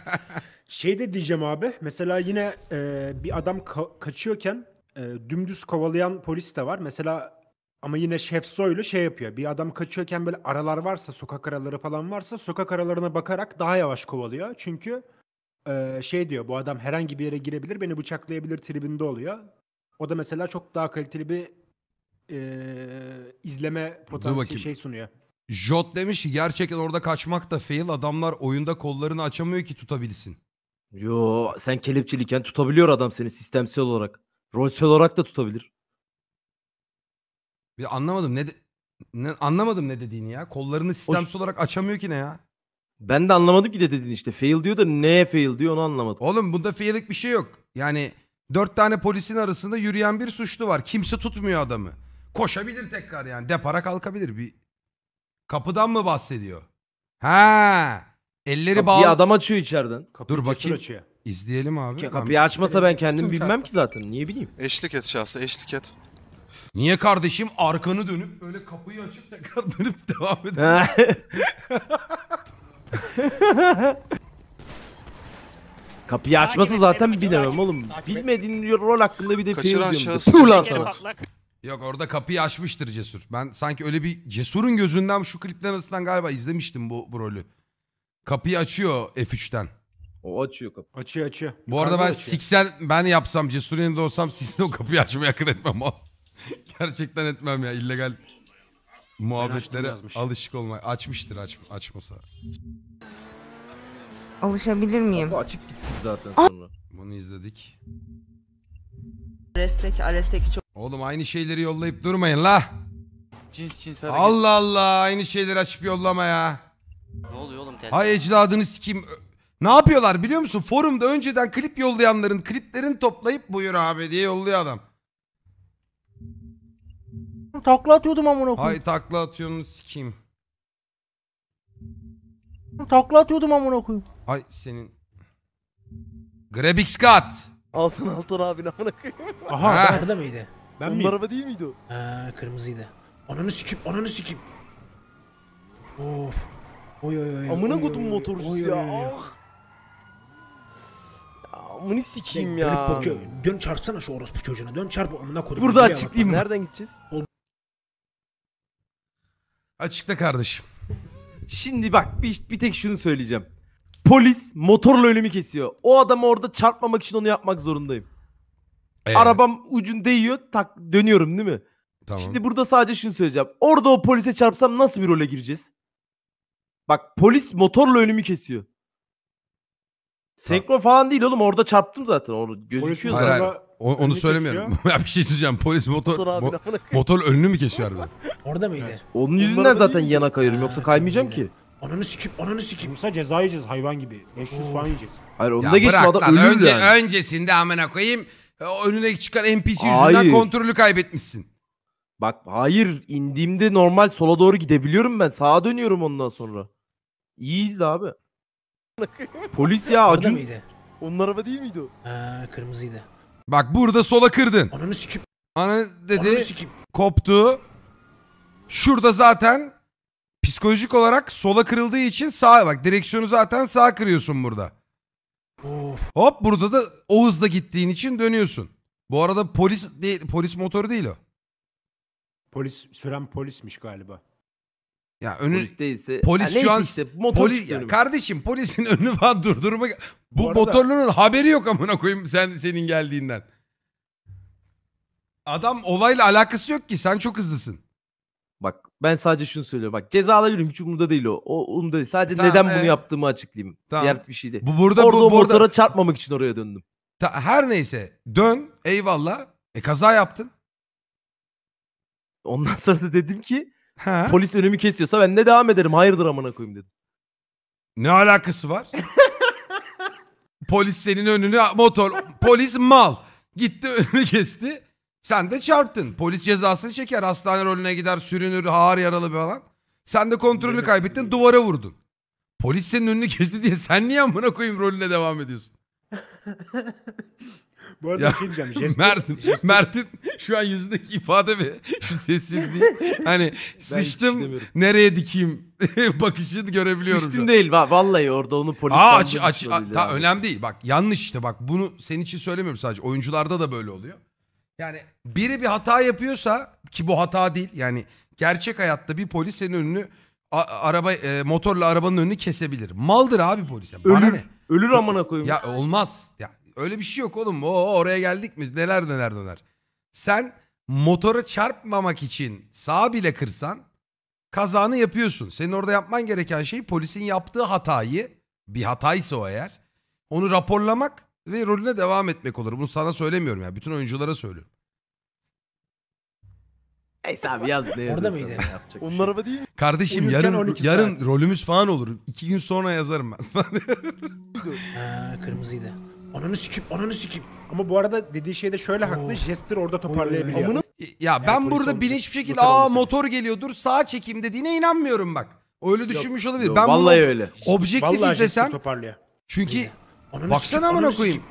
şey de diyeceğim abi. Mesela yine e, bir adam ka- kaçıyorken e, dümdüz kovalayan polis de var. Mesela ama yine Şef Soylu şey yapıyor. Bir adam kaçıyorken böyle aralar varsa, sokak araları falan varsa sokak aralarına bakarak daha yavaş kovalıyor. Çünkü şey diyor, bu adam herhangi bir yere girebilir, beni bıçaklayabilir tribinde oluyor. O da mesela çok daha kaliteli bir, eee, izleme potansiyeli şey sunuyor. Jot demiş ki gerçekten orada kaçmak da fail. Adamlar oyunda kollarını açamıyor ki tutabilsin. Yo sen kelepçeliyken tutabiliyor adam seni sistemsel olarak. Rolsel olarak da tutabilir. Bir anlamadım ne, de- ne- anlamadım ne dediğini ya. Kollarını sistemsel olarak açamıyor ki ne ya? Ben de anlamadım ki de dedin işte. Fail diyor da neye fail diyor onu anlamadım. Oğlum bunda faillik bir şey yok. Yani dört tane polisin arasında yürüyen bir suçlu var. Kimse tutmuyor adamı. Koşabilir tekrar yani. Depara kalkabilir. Bir kapıdan mı bahsediyor? Ha! Elleri bağlı. Bir adam açıyor içeriden. Kapıyı Dur bakayım. Açıyor. İzleyelim abi. Ya Kapıyı şey açmasa ben kendim bilmem ki zaten. Niye bileyim? Eşlik et şahsı eşlik et. Niye kardeşim arkanı dönüp böyle kapıyı açıp tekrar dönüp devam ediyor? Kapıyı açması zaten bilemem oğlum. Bilmediğin rol hakkında bir de fail şey diyorum. şahıs- şey Yok orada kapıyı açmıştır Cesur. Ben sanki öyle bir Cesur'un gözünden şu klipler arasından galiba izlemiştim bu, bu rolü. Kapıyı açıyor F3'ten. O açıyor kapıyı. Açıyor açıyor. Bu arada ben siksen ben yapsam Cesur'un yanında olsam sizin o kapıyı açmaya yakın etmem. Gerçekten etmem ya illegal muhabbetlere alışık olmak açmıştır aç, açmasa. Alışabilir miyim? Bu açık gittik zaten sonra. Bunu izledik. Arestek, Arestek çok... Oğlum aynı şeyleri yollayıp durmayın la. Cins cins hareket. Allah Allah aynı şeyleri açıp yollama ya. Ne oluyor oğlum telefon? Hay ecdadını kim? Ne yapıyorlar biliyor musun? Forumda önceden klip yollayanların kliplerini toplayıp buyur abi diye yolluyor adam. Takla atıyordum amına koyayım. Hay takla atıyorsun sikeyim. Takla atıyordum amına koyayım. Ay senin. Grabix kat. Alsın Altan abini amına koyayım. Aha Nerede miydi? Ben mi? araba değil miydi o? Ha kırmızıydı. Ananı sikip ananı sikip. Of. Oy oy oy. Amına oy, oy, oy, motorcusu oy, ya. oy, oy. Ah. Ya Amını sikeyim ya. Dön çarpsana şu orospu çocuğuna. Dön çarp amına kodum. Burada Buraya bak, açıklayayım. Nereden gideceğiz? Açıkta kardeşim. Şimdi bak bir, bir tek şunu söyleyeceğim. Polis motorla önümü kesiyor. O adamı orada çarpmamak için onu yapmak zorundayım. Ee, Arabam ucun değiyor tak dönüyorum değil mi? Tamam. Şimdi burada sadece şunu söyleyeceğim. Orada o polise çarpsam nasıl bir role gireceğiz? Bak polis motorla önümü kesiyor. Senkron falan değil oğlum orada çarptım zaten. Orada gözüküyor zaten. O, onu Önünü söylemiyorum. ya bir şey söyleyeceğim. Polis motor Dur mo- önünü mü kesiyor harbiden? Orada mıydı? Onun yüzünden zaten yana kayıyorum yoksa kaymayacağım ki. Ananı sikip ananı sikip. Dursa ceza yiyeceğiz hayvan gibi. 500 falan yiyeceğiz. Hayır onu da geçtim adam lan, önce, yani. Öncesinde amına koyayım. E, o Önüne çıkan NPC yüzünden Hayır. kontrolü kaybetmişsin. Bak hayır indiğimde normal sola doğru gidebiliyorum ben. Sağa dönüyorum ondan sonra. İyi izle abi. Polis ya Orada Acun. mıydı? Onun araba değil miydi o? Ha, kırmızıydı. Bak burada sola kırdın. Ananı sikim. Ana dedi. Ananı sikim. Koptu. Şurada zaten psikolojik olarak sola kırıldığı için sağ bak. Direksiyonu zaten sağ kırıyorsun burada. Of. Hop burada da o hızla gittiğin için dönüyorsun. Bu arada polis değil, polis motoru değil o. Polis süren polismiş galiba. Ya önü polis değilse polis ya şu an işte, motor poli, ya kardeşim polisin önünü falan durdurma. Bu, Bu arada... haberi yok amına koyayım sen senin geldiğinden. Adam olayla alakası yok ki sen çok hızlısın. Bak ben sadece şunu söylüyorum. Bak cezalarım hiç umurda değil o. O umurda değil. Sadece tamam, neden e... bunu yaptığımı açıklayayım. Tamam. Diğer bir şeydi Bu burada Orada bu, o burada... çarpmamak için oraya döndüm. Ta, her neyse dön eyvallah. E kaza yaptın. Ondan sonra da dedim ki Ha? Polis önümü kesiyorsa ben ne devam ederim. Hayırdır amına koyayım dedim. Ne alakası var? polis senin önünü motor. Polis mal. Gitti önünü kesti. Sen de çarptın. Polis cezasını çeker. Hastane rolüne gider sürünür ağır yaralı bir falan. Sen de kontrolünü kaybettin duvara vurdun. Polis senin önünü kesti diye sen niye amına koyayım rolüne devam ediyorsun? Bu arada ya, bir şey diyeceğim. Jestek, Mert, jestek. Mert'in şu an yüzündeki ifade ve şu sessizliği. hani sıçtım nereye dikeyim bakışını görebiliyorum. Sıçtım değil bak vallahi orada onu polis Aa, aç, aç, şey ta, önemli değil bak yanlış işte bak bunu senin için söylemiyorum sadece oyuncularda da böyle oluyor. Yani biri bir hata yapıyorsa ki bu hata değil yani gerçek hayatta bir polis senin önünü a, araba e, motorla arabanın önünü kesebilir. Maldır abi polis. Bana ölür. Ne? Ölür amına koyayım. Ya olmaz. Ya Öyle bir şey yok oğlum. O oraya geldik mi? Neler döner döner. Sen motora çarpmamak için sağa bile kırsan kazanı yapıyorsun. Senin orada yapman gereken şey polisin yaptığı hatayı bir hataysa o eğer onu raporlamak ve rolüne devam etmek olur. Bunu sana söylemiyorum ya. Yani. Bütün oyunculara söylüyorum. Neyse abi yaz ne Orada mıydı? Şey Onun araba değil mi? Kardeşim Uyurken yarın yarın rolümüz falan olur. İki gün sonra yazarım ben. ha, kırmızıydı. Ananı sikim, ananı sikim. Ama bu arada dediği şeyde şöyle haklı. Oh. Jester orada toparlayabiliyor. Amına- Ya ben polis burada olmuş, bilinç bir şekilde aa motor geliyor, dur, sağ çekeyim dediğine inanmıyorum bak. Öyle düşünmüş olabilir. ben bunu Vallahi öyle. objektif Vallahi izlesem çünkü baksana amına ananı koyayım.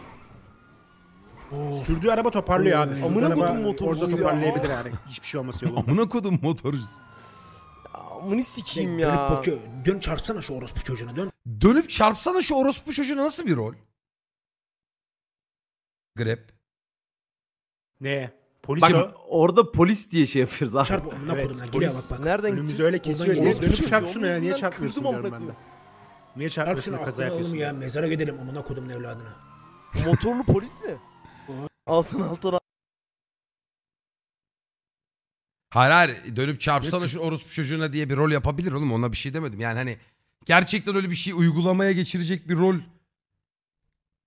Oh. Sürdüğü araba toparlıyor oh. abi. Amına araba kodum motorcusu Orada toparlayabilir yani. Hiçbir şey olmaz yolunda. Amına kodum motorcusu. Amını sikeyim Dönüp ya. bakıyor. Dön çarpsana şu orospu çocuğuna dön. Dönüp çarpsana şu orospu çocuğuna nasıl bir rol? Grab. Ne? Polis Bak, orada polis diye şey yapıyoruz abi. Çarp amına evet, koduna geliyor bak bak. Nereden Önümüzü öyle kesiyor. Niye dönüp çarp şuna ya niye çarpmıyorsun diyorum ben de. Niye çarpmıyorsun çarp kaza yapıyorsun? ya mezara gidelim amına kodumun evladına. Motorlu polis mi? Alsın altına. Hayır hayır dönüp çarpsana şu orospu çocuğuna diye bir rol yapabilir oğlum ona bir şey demedim. Yani hani gerçekten öyle bir şey uygulamaya geçirecek bir rol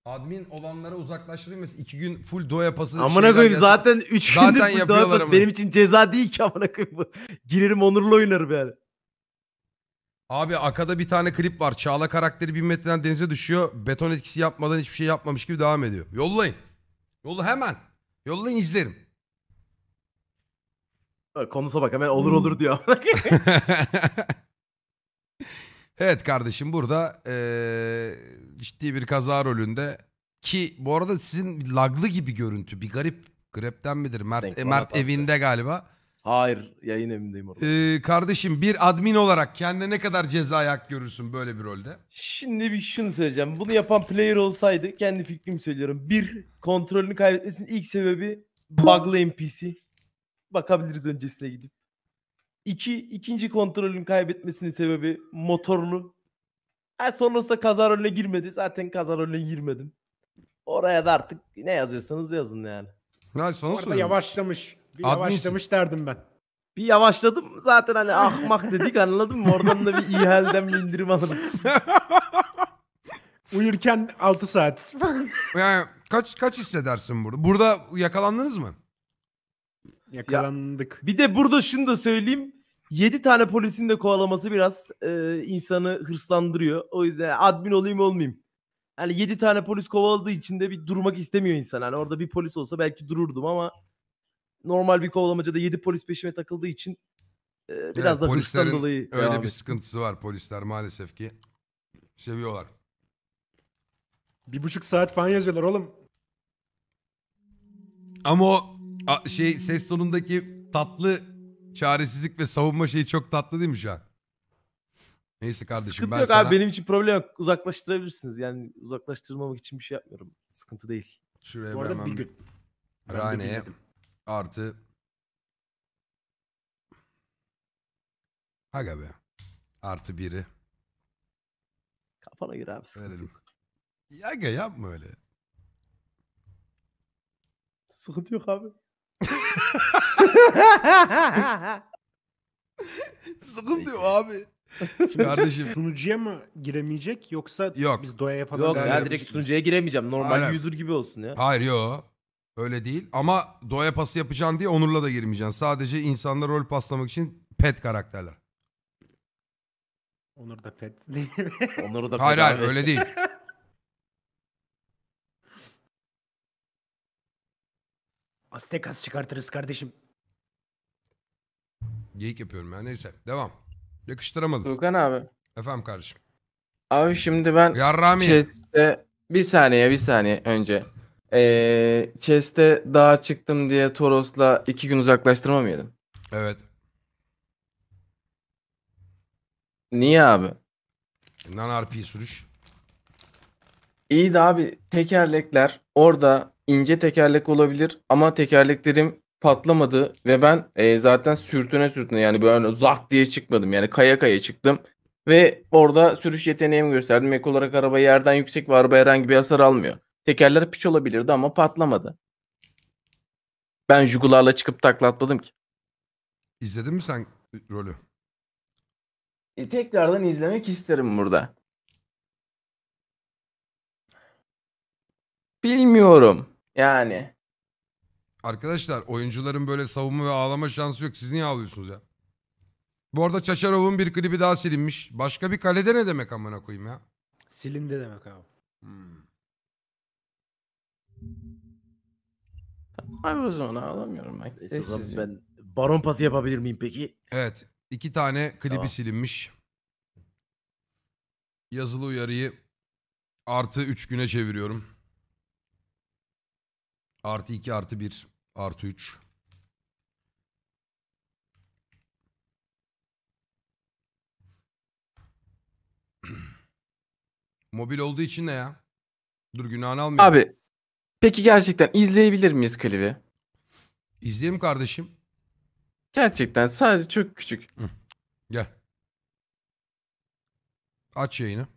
Admin olanlara uzaklaştırılması iki gün full doya pası. Amına şeyler koyayım zaten 3 Zaten gündür bu yapıyorlar doğal ama. benim için ceza değil ki amına koyayım. bu. Girerim onurlu oynarım yani. Abi Aka'da bir tane klip var. Çağla karakteri bin metreden denize düşüyor. Beton etkisi yapmadan hiçbir şey yapmamış gibi devam ediyor. Yollayın. Yolla hemen. Yollayın izlerim. Bak, Konusa bak hemen olur olur diyor. evet kardeşim burada eee, ciddi bir kaza rolünde. Ki bu arada sizin laglı gibi görüntü. Bir garip. Grep'ten midir? Mert, e, Mert evinde galiba. Hayır yayın evindeyim orada. Ee, kardeşim bir admin olarak kendine ne kadar ceza ayak görürsün böyle bir rolde? Şimdi bir şunu söyleyeceğim. Bunu yapan player olsaydı kendi fikrimi söylüyorum. Bir kontrolünü kaybetmesinin ilk sebebi bug'lı NPC. Bakabiliriz öncesine gidip. İki, ikinci kontrolünü kaybetmesinin sebebi motorlu Ha sonrasında öyle girmedi. Zaten öyle girmedim. Oraya da artık ne yazıyorsanız yazın yani. Ne sana Orada yavaşlamış. Bir Adminsin. yavaşlamış derdim ben. Bir yavaşladım. Zaten hani ahmak dedik anladın mı? Oradan da bir ihalden bir indirim alırız. Uyurken 6 saat. Yani kaç kaç hissedersin burada? Burada yakalandınız mı? Yakalandık. Bir de burada şunu da söyleyeyim. 7 tane polisin de kovalaması biraz e, insanı hırslandırıyor. O yüzden admin olayım olmayayım. Yani 7 tane polis kovaladığı için de bir durmak istemiyor insan. Hani orada bir polis olsa belki dururdum ama normal bir kovalamacada 7 polis peşime takıldığı için e, biraz evet, da hırstan dolayı öyle bir et. sıkıntısı var polisler maalesef ki seviyorlar. Bir buçuk saat falan yazıyorlar oğlum. Ama o a, şey ses sonundaki tatlı çaresizlik ve savunma şeyi çok tatlı değil mi şu an? Neyse kardeşim Sıkıntı ben yok sana... abi benim için problem yok. Uzaklaştırabilirsiniz. Yani uzaklaştırmamak için bir şey yapmıyorum. Sıkıntı değil. Şuraya Bu arada hemen bir gün. Rane'ye artı. Haga be. Artı biri. Kafana gir abi sıkıntı Verelim. yok. yapma öyle. Sıkıntı yok abi. Sıkım diyor abi. Kardeşim. sunucuya mı giremeyecek yoksa Yok. biz doyaya falan Yok ya direkt sunucuya giremeyeceğim. Normal Aynen. user gibi olsun ya. Hayır yok. Öyle değil. Ama doğa pası yapacaksın diye Onur'la da girmeyeceksin. Sadece insanlar rol paslamak için pet karakterler. Onur da pet. değil Onları da Hayır hayır öyle değil. Aztekas çıkartırız kardeşim. Geyik yapıyorum ya neyse. Devam. Yakıştıramadım. Tuğkan abi. Efendim kardeşim. Abi şimdi ben Yarrami. chest'te bir saniye bir saniye önce. Ee, chest'te dağa çıktım diye Toros'la iki gün uzaklaştırma mı yedim? Evet. Niye abi? Nan RP sürüş. İyi de abi tekerlekler orada ince tekerlek olabilir ama tekerleklerim patlamadı ve ben e, zaten sürtüne sürtüne yani böyle hani zart diye çıkmadım. Yani kaya kaya çıktım ve orada sürüş yeteneğimi gösterdim. Ek olarak araba yerden yüksek ve araba herhangi bir hasar almıyor. Tekerler piç olabilirdi ama patlamadı. Ben jugularla çıkıp taklatmadım ki. İzledin mi sen e, rolü? E, tekrardan izlemek isterim burada. Bilmiyorum. Yani. Arkadaşlar oyuncuların böyle savunma ve ağlama şansı yok. Siz niye ağlıyorsunuz ya? Bu arada Çaçarov'un bir klibi daha silinmiş. Başka bir kalede ne demek amına koyayım ya? Silindi demek abi. Hmm. Abi o zaman ağlamıyorum ben. Neyse, ben baron pası yapabilir miyim peki? Evet. iki tane klibi Tamam. silinmiş. Yazılı uyarıyı artı 3 güne çeviriyorum. Artı 2 artı 1 artı 3. Mobil olduğu için ne ya? Dur günahını almayayım. Abi peki gerçekten izleyebilir miyiz klibi? İzleyeyim kardeşim. Gerçekten sadece çok küçük. Gel. Aç yayını.